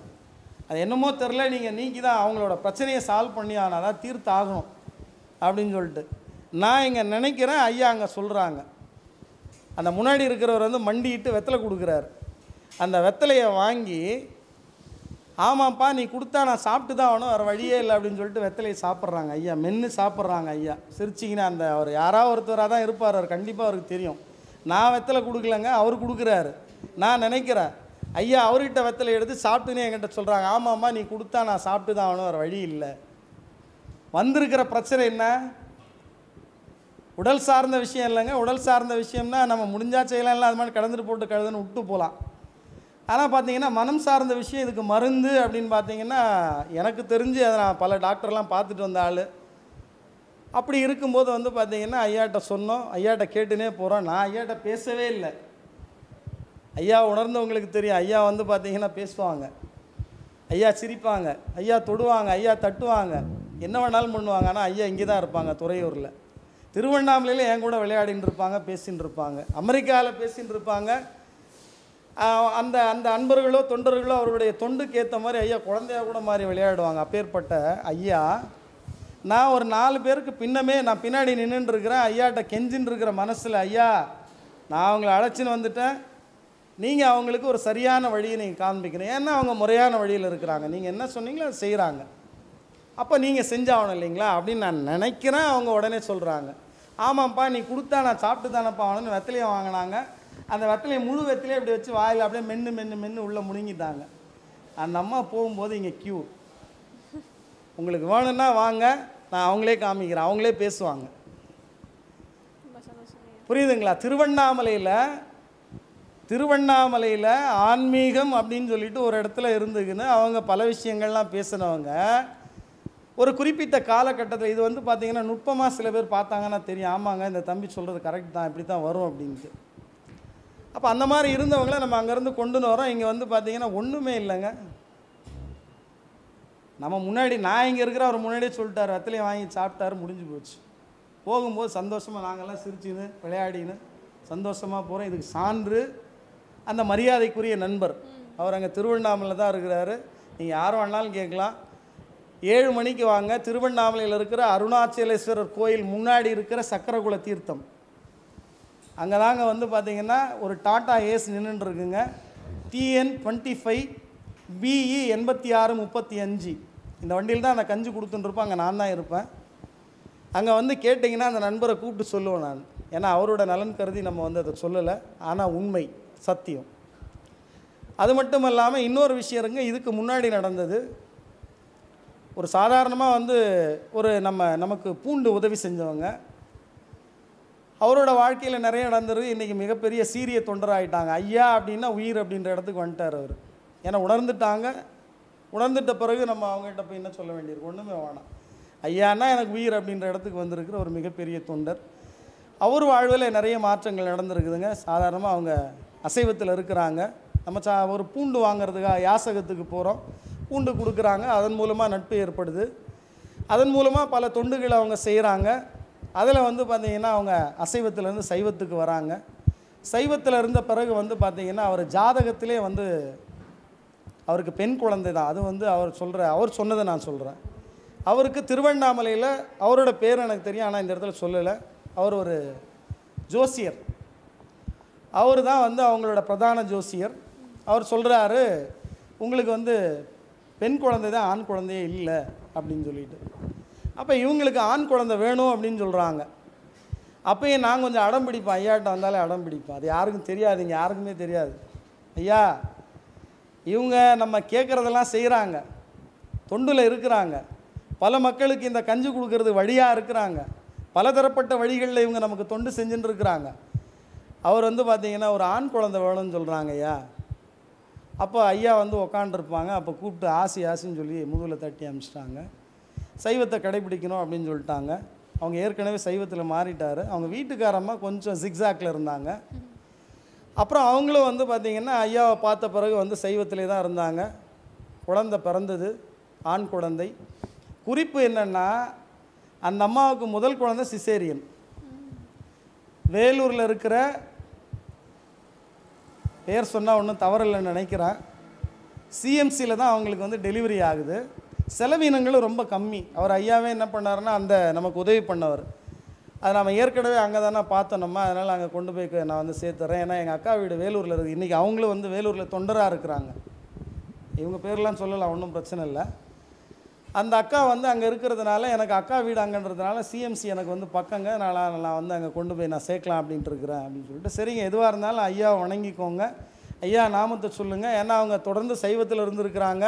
அது என்னமோ தெரில நீங்கள் நீக்கி தான் அவங்களோட பிரச்சனையை சால்வ் பண்ணி ஆனால் தான் தீர்த்து ஆகணும் அப்படின்னு சொல்லிட்டு நான் இங்கே நினைக்கிறேன் ஐயா அங்கே சொல்கிறாங்க அந்த முன்னாடி இருக்கிறவர் வந்து மண்டிட்டு வெத்தலை கொடுக்குறாரு அந்த வெத்தலையை வாங்கி ஆமாப்பா நீ கொடுத்தா நான் சாப்பிட்டு தான் ஆகணும் வேறு வழியே இல்லை அப்படின்னு சொல்லிட்டு வெத்தலையை சாப்பிட்றாங்க ஐயா மென்று சாப்பிட்றாங்க ஐயா சிரிச்சிங்கன்னா அந்த அவர் யாராவது ஒருத்தராக தான் இருப்பார் அவர் கண்டிப்பாக அவருக்கு தெரியும் நான் வெத்தலை கொடுக்கலங்க அவர் கொடுக்குறாரு நான் நினைக்கிறேன் ஐயா அவர்கிட்ட வெத்தலை எடுத்து சாப்பிட்டுனே என்கிட்ட சொல்கிறாங்க ஆமாம்மா நீ கொடுத்தா நான் சாப்பிட்டு தான் ஆகணும் வேறு வழி இல்லை வந்திருக்கிற பிரச்சனை என்ன உடல் சார்ந்த விஷயம் இல்லைங்க உடல் சார்ந்த விஷயம்னா நம்ம முடிஞ்சா செய்யலாம் இல்லை அது மாதிரி கடந்துட்டு போட்டு கழுதுன்னு விட்டு போகலாம் ஆனால் பார்த்தீங்கன்னா மனம் சார்ந்த விஷயம் இதுக்கு மருந்து அப்படின்னு பார்த்தீங்கன்னா எனக்கு தெரிஞ்சு அதை நான் பல டாக்டர்லாம் பார்த்துட்டு வந்த ஆள் அப்படி இருக்கும்போது வந்து பார்த்திங்கன்னா ஐயாட்ட சொன்னோம் ஐயாட்ட கேட்டுனே போகிறோம் நான் ஐயாட்ட பேசவே இல்லை ஐயா உணர்ந்தவங்களுக்கு தெரியும் ஐயா வந்து பார்த்திங்கன்னா பேசுவாங்க ஐயா சிரிப்பாங்க ஐயா தொடுவாங்க ஐயா தட்டுவாங்க என்ன வேணாலும் பண்ணுவாங்க ஆனால் ஐயா இங்கே தான் இருப்பாங்க துறையூரில் திருவண்ணாமலையில் என் கூட விளையாடின்னு இருப்பாங்க பேசின்னு இருப்பாங்க அமெரிக்காவில் பேசின்னு இருப்பாங்க அந்த அந்த அன்பர்களோ தொண்டர்களோ அவருடைய தொண்டுக்கு ஏற்ற மாதிரி ஐயா குழந்தையாக கூட மாதிரி விளையாடுவாங்க அப்பேற்பட்ட ஐயா நான் ஒரு நாலு பேருக்கு பின்னமே நான் பின்னாடி நின்றுருக்கிறேன் ஐயாட்ட கெஞ்சின்னு இருக்கிற மனசில் ஐயா நான் அவங்கள அழைச்சின்னு வந்துட்டேன் நீங்கள் அவங்களுக்கு ஒரு சரியான வழியை நீங்கள் காண்பிக்கிறேன் ஏன்னா அவங்க முறையான வழியில் இருக்கிறாங்க நீங்கள் என்ன சொன்னீங்களோ அதை செய்கிறாங்க அப்போ நீங்கள் செஞ்சாகணும் இல்லைங்களா அப்படின்னு நான் நினைக்கிறேன் அவங்க உடனே சொல்கிறாங்க ஆமாம்ப்பா நீ கொடுத்தா நான் சாப்பிட்டு தானேப்பா ஆகணும்னு வெத்தலையை வாங்கினாங்க அந்த வெத்தலையை முழு வெத்தலையே இப்படி வச்சு வாயில் அப்படியே மென்று மென்று மென்று உள்ளே முழுங்கிட்டாங்க அந்த அம்மா போகும்போது இங்கே க்யூ உங்களுக்கு வேணும்னா வாங்க நான் அவங்களே காமிக்கிறேன் அவங்களே பேசுவாங்க புரியுதுங்களா திருவண்ணாமலையில் திருவண்ணாமலையில் ஆன்மீகம் அப்படின்னு சொல்லிட்டு ஒரு இடத்துல இருந்துக்குன்னு அவங்க பல விஷயங்கள்லாம் பேசினவங்க ஒரு குறிப்பிட்ட காலகட்டத்தில் இது வந்து பார்த்திங்கன்னா நுட்பமாக சில பேர் பார்த்தாங்கன்னா தெரியும் ஆமாங்க இந்த தம்பி சொல்கிறது கரெக்ட் தான் இப்படி தான் வரும் அப்படின்ட்டு அப்போ அந்த மாதிரி இருந்தவங்கள நம்ம அங்கேருந்து கொண்டுன்னு வரோம் இங்கே வந்து பார்த்தீங்கன்னா ஒன்றுமே இல்லைங்க நம்ம முன்னாடி நான் இங்கே இருக்கிற அவர் முன்னாடியே சொல்லிட்டார் அத்திலையும் வாங்கி சாப்பிட்டாரு முடிஞ்சு போச்சு போகும்போது சந்தோஷமாக நாங்கள்லாம் சிரிச்சுன்னு விளையாடின்னு சந்தோஷமாக போகிறோம் இதுக்கு சான்று அந்த மரியாதைக்குரிய நண்பர் அவர் அங்கே திருவண்ணாமலையில் தான் இருக்கிறாரு நீங்கள் யார் வேணாலும் கேட்கலாம் ஏழு மணிக்கு வாங்க திருவண்ணாமலையில் இருக்கிற அருணாச்சலேஸ்வரர் கோயில் முன்னாடி இருக்கிற சக்கரகுல தீர்த்தம் அங்கே தாங்க வந்து பார்த்திங்கன்னா ஒரு டாட்டா ஏஸ் நின்றுருக்குங்க டிஎன் டுவெண்ட்டி ஃபைவ் பிஇ எண்பத்தி ஆறு முப்பத்தி அஞ்சு இந்த வண்டியில் தான் அந்த கஞ்சி கொடுத்துட்டுருப்போம் அங்கே நான் தான் இருப்பேன் அங்கே வந்து கேட்டிங்கன்னா அந்த நண்பரை கூப்பிட்டு சொல்லுவேன் நான் ஏன்னா அவரோட நலன் கருதி நம்ம வந்து அதை சொல்லலை ஆனால் உண்மை சத்தியம் அது மட்டும் இல்லாமல் இன்னொரு விஷயம் இருங்க இதுக்கு முன்னாடி நடந்தது ஒரு சாதாரணமாக வந்து ஒரு நம்ம நமக்கு பூண்டு உதவி செஞ்சவங்க அவரோட வாழ்க்கையில் நிறைய நடந்தது இன்றைக்கி மிகப்பெரிய சீரிய தொண்டராகிட்டாங்க ஐயா அப்படின்னா உயிர் அப்படின்ற இடத்துக்கு வந்துட்டார் அவர் ஏன்னா உணர்ந்துட்டாங்க உணர்ந்துட்ட பிறகு நம்ம அவங்ககிட்ட போய் என்ன சொல்ல வேண்டியிருக்கு ஒன்றுமே வேணாம் ஐயானா எனக்கு உயிர் அப்படின்ற இடத்துக்கு வந்திருக்கிற ஒரு மிகப்பெரிய தொண்டர் அவர் வாழ்வில் நிறைய மாற்றங்கள் நடந்திருக்குதுங்க சாதாரணமாக அவங்க அசைவத்தில் இருக்கிறாங்க நம்ம சா ஒரு பூண்டு வாங்கிறதுக்காக யாசகத்துக்கு போகிறோம் பூண்டு கொடுக்குறாங்க அதன் மூலமாக நட்பு ஏற்படுது அதன் மூலமாக பல தொண்டுகளை அவங்க செய்கிறாங்க அதில் வந்து பார்த்திங்கன்னா அவங்க அசைவத்திலேருந்து சைவத்துக்கு வராங்க சைவத்தில் இருந்த பிறகு வந்து பார்த்திங்கன்னா அவர் ஜாதகத்திலே வந்து அவருக்கு பெண் குழந்தை தான் அது வந்து அவர் சொல்கிற அவர் சொன்னதை நான் சொல்கிறேன் அவருக்கு திருவண்ணாமலையில் அவரோட பேர் எனக்கு தெரியும் ஆனால் இந்த இடத்துல சொல்லலை அவர் ஒரு ஜோசியர் அவர் தான் வந்து அவங்களோட பிரதான ஜோசியர் அவர் சொல்கிறாரு உங்களுக்கு வந்து பெண் குழந்தை தான் ஆண் குழந்தையே இல்லை அப்படின்னு சொல்லிட்டு அப்போ இவங்களுக்கு ஆண் குழந்தை வேணும் அப்படின்னு சொல்கிறாங்க அப்பயும் நான் கொஞ்சம் அடம் பிடிப்பேன் ஐயாட்ட வந்தாலே அடம் பிடிப்பேன் அது யாருக்கும் தெரியாது இங்கே யாருக்குமே தெரியாது ஐயா இவங்க நம்ம கேட்குறதெல்லாம் செய்கிறாங்க தொண்டில் இருக்கிறாங்க பல மக்களுக்கு இந்த கஞ்சி கொடுக்கறது வழியாக இருக்கிறாங்க பலதரப்பட்ட வழிகளில் இவங்க நமக்கு தொண்டு செஞ்சுட்டு இருக்கிறாங்க அவர் வந்து பார்த்திங்கன்னா ஒரு ஆண் குழந்தை வேணும்னு சொல்கிறாங்க ஐயா அப்போ ஐயா வந்து உக்காண்டிருப்பாங்க அப்போ கூப்பிட்டு ஆசி ஆசின்னு சொல்லி முதுகில் தட்டி அமிச்சிட்டாங்க சைவத்தை கடைபிடிக்கணும் அப்படின்னு சொல்லிட்டாங்க அவங்க ஏற்கனவே சைவத்தில் மாறிட்டார் அவங்க வீட்டுக்காரம்மா கொஞ்சம் ஜிக்ஸாக்கில் இருந்தாங்க அப்புறம் அவங்களும் வந்து பார்த்திங்கன்னா ஐயாவை பார்த்த பிறகு வந்து சைவத்திலே தான் இருந்தாங்க குழந்த பிறந்தது ஆண் குழந்தை குறிப்பு என்னென்னா அந்த அம்மாவுக்கு முதல் குழந்தை சிசேரியன் வேலூரில் இருக்கிற பேர் சொன்னால் ஒன்றும் தவறில்லைன்னு நினைக்கிறேன் சிஎம்சியில் தான் அவங்களுக்கு வந்து டெலிவரி ஆகுது செலவினங்களும் ரொம்ப கம்மி அவர் ஐயாவே என்ன பண்ணாருன்னா அந்த நமக்கு உதவி பண்ணவர் அது நம்ம ஏற்கனவே அங்கே தானே பார்த்தோம் நம்ம அதனால் அங்கே கொண்டு போய் நான் வந்து சேர்த்துறேன் ஏன்னா எங்கள் அக்கா வீடு வேலூரில் இருக்குது இன்றைக்கி அவங்களும் வந்து வேலூரில் தொண்டராக இருக்கிறாங்க இவங்க பேர்லாம் சொல்லலாம் ஒன்றும் பிரச்சனை இல்லை அந்த அக்கா வந்து அங்கே இருக்கிறதுனால எனக்கு அக்கா வீடு அங்கன்றதுனால சிஎம்சி எனக்கு வந்து பக்கங்க நான் நான் வந்து அங்கே கொண்டு போய் நான் சேர்க்கலாம் அப்படின்ட்டு இருக்கிறேன் அப்படின்னு சொல்லிட்டு சரிங்க எதுவாக இருந்தாலும் ஐயா வணங்கிக்கோங்க ஐயா நாமத்தை சொல்லுங்கள் ஏன்னா அவங்க தொடர்ந்து சைவத்தில் இருந்துருக்கிறாங்க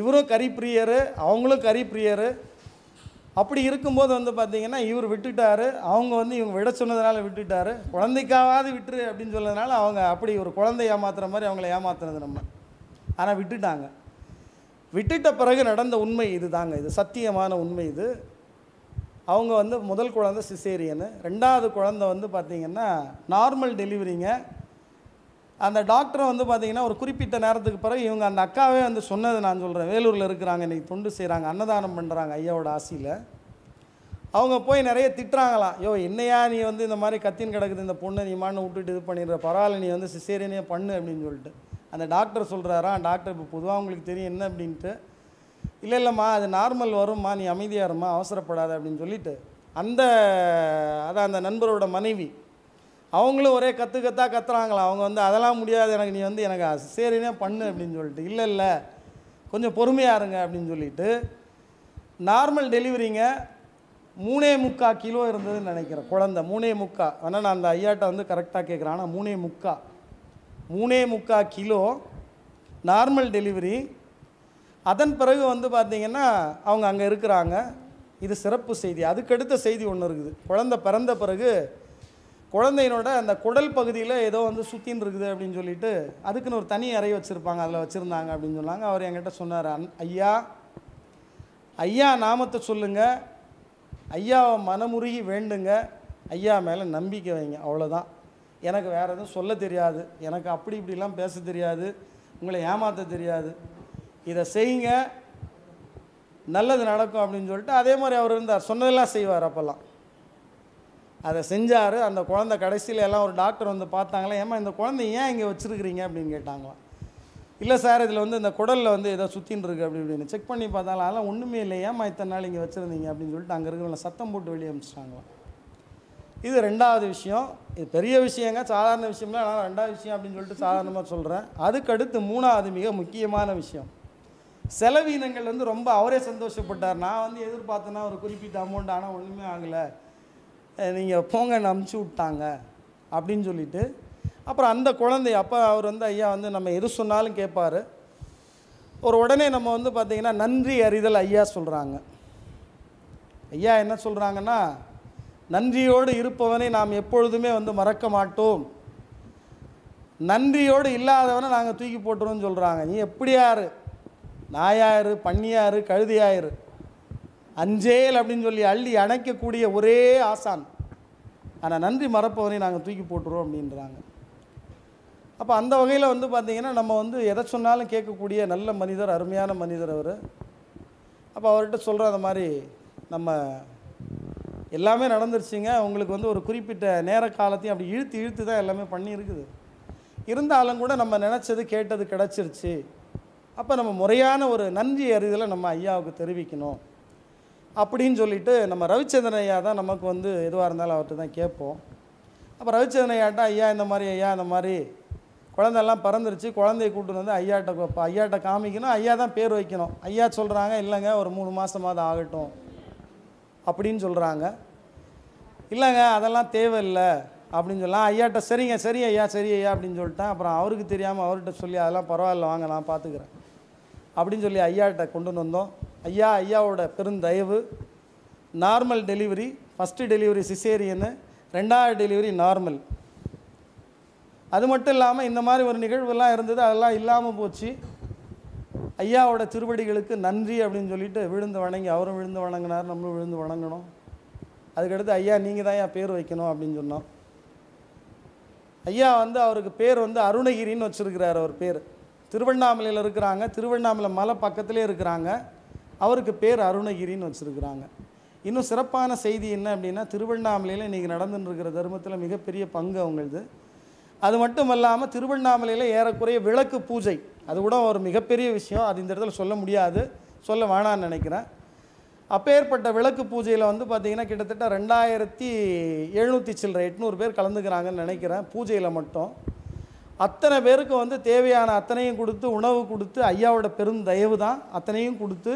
இவரும் கறி பிரியர் அவங்களும் கறி பிரியர் அப்படி இருக்கும்போது வந்து பார்த்திங்கன்னா இவர் விட்டுட்டார் அவங்க வந்து இவங்க விட சொன்னதுனால விட்டுட்டார் குழந்தைக்காவது விட்டுரு அப்படின்னு சொன்னதுனால அவங்க அப்படி ஒரு குழந்தை ஏமாத்துகிற மாதிரி அவங்கள ஏமாத்துனது நம்ம ஆனால் விட்டுட்டாங்க விட்டுட்ட பிறகு நடந்த உண்மை இது தாங்க இது சத்தியமான உண்மை இது அவங்க வந்து முதல் குழந்தை சிசேரியனு ரெண்டாவது குழந்தை வந்து பார்த்திங்கன்னா நார்மல் டெலிவரிங்க அந்த டாக்டரை வந்து பார்த்தீங்கன்னா ஒரு குறிப்பிட்ட நேரத்துக்கு பிறகு இவங்க அந்த அக்காவே வந்து சொன்னது நான் சொல்கிறேன் வேலூரில் இருக்கிறாங்க இன்றைக்கி தொண்டு செய்கிறாங்க அன்னதானம் பண்ணுறாங்க ஐயாவோட ஆசையில் அவங்க போய் நிறைய திட்டுறாங்களாம் யோ என்னையா நீ வந்து இந்த மாதிரி கத்தின் கிடக்குது இந்த பொண்ணை நீ மான்னு விட்டுட்டு இது பண்ணிடுற பரவாயில்ல நீ வந்து சிசேரியனே பண்ணு அப்படின்னு சொல்லிட்டு அந்த டாக்டர் சொல்கிறாரா டாக்டர் இப்போ பொதுவாக உங்களுக்கு தெரியும் என்ன அப்படின்ட்டு இல்லை இல்லைம்மா அது நார்மல் வரும்மா நீ அமைதியாக இருமா அவசரப்படாத அப்படின்னு சொல்லிட்டு அந்த அதான் அந்த நண்பரோட மனைவி அவங்களும் ஒரே கற்று கத்தா கத்துறாங்களா அவங்க வந்து அதெல்லாம் முடியாது எனக்கு நீ வந்து எனக்கு சரினே பண்ணு அப்படின்னு சொல்லிட்டு இல்லை இல்லை கொஞ்சம் பொறுமையாக இருங்க அப்படின்னு சொல்லிட்டு நார்மல் டெலிவரிங்க மூணே முக்கா கிலோ இருந்ததுன்னு நினைக்கிறேன் குழந்த மூணே முக்கா ஆனால் நான் அந்த ஐயாட்ட வந்து கரெக்டாக கேட்குறேன் ஆனால் மூணே முக்கா மூணே முக்கா கிலோ நார்மல் டெலிவரி அதன் பிறகு வந்து பார்த்திங்கன்னா அவங்க அங்கே இருக்கிறாங்க இது சிறப்பு செய்தி அதுக்கடுத்த செய்தி ஒன்று இருக்குது குழந்த பிறந்த பிறகு குழந்தையினோட அந்த குடல் பகுதியில் ஏதோ வந்து சுற்றின்னு இருக்குது அப்படின்னு சொல்லிட்டு அதுக்குன்னு ஒரு தனி அறை வச்சுருப்பாங்க அதில் வச்சுருந்தாங்க அப்படின்னு சொன்னாங்க அவர் என்கிட்ட சொன்னார் அன் ஐயா ஐயா நாமத்தை சொல்லுங்கள் ஐயாவை மனமுருகி வேண்டுங்க ஐயா மேலே நம்பிக்கை வைங்க அவ்வளோதான் எனக்கு வேறு எதுவும் சொல்ல தெரியாது எனக்கு அப்படி இப்படிலாம் பேச தெரியாது உங்களை ஏமாற்ற தெரியாது இதை செய்யுங்க நல்லது நடக்கும் அப்படின்னு சொல்லிட்டு அதே மாதிரி அவர் இருந்தார் சொன்னதெல்லாம் செய்வார் அப்போல்லாம் அதை செஞ்சார் அந்த குழந்த கடைசியில் எல்லாம் ஒரு டாக்டர் வந்து பார்த்தாங்களே ஏமா இந்த குழந்தை ஏன் இங்கே வச்சுருக்கிறீங்க அப்படின்னு கேட்டாங்களாம் இல்லை சார் இதில் வந்து இந்த குடலில் வந்து ஏதோ சுற்றின்னு இருக்குது அப்படி இப்படின்னு செக் பண்ணி பார்த்தாலும் அதெல்லாம் ஒன்றுமே இல்லை ஏமா இத்தனை நாள் இங்கே வச்சுருந்தீங்க அப்படின்னு சொல்லிட்டு அங்கே இருக்கிறவங்கள சத்தம் போட்டு வெளியே அமிச்சிட்டாங்களாம் இது ரெண்டாவது விஷயம் இது பெரிய விஷயங்க சாதாரண விஷயம்லாம் நான் ரெண்டாவது விஷயம் அப்படின்னு சொல்லிட்டு சாதாரணமாக சொல்கிறேன் அதுக்கடுத்து மூணாவது மிக முக்கியமான விஷயம் செலவீனங்கள் வந்து ரொம்ப அவரே சந்தோஷப்பட்டார் நான் வந்து எதிர்பார்த்தேன்னா ஒரு குறிப்பிட்ட அமௌண்ட் ஆனால் ஒன்றுமே ஆகலை நீங்கள் போங்கன்னு அனுப்பிச்சி விட்டாங்க அப்படின்னு சொல்லிட்டு அப்புறம் அந்த குழந்தை அப்போ அவர் வந்து ஐயா வந்து நம்ம எது சொன்னாலும் கேட்பார் ஒரு உடனே நம்ம வந்து பார்த்திங்கன்னா நன்றி அறிதல் ஐயா சொல்கிறாங்க ஐயா என்ன சொல்கிறாங்கன்னா நன்றியோடு இருப்பவனை நாம் எப்பொழுதுமே வந்து மறக்க மாட்டோம் நன்றியோடு இல்லாதவனை நாங்கள் தூக்கி போட்டுருவோம்னு சொல்கிறாங்க நீ எப்படியாரு நாயாயிரு பண்ணியாரு கழுதியாயிரு அஞ்சேல் அப்படின்னு சொல்லி அள்ளி அணைக்கக்கூடிய ஒரே ஆசான் ஆனால் நன்றி மறப்பவனை நாங்கள் தூக்கி போட்டுருவோம் அப்படின்றாங்க அப்போ அந்த வகையில் வந்து பார்த்திங்கன்னா நம்ம வந்து எதை சொன்னாலும் கேட்கக்கூடிய நல்ல மனிதர் அருமையான மனிதர் அவர் அப்போ அவர்கிட்ட சொல்கிற அந்த மாதிரி நம்ம எல்லாமே நடந்துருச்சுங்க உங்களுக்கு வந்து ஒரு குறிப்பிட்ட நேர காலத்தையும் அப்படி இழுத்து இழுத்து தான் எல்லாமே பண்ணியிருக்குது இருந்தாலும் கூட நம்ம நினச்சது கேட்டது கிடச்சிருச்சு அப்போ நம்ம முறையான ஒரு நன்றி அறிதலை நம்ம ஐயாவுக்கு தெரிவிக்கணும் அப்படின்னு சொல்லிட்டு நம்ம ரவிச்சந்திரன் ஐயா தான் நமக்கு வந்து எதுவாக இருந்தாலும் அவர்கிட்ட தான் கேட்போம் அப்போ ரவிச்சந்திரன் ஐயாட்ட ஐயா இந்த மாதிரி ஐயா இந்த மாதிரி குழந்தெல்லாம் பறந்துருச்சு குழந்தைய கூப்பிட்டு வந்து ஐயாட்ட இப்போ ஐயாட்ட காமிக்கணும் ஐயா தான் பேர் வைக்கணும் ஐயா சொல்கிறாங்க இல்லைங்க ஒரு மூணு மாதமாவது ஆகட்டும் அப்படின்னு சொல்கிறாங்க இல்லைங்க அதெல்லாம் தேவையில்லை அப்படின்னு சொல்லலாம் ஐயாட்ட சரிங்க சரி ஐயா சரி ஐயா அப்படின்னு சொல்லிட்டேன் அப்புறம் அவருக்கு தெரியாமல் அவர்கிட்ட சொல்லி அதெல்லாம் பரவாயில்ல வாங்க நான் பார்த்துக்குறேன் அப்படின்னு சொல்லி ஐயாட்ட கொண்டு வந்தோம் ஐயா ஐயாவோட பெருந்தயவு நார்மல் டெலிவரி ஃபஸ்ட்டு டெலிவரி சிசேரியன்னு ரெண்டாவது டெலிவரி நார்மல் அது மட்டும் இல்லாமல் இந்த மாதிரி ஒரு நிகழ்வுலாம் இருந்தது அதெல்லாம் இல்லாமல் போச்சு ஐயாவோட திருவடிகளுக்கு நன்றி அப்படின்னு சொல்லிட்டு விழுந்து வணங்கி அவரும் விழுந்து வணங்கினார் நம்மளும் விழுந்து வணங்கணும் அதுக்கடுத்து ஐயா நீங்கள் தான் என் பேர் வைக்கணும் அப்படின்னு சொன்னோம் ஐயா வந்து அவருக்கு பேர் வந்து அருணகிரின்னு வச்சுருக்கிறார் அவர் பேர் திருவண்ணாமலையில் இருக்கிறாங்க திருவண்ணாமலை மலை பக்கத்துலேயே இருக்கிறாங்க அவருக்கு பேர் அருணகிரின்னு வச்சுருக்குறாங்க இன்னும் சிறப்பான செய்தி என்ன அப்படின்னா திருவண்ணாமலையில் இன்றைக்கி நடந்துட்டுருக்கிற தர்மத்தில் மிகப்பெரிய பங்கு அவங்களுது அது மட்டும் இல்லாமல் திருவண்ணாமலையில் ஏறக்குறைய விளக்கு பூஜை அது கூட ஒரு மிகப்பெரிய விஷயம் அது இந்த இடத்துல சொல்ல முடியாது சொல்ல வேணான்னு நினைக்கிறேன் ஏற்பட்ட விளக்கு பூஜையில் வந்து பார்த்திங்கன்னா கிட்டத்தட்ட ரெண்டாயிரத்தி எழுநூற்றி சில்லற எட்நூறு பேர் கலந்துக்கிறாங்கன்னு நினைக்கிறேன் பூஜையில் மட்டும் அத்தனை பேருக்கு வந்து தேவையான அத்தனையும் கொடுத்து உணவு கொடுத்து ஐயாவோட பெருந்தயவு தான் அத்தனையும் கொடுத்து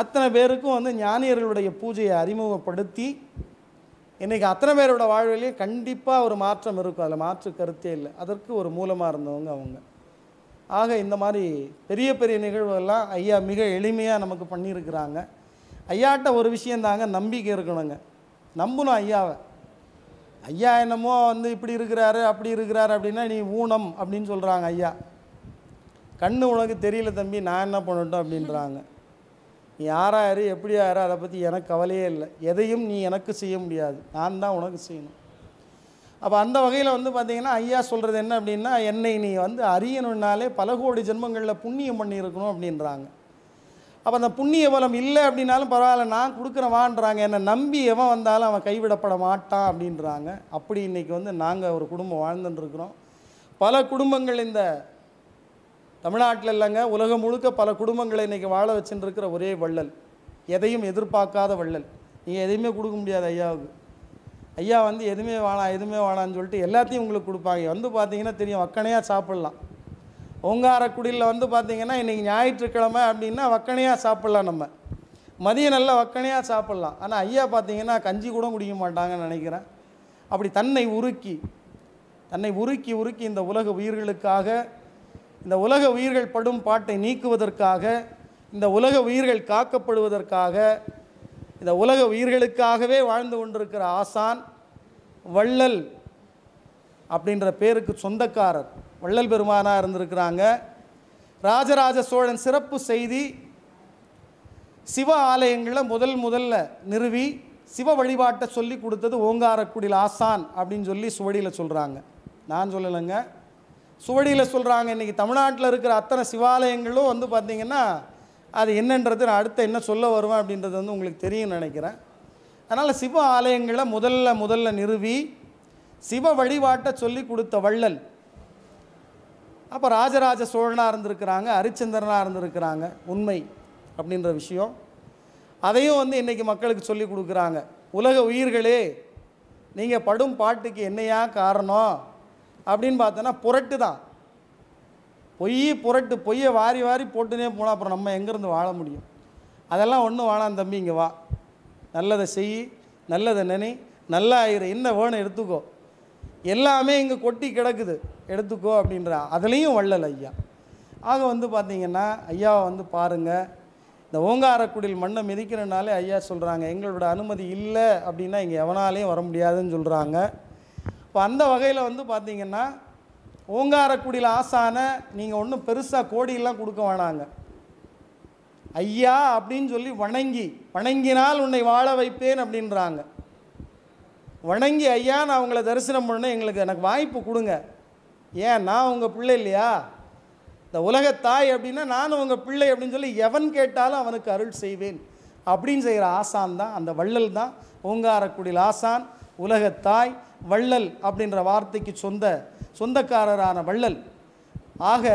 அத்தனை பேருக்கும் வந்து ஞானியர்களுடைய பூஜையை அறிமுகப்படுத்தி இன்றைக்கி அத்தனை பேரோட வாழ்விலையும் கண்டிப்பாக ஒரு மாற்றம் இருக்கும் அதில் மாற்று கருத்தே இல்லை அதற்கு ஒரு மூலமாக இருந்தவங்க அவங்க ஆக இந்த மாதிரி பெரிய பெரிய நிகழ்வுகள்லாம் ஐயா மிக எளிமையாக நமக்கு பண்ணியிருக்கிறாங்க ஐயாட்ட ஒரு விஷயந்தாங்க நம்பிக்கை இருக்கணுங்க நம்பணும் ஐயாவை ஐயா என்னமோ வந்து இப்படி இருக்கிறாரு அப்படி இருக்கிறாரு அப்படின்னா நீ ஊனம் அப்படின்னு சொல்கிறாங்க ஐயா கண்ணு உனக்கு தெரியல தம்பி நான் என்ன பண்ணட்டும் அப்படின்றாங்க நீ யாராயிரு எப்படி ஆயிரு அதை பற்றி எனக்கு கவலையே இல்லை எதையும் நீ எனக்கு செய்ய முடியாது நான் தான் உனக்கு செய்யணும் அப்போ அந்த வகையில் வந்து பார்த்தீங்கன்னா ஐயா சொல்கிறது என்ன அப்படின்னா என்னை நீ வந்து அறியணுன்னாலே பல கோடி ஜென்மங்களில் புண்ணியம் பண்ணியிருக்கணும் அப்படின்றாங்க அப்போ அந்த புண்ணிய பலம் இல்லை அப்படின்னாலும் பரவாயில்ல நான் கொடுக்குறவான்றாங்க என்னை நம்பி எவன் வந்தாலும் அவன் கைவிடப்பட மாட்டான் அப்படின்றாங்க அப்படி இன்றைக்கி வந்து நாங்கள் ஒரு குடும்பம் வாழ்ந்துட்டுருக்குறோம் பல குடும்பங்கள் இந்த தமிழ்நாட்டில் இல்லைங்க உலகம் முழுக்க பல குடும்பங்களை இன்றைக்கி வாழ வச்சுன்னு இருக்கிற ஒரே வள்ளல் எதையும் எதிர்பார்க்காத வள்ளல் நீங்கள் எதையுமே கொடுக்க முடியாது ஐயாவுக்கு ஐயா வந்து எதுவுமே வேணாம் எதுவுமே வாழான்னு சொல்லிட்டு எல்லாத்தையும் உங்களுக்கு கொடுப்பாங்க வந்து பார்த்தீங்கன்னா தெரியும் வக்கனையாக சாப்பிட்லாம் ஓங்காரக்குடியில் வந்து பார்த்திங்கன்னா இன்றைக்கி ஞாயிற்றுக்கிழமை அப்படின்னா வக்கனையாக சாப்பிட்லாம் நம்ம மதியம் நல்லா வக்கனையாக சாப்பிட்லாம் ஆனால் ஐயா பார்த்தீங்கன்னா கஞ்சி கூட குடிக்க மாட்டாங்கன்னு நினைக்கிறேன் அப்படி தன்னை உருக்கி தன்னை உருக்கி உருக்கி இந்த உலக உயிர்களுக்காக இந்த உலக உயிர்கள் படும் பாட்டை நீக்குவதற்காக இந்த உலக உயிர்கள் காக்கப்படுவதற்காக இந்த உலக உயிர்களுக்காகவே வாழ்ந்து கொண்டிருக்கிற ஆசான் வள்ளல் அப்படின்ற பேருக்கு சொந்தக்காரர் வள்ளல் பெருமானாக இருந்திருக்கிறாங்க ராஜராஜ சோழன் சிறப்பு செய்தி சிவ ஆலயங்களை முதல் முதல்ல நிறுவி சிவ வழிபாட்டை சொல்லி கொடுத்தது ஓங்காரக்குடியில் ஆசான் அப்படின்னு சொல்லி சுவடியில் சொல்கிறாங்க நான் சொல்லலைங்க சுவடியில் சொல்கிறாங்க இன்றைக்கி தமிழ்நாட்டில் இருக்கிற அத்தனை சிவாலயங்களும் வந்து பார்த்திங்கன்னா அது என்னன்றது நான் அடுத்த என்ன சொல்ல வருவேன் அப்படின்றது வந்து உங்களுக்கு தெரியும்னு நினைக்கிறேன் அதனால் சிவ ஆலயங்களை முதல்ல முதல்ல நிறுவி சிவ வழிபாட்டை சொல்லி கொடுத்த வள்ளல் அப்போ ராஜராஜ சோழனாக இருந்திருக்கிறாங்க ஹரிச்சந்திரனாக இருந்திருக்கிறாங்க உண்மை அப்படின்ற விஷயம் அதையும் வந்து இன்றைக்கி மக்களுக்கு சொல்லி கொடுக்குறாங்க உலக உயிர்களே நீங்கள் படும் பாட்டுக்கு என்னையா காரணம் அப்படின்னு பார்த்தோன்னா புரட்டு தான் பொய் புரட்டு பொய்யை வாரி வாரி போட்டுனே போனால் அப்புறம் நம்ம எங்கேருந்து வாழ முடியும் அதெல்லாம் ஒன்றும் வாழாம் தம்பி இங்கே வா நல்லதை செய் நல்லதை நினை நல்லா ஆயிரு என்ன வேணும் எடுத்துக்கோ எல்லாமே இங்கே கொட்டி கிடக்குது எடுத்துக்கோ அப்படின்ற அதுலேயும் வள்ளல் ஐயா ஆக வந்து பார்த்திங்கன்னா ஐயாவை வந்து பாருங்கள் இந்த ஓங்காரக்குடியில் மண்ணை மிதிக்கிறனாலே ஐயா சொல்கிறாங்க எங்களோட அனுமதி இல்லை அப்படின்னா இங்கே எவனாலையும் வர முடியாதுன்னு சொல்கிறாங்க இப்போ அந்த வகையில் வந்து பார்த்திங்கன்னா ஓங்காரக்குடியில் ஆசான நீங்கள் ஒன்றும் பெருசாக கோடியெல்லாம் கொடுக்க வேணாங்க ஐயா அப்படின்னு சொல்லி வணங்கி வணங்கினால் உன்னை வாழ வைப்பேன் அப்படின்றாங்க வணங்கி ஐயா நான் உங்களை தரிசனம் பண்ணேன் எங்களுக்கு எனக்கு வாய்ப்பு கொடுங்க ஏன் நான் உங்கள் பிள்ளை இல்லையா இந்த உலகத்தாய் அப்படின்னா நானும் உங்கள் பிள்ளை அப்படின்னு சொல்லி எவன் கேட்டாலும் அவனுக்கு அருள் செய்வேன் அப்படின்னு செய்கிற ஆசான் தான் அந்த வள்ளல் தான் ஓங்காரக்குடியில் ஆசான் உலகத்தாய் வள்ளல் அப்படின்ற வார்த்தைக்கு சொந்த சொந்தக்காரரான வள்ளல் ஆக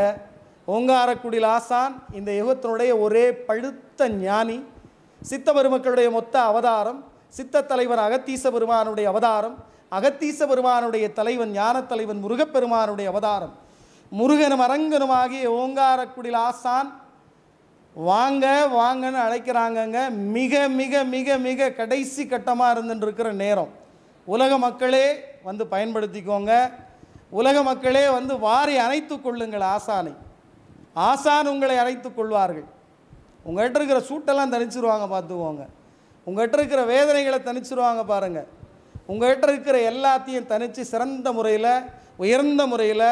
ஓங்காரக்குடில் ஆசான் இந்த யுகத்தினுடைய ஒரே பழுத்த ஞானி சித்த பெருமக்களுடைய மொத்த அவதாரம் சித்த தலைவர் அகத்தீச பெருமானுடைய அவதாரம் அகத்தீச பெருமானுடைய தலைவன் ஞான தலைவன் முருகப்பெருமானுடைய அவதாரம் முருகனும் ஆகிய ஓங்காரக்குடில் ஆசான் வாங்க வாங்கன்னு அழைக்கிறாங்கங்க மிக மிக மிக மிக கடைசி கட்டமாக இருந்துட்டு இருக்கிற நேரம் உலக மக்களே வந்து பயன்படுத்திக்கோங்க உலக மக்களே வந்து வாரி அணைத்து கொள்ளுங்கள் ஆசானை ஆசான் உங்களை அணைத்து கொள்வார்கள் உங்கள்கிட்ட இருக்கிற சூட்டெல்லாம் தனிச்சிருவாங்க பார்த்துக்கோங்க உங்கள்கிட்ட இருக்கிற வேதனைகளை தனிச்சிருவாங்க பாருங்கள் உங்கள்கிட்ட இருக்கிற எல்லாத்தையும் தனித்து சிறந்த முறையில் உயர்ந்த முறையில்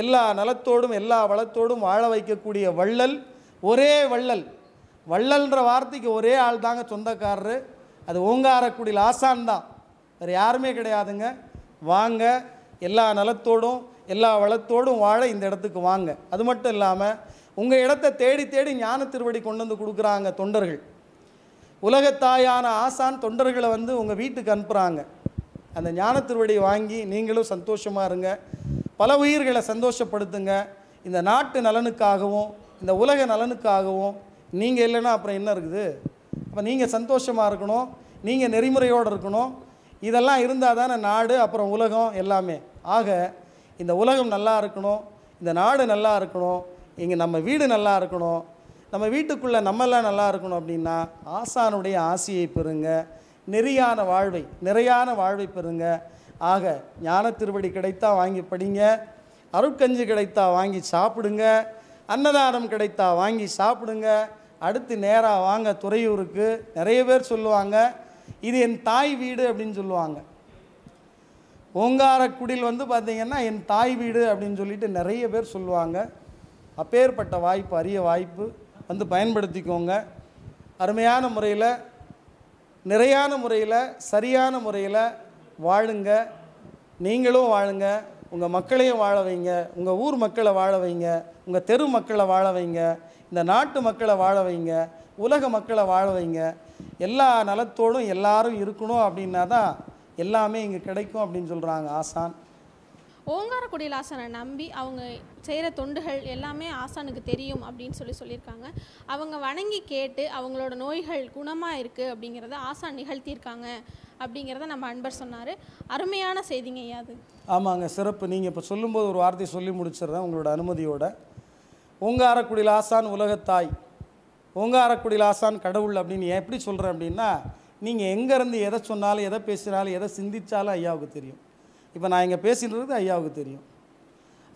எல்லா நலத்தோடும் எல்லா வளத்தோடும் வாழ வைக்கக்கூடிய வள்ளல் ஒரே வள்ளல் வள்ளல்ன்ற வார்த்தைக்கு ஒரே ஆள் தாங்க சொந்தக்காரரு அது ஓங்காரக்குடியில் ஆசான் தான் வேறு யாருமே கிடையாதுங்க வாங்க எல்லா நலத்தோடும் எல்லா வளத்தோடும் வாழ இந்த இடத்துக்கு வாங்க அது மட்டும் இல்லாமல் உங்கள் இடத்த தேடி தேடி ஞான திருவடி கொண்டு வந்து கொடுக்குறாங்க தொண்டர்கள் உலகத்தாயான ஆசான் தொண்டர்களை வந்து உங்கள் வீட்டுக்கு அனுப்புகிறாங்க அந்த ஞான திருவடி வாங்கி நீங்களும் சந்தோஷமாக இருங்க பல உயிர்களை சந்தோஷப்படுத்துங்க இந்த நாட்டு நலனுக்காகவும் இந்த உலக நலனுக்காகவும் நீங்கள் இல்லைன்னா அப்புறம் என்ன இருக்குது அப்போ நீங்கள் சந்தோஷமாக இருக்கணும் நீங்கள் நெறிமுறையோடு இருக்கணும் இதெல்லாம் இருந்தால் தானே நாடு அப்புறம் உலகம் எல்லாமே ஆக இந்த உலகம் நல்லா இருக்கணும் இந்த நாடு நல்லா இருக்கணும் இங்கே நம்ம வீடு நல்லா இருக்கணும் நம்ம வீட்டுக்குள்ளே நம்மெல்லாம் நல்லா இருக்கணும் அப்படின்னா ஆசானுடைய ஆசையை பெறுங்க நெறியான வாழ்வை நிறையான வாழ்வை பெறுங்க ஆக ஞான திருவடி கிடைத்தா வாங்கி படிங்க அருட்கஞ்சி கிடைத்தா வாங்கி சாப்பிடுங்க அன்னதானம் கிடைத்தா வாங்கி சாப்பிடுங்க அடுத்து நேராக வாங்க துறையூருக்கு நிறைய பேர் சொல்லுவாங்க இது என் தாய் வீடு அப்படின்னு சொல்லுவாங்க ஓங்காரக்குடியில் வந்து பார்த்திங்கன்னா என் தாய் வீடு அப்படின்னு சொல்லிட்டு நிறைய பேர் சொல்லுவாங்க அப்பேற்பட்ட வாய்ப்பு அரிய வாய்ப்பு வந்து பயன்படுத்திக்கோங்க அருமையான முறையில் நிறையான முறையில் சரியான முறையில் வாழுங்க நீங்களும் வாழுங்க உங்கள் மக்களையும் வாழ வைங்க உங்கள் ஊர் மக்களை வாழ வைங்க உங்கள் தெரு மக்களை வாழ வைங்க இந்த நாட்டு மக்களை வாழ வைங்க உலக மக்களை வாழ வைங்க எல்லா நலத்தோடும் எல்லாரும் இருக்கணும் அப்படின்னா தான் எல்லாமே இங்கே கிடைக்கும் அப்படின்னு சொல்கிறாங்க ஆசான் ஓங்காரக்குடியில் ஆசானை நம்பி அவங்க செய்கிற தொண்டுகள் எல்லாமே ஆசானுக்கு தெரியும் அப்படின்னு சொல்லி சொல்லியிருக்காங்க அவங்க வணங்கி கேட்டு அவங்களோட நோய்கள் குணமாக இருக்குது அப்படிங்கிறத ஆசான் நிகழ்த்தியிருக்காங்க அப்படிங்கிறத நம்ம அன்பர் சொன்னார் அருமையான செய்திங்க ஐயாது ஆமாங்க சிறப்பு நீங்கள் இப்போ சொல்லும்போது ஒரு வார்த்தை சொல்லி முடிச்சிடுறேன் உங்களோட அனுமதியோட ஓங்காரக்குடியில் ஆசான் உலகத்தாய் ஓங்காரக்குடியில் ஆசான் கடவுள் அப்படின்னு எப்படி சொல்கிறேன் அப்படின்னா நீங்கள் எங்கேருந்து எதை சொன்னாலும் எதை பேசினாலும் எதை சிந்தித்தாலும் ஐயாவுக்கு தெரியும் இப்போ நான் இங்கே பேசின்றது ஐயாவுக்கு தெரியும்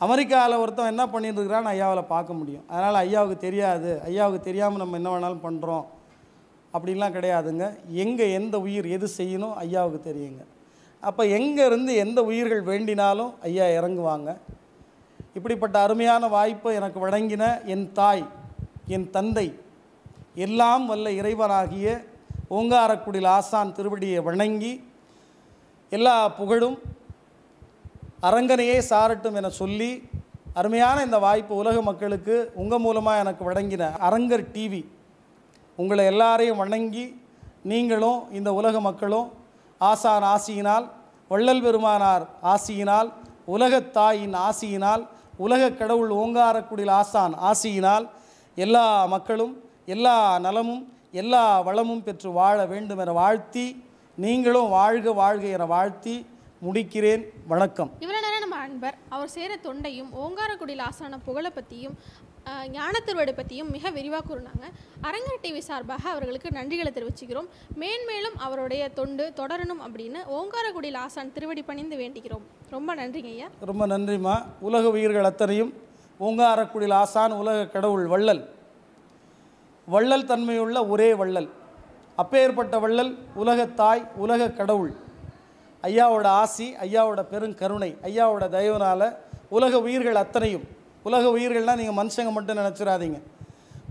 அமெரிக்காவில் ஒருத்தன் என்ன இருக்கிறான்னு ஐயாவில் பார்க்க முடியும் அதனால் ஐயாவுக்கு தெரியாது ஐயாவுக்கு தெரியாமல் நம்ம என்ன வேணாலும் பண்ணுறோம் அப்படின்லாம் கிடையாதுங்க எங்கே எந்த உயிர் எது செய்யணும் ஐயாவுக்கு தெரியுங்க அப்போ எங்கேருந்து எந்த உயிர்கள் வேண்டினாலும் ஐயா இறங்குவாங்க இப்படிப்பட்ட அருமையான வாய்ப்பை எனக்கு வழங்கின என் தாய் என் தந்தை எல்லாம் வல்ல இறைவனாகிய ஓங்காரக்குடியில் ஆசான் திருவடியை வணங்கி எல்லா புகழும் அரங்கனையே சாரட்டும் என சொல்லி அருமையான இந்த வாய்ப்பு உலக மக்களுக்கு உங்கள் மூலமாக எனக்கு வழங்கின அரங்கர் டிவி உங்களை எல்லாரையும் வணங்கி நீங்களும் இந்த உலக மக்களும் ஆசான் ஆசியினால் வள்ளல் பெருமானார் ஆசியினால் உலகத்தாயின் ஆசியினால் உலக கடவுள் ஓங்காரக்குடியில் ஆசான் ஆசியினால் எல்லா மக்களும் எல்லா நலமும் எல்லா வளமும் பெற்று வாழ வேண்டும் என வாழ்த்தி நீங்களும் வாழ்க வாழ்க என வாழ்த்தி முடிக்கிறேன் வணக்கம் இவ்வளோ நேரம் நம்ம அன்பர் அவர் சேர தொண்டையும் ஓங்காரக்குடியில் ஆசான புகழை பற்றியும் ஞானத்திருவடை பற்றியும் மிக விரிவாக கூறினாங்க அரங்கர் டிவி சார்பாக அவர்களுக்கு நன்றிகளை தெரிவிச்சுக்கிறோம் மேன்மேலும் அவருடைய தொண்டு தொடரணும் அப்படின்னு ஓங்காரக்குடியில் ஆசான் திருவடி பணிந்து வேண்டிக்கிறோம் ரொம்ப நன்றிங்க ஐயா ரொம்ப நன்றிம்மா உலக உயிர்கள் அத்தனையும் ஓங்காரக்குடியில் ஆசான் உலக கடவுள் வள்ளல் வள்ளல் தன்மையுள்ள ஒரே வள்ளல் அப்பேற்பட்ட வள்ளல் உலகத்தாய் உலக கடவுள் ஐயாவோட ஆசி ஐயாவோட பெருங்கருணை ஐயாவோட தயவுனால் உலக உயிர்கள் அத்தனையும் உலக உயிர்கள்னால் நீங்கள் மனுஷங்க மட்டும் நினச்சிடாதீங்க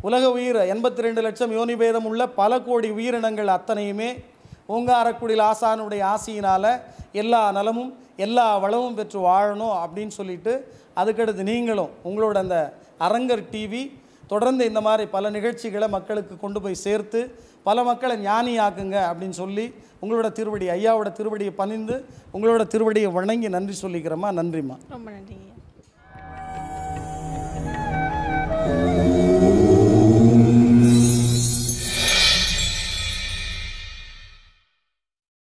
உலக உயிர் எண்பத்தி ரெண்டு லட்சம் யோனிபேதம் உள்ள பல கோடி உயிரினங்கள் அத்தனையுமே ஓங்காரக்குடியில் ஆசானுடைய ஆசியினால் எல்லா நலமும் எல்லா வளமும் பெற்று வாழணும் அப்படின்னு சொல்லிட்டு அதுக்கடுத்து நீங்களும் உங்களோட அந்த அரங்கர் டிவி தொடர்ந்து இந்த மாதிரி பல நிகழ்ச்சிகளை மக்களுக்கு கொண்டு போய் சேர்த்து பல மக்களை ஞானியாக்குங்க அப்படின்னு சொல்லி உங்களோட திருவடி ஐயாவோட திருவடியை பணிந்து உங்களோட திருவடியை வணங்கி நன்றி சொல்லிக்கிறோமா நன்றிம்மா ரொம்ப நன்றிங்க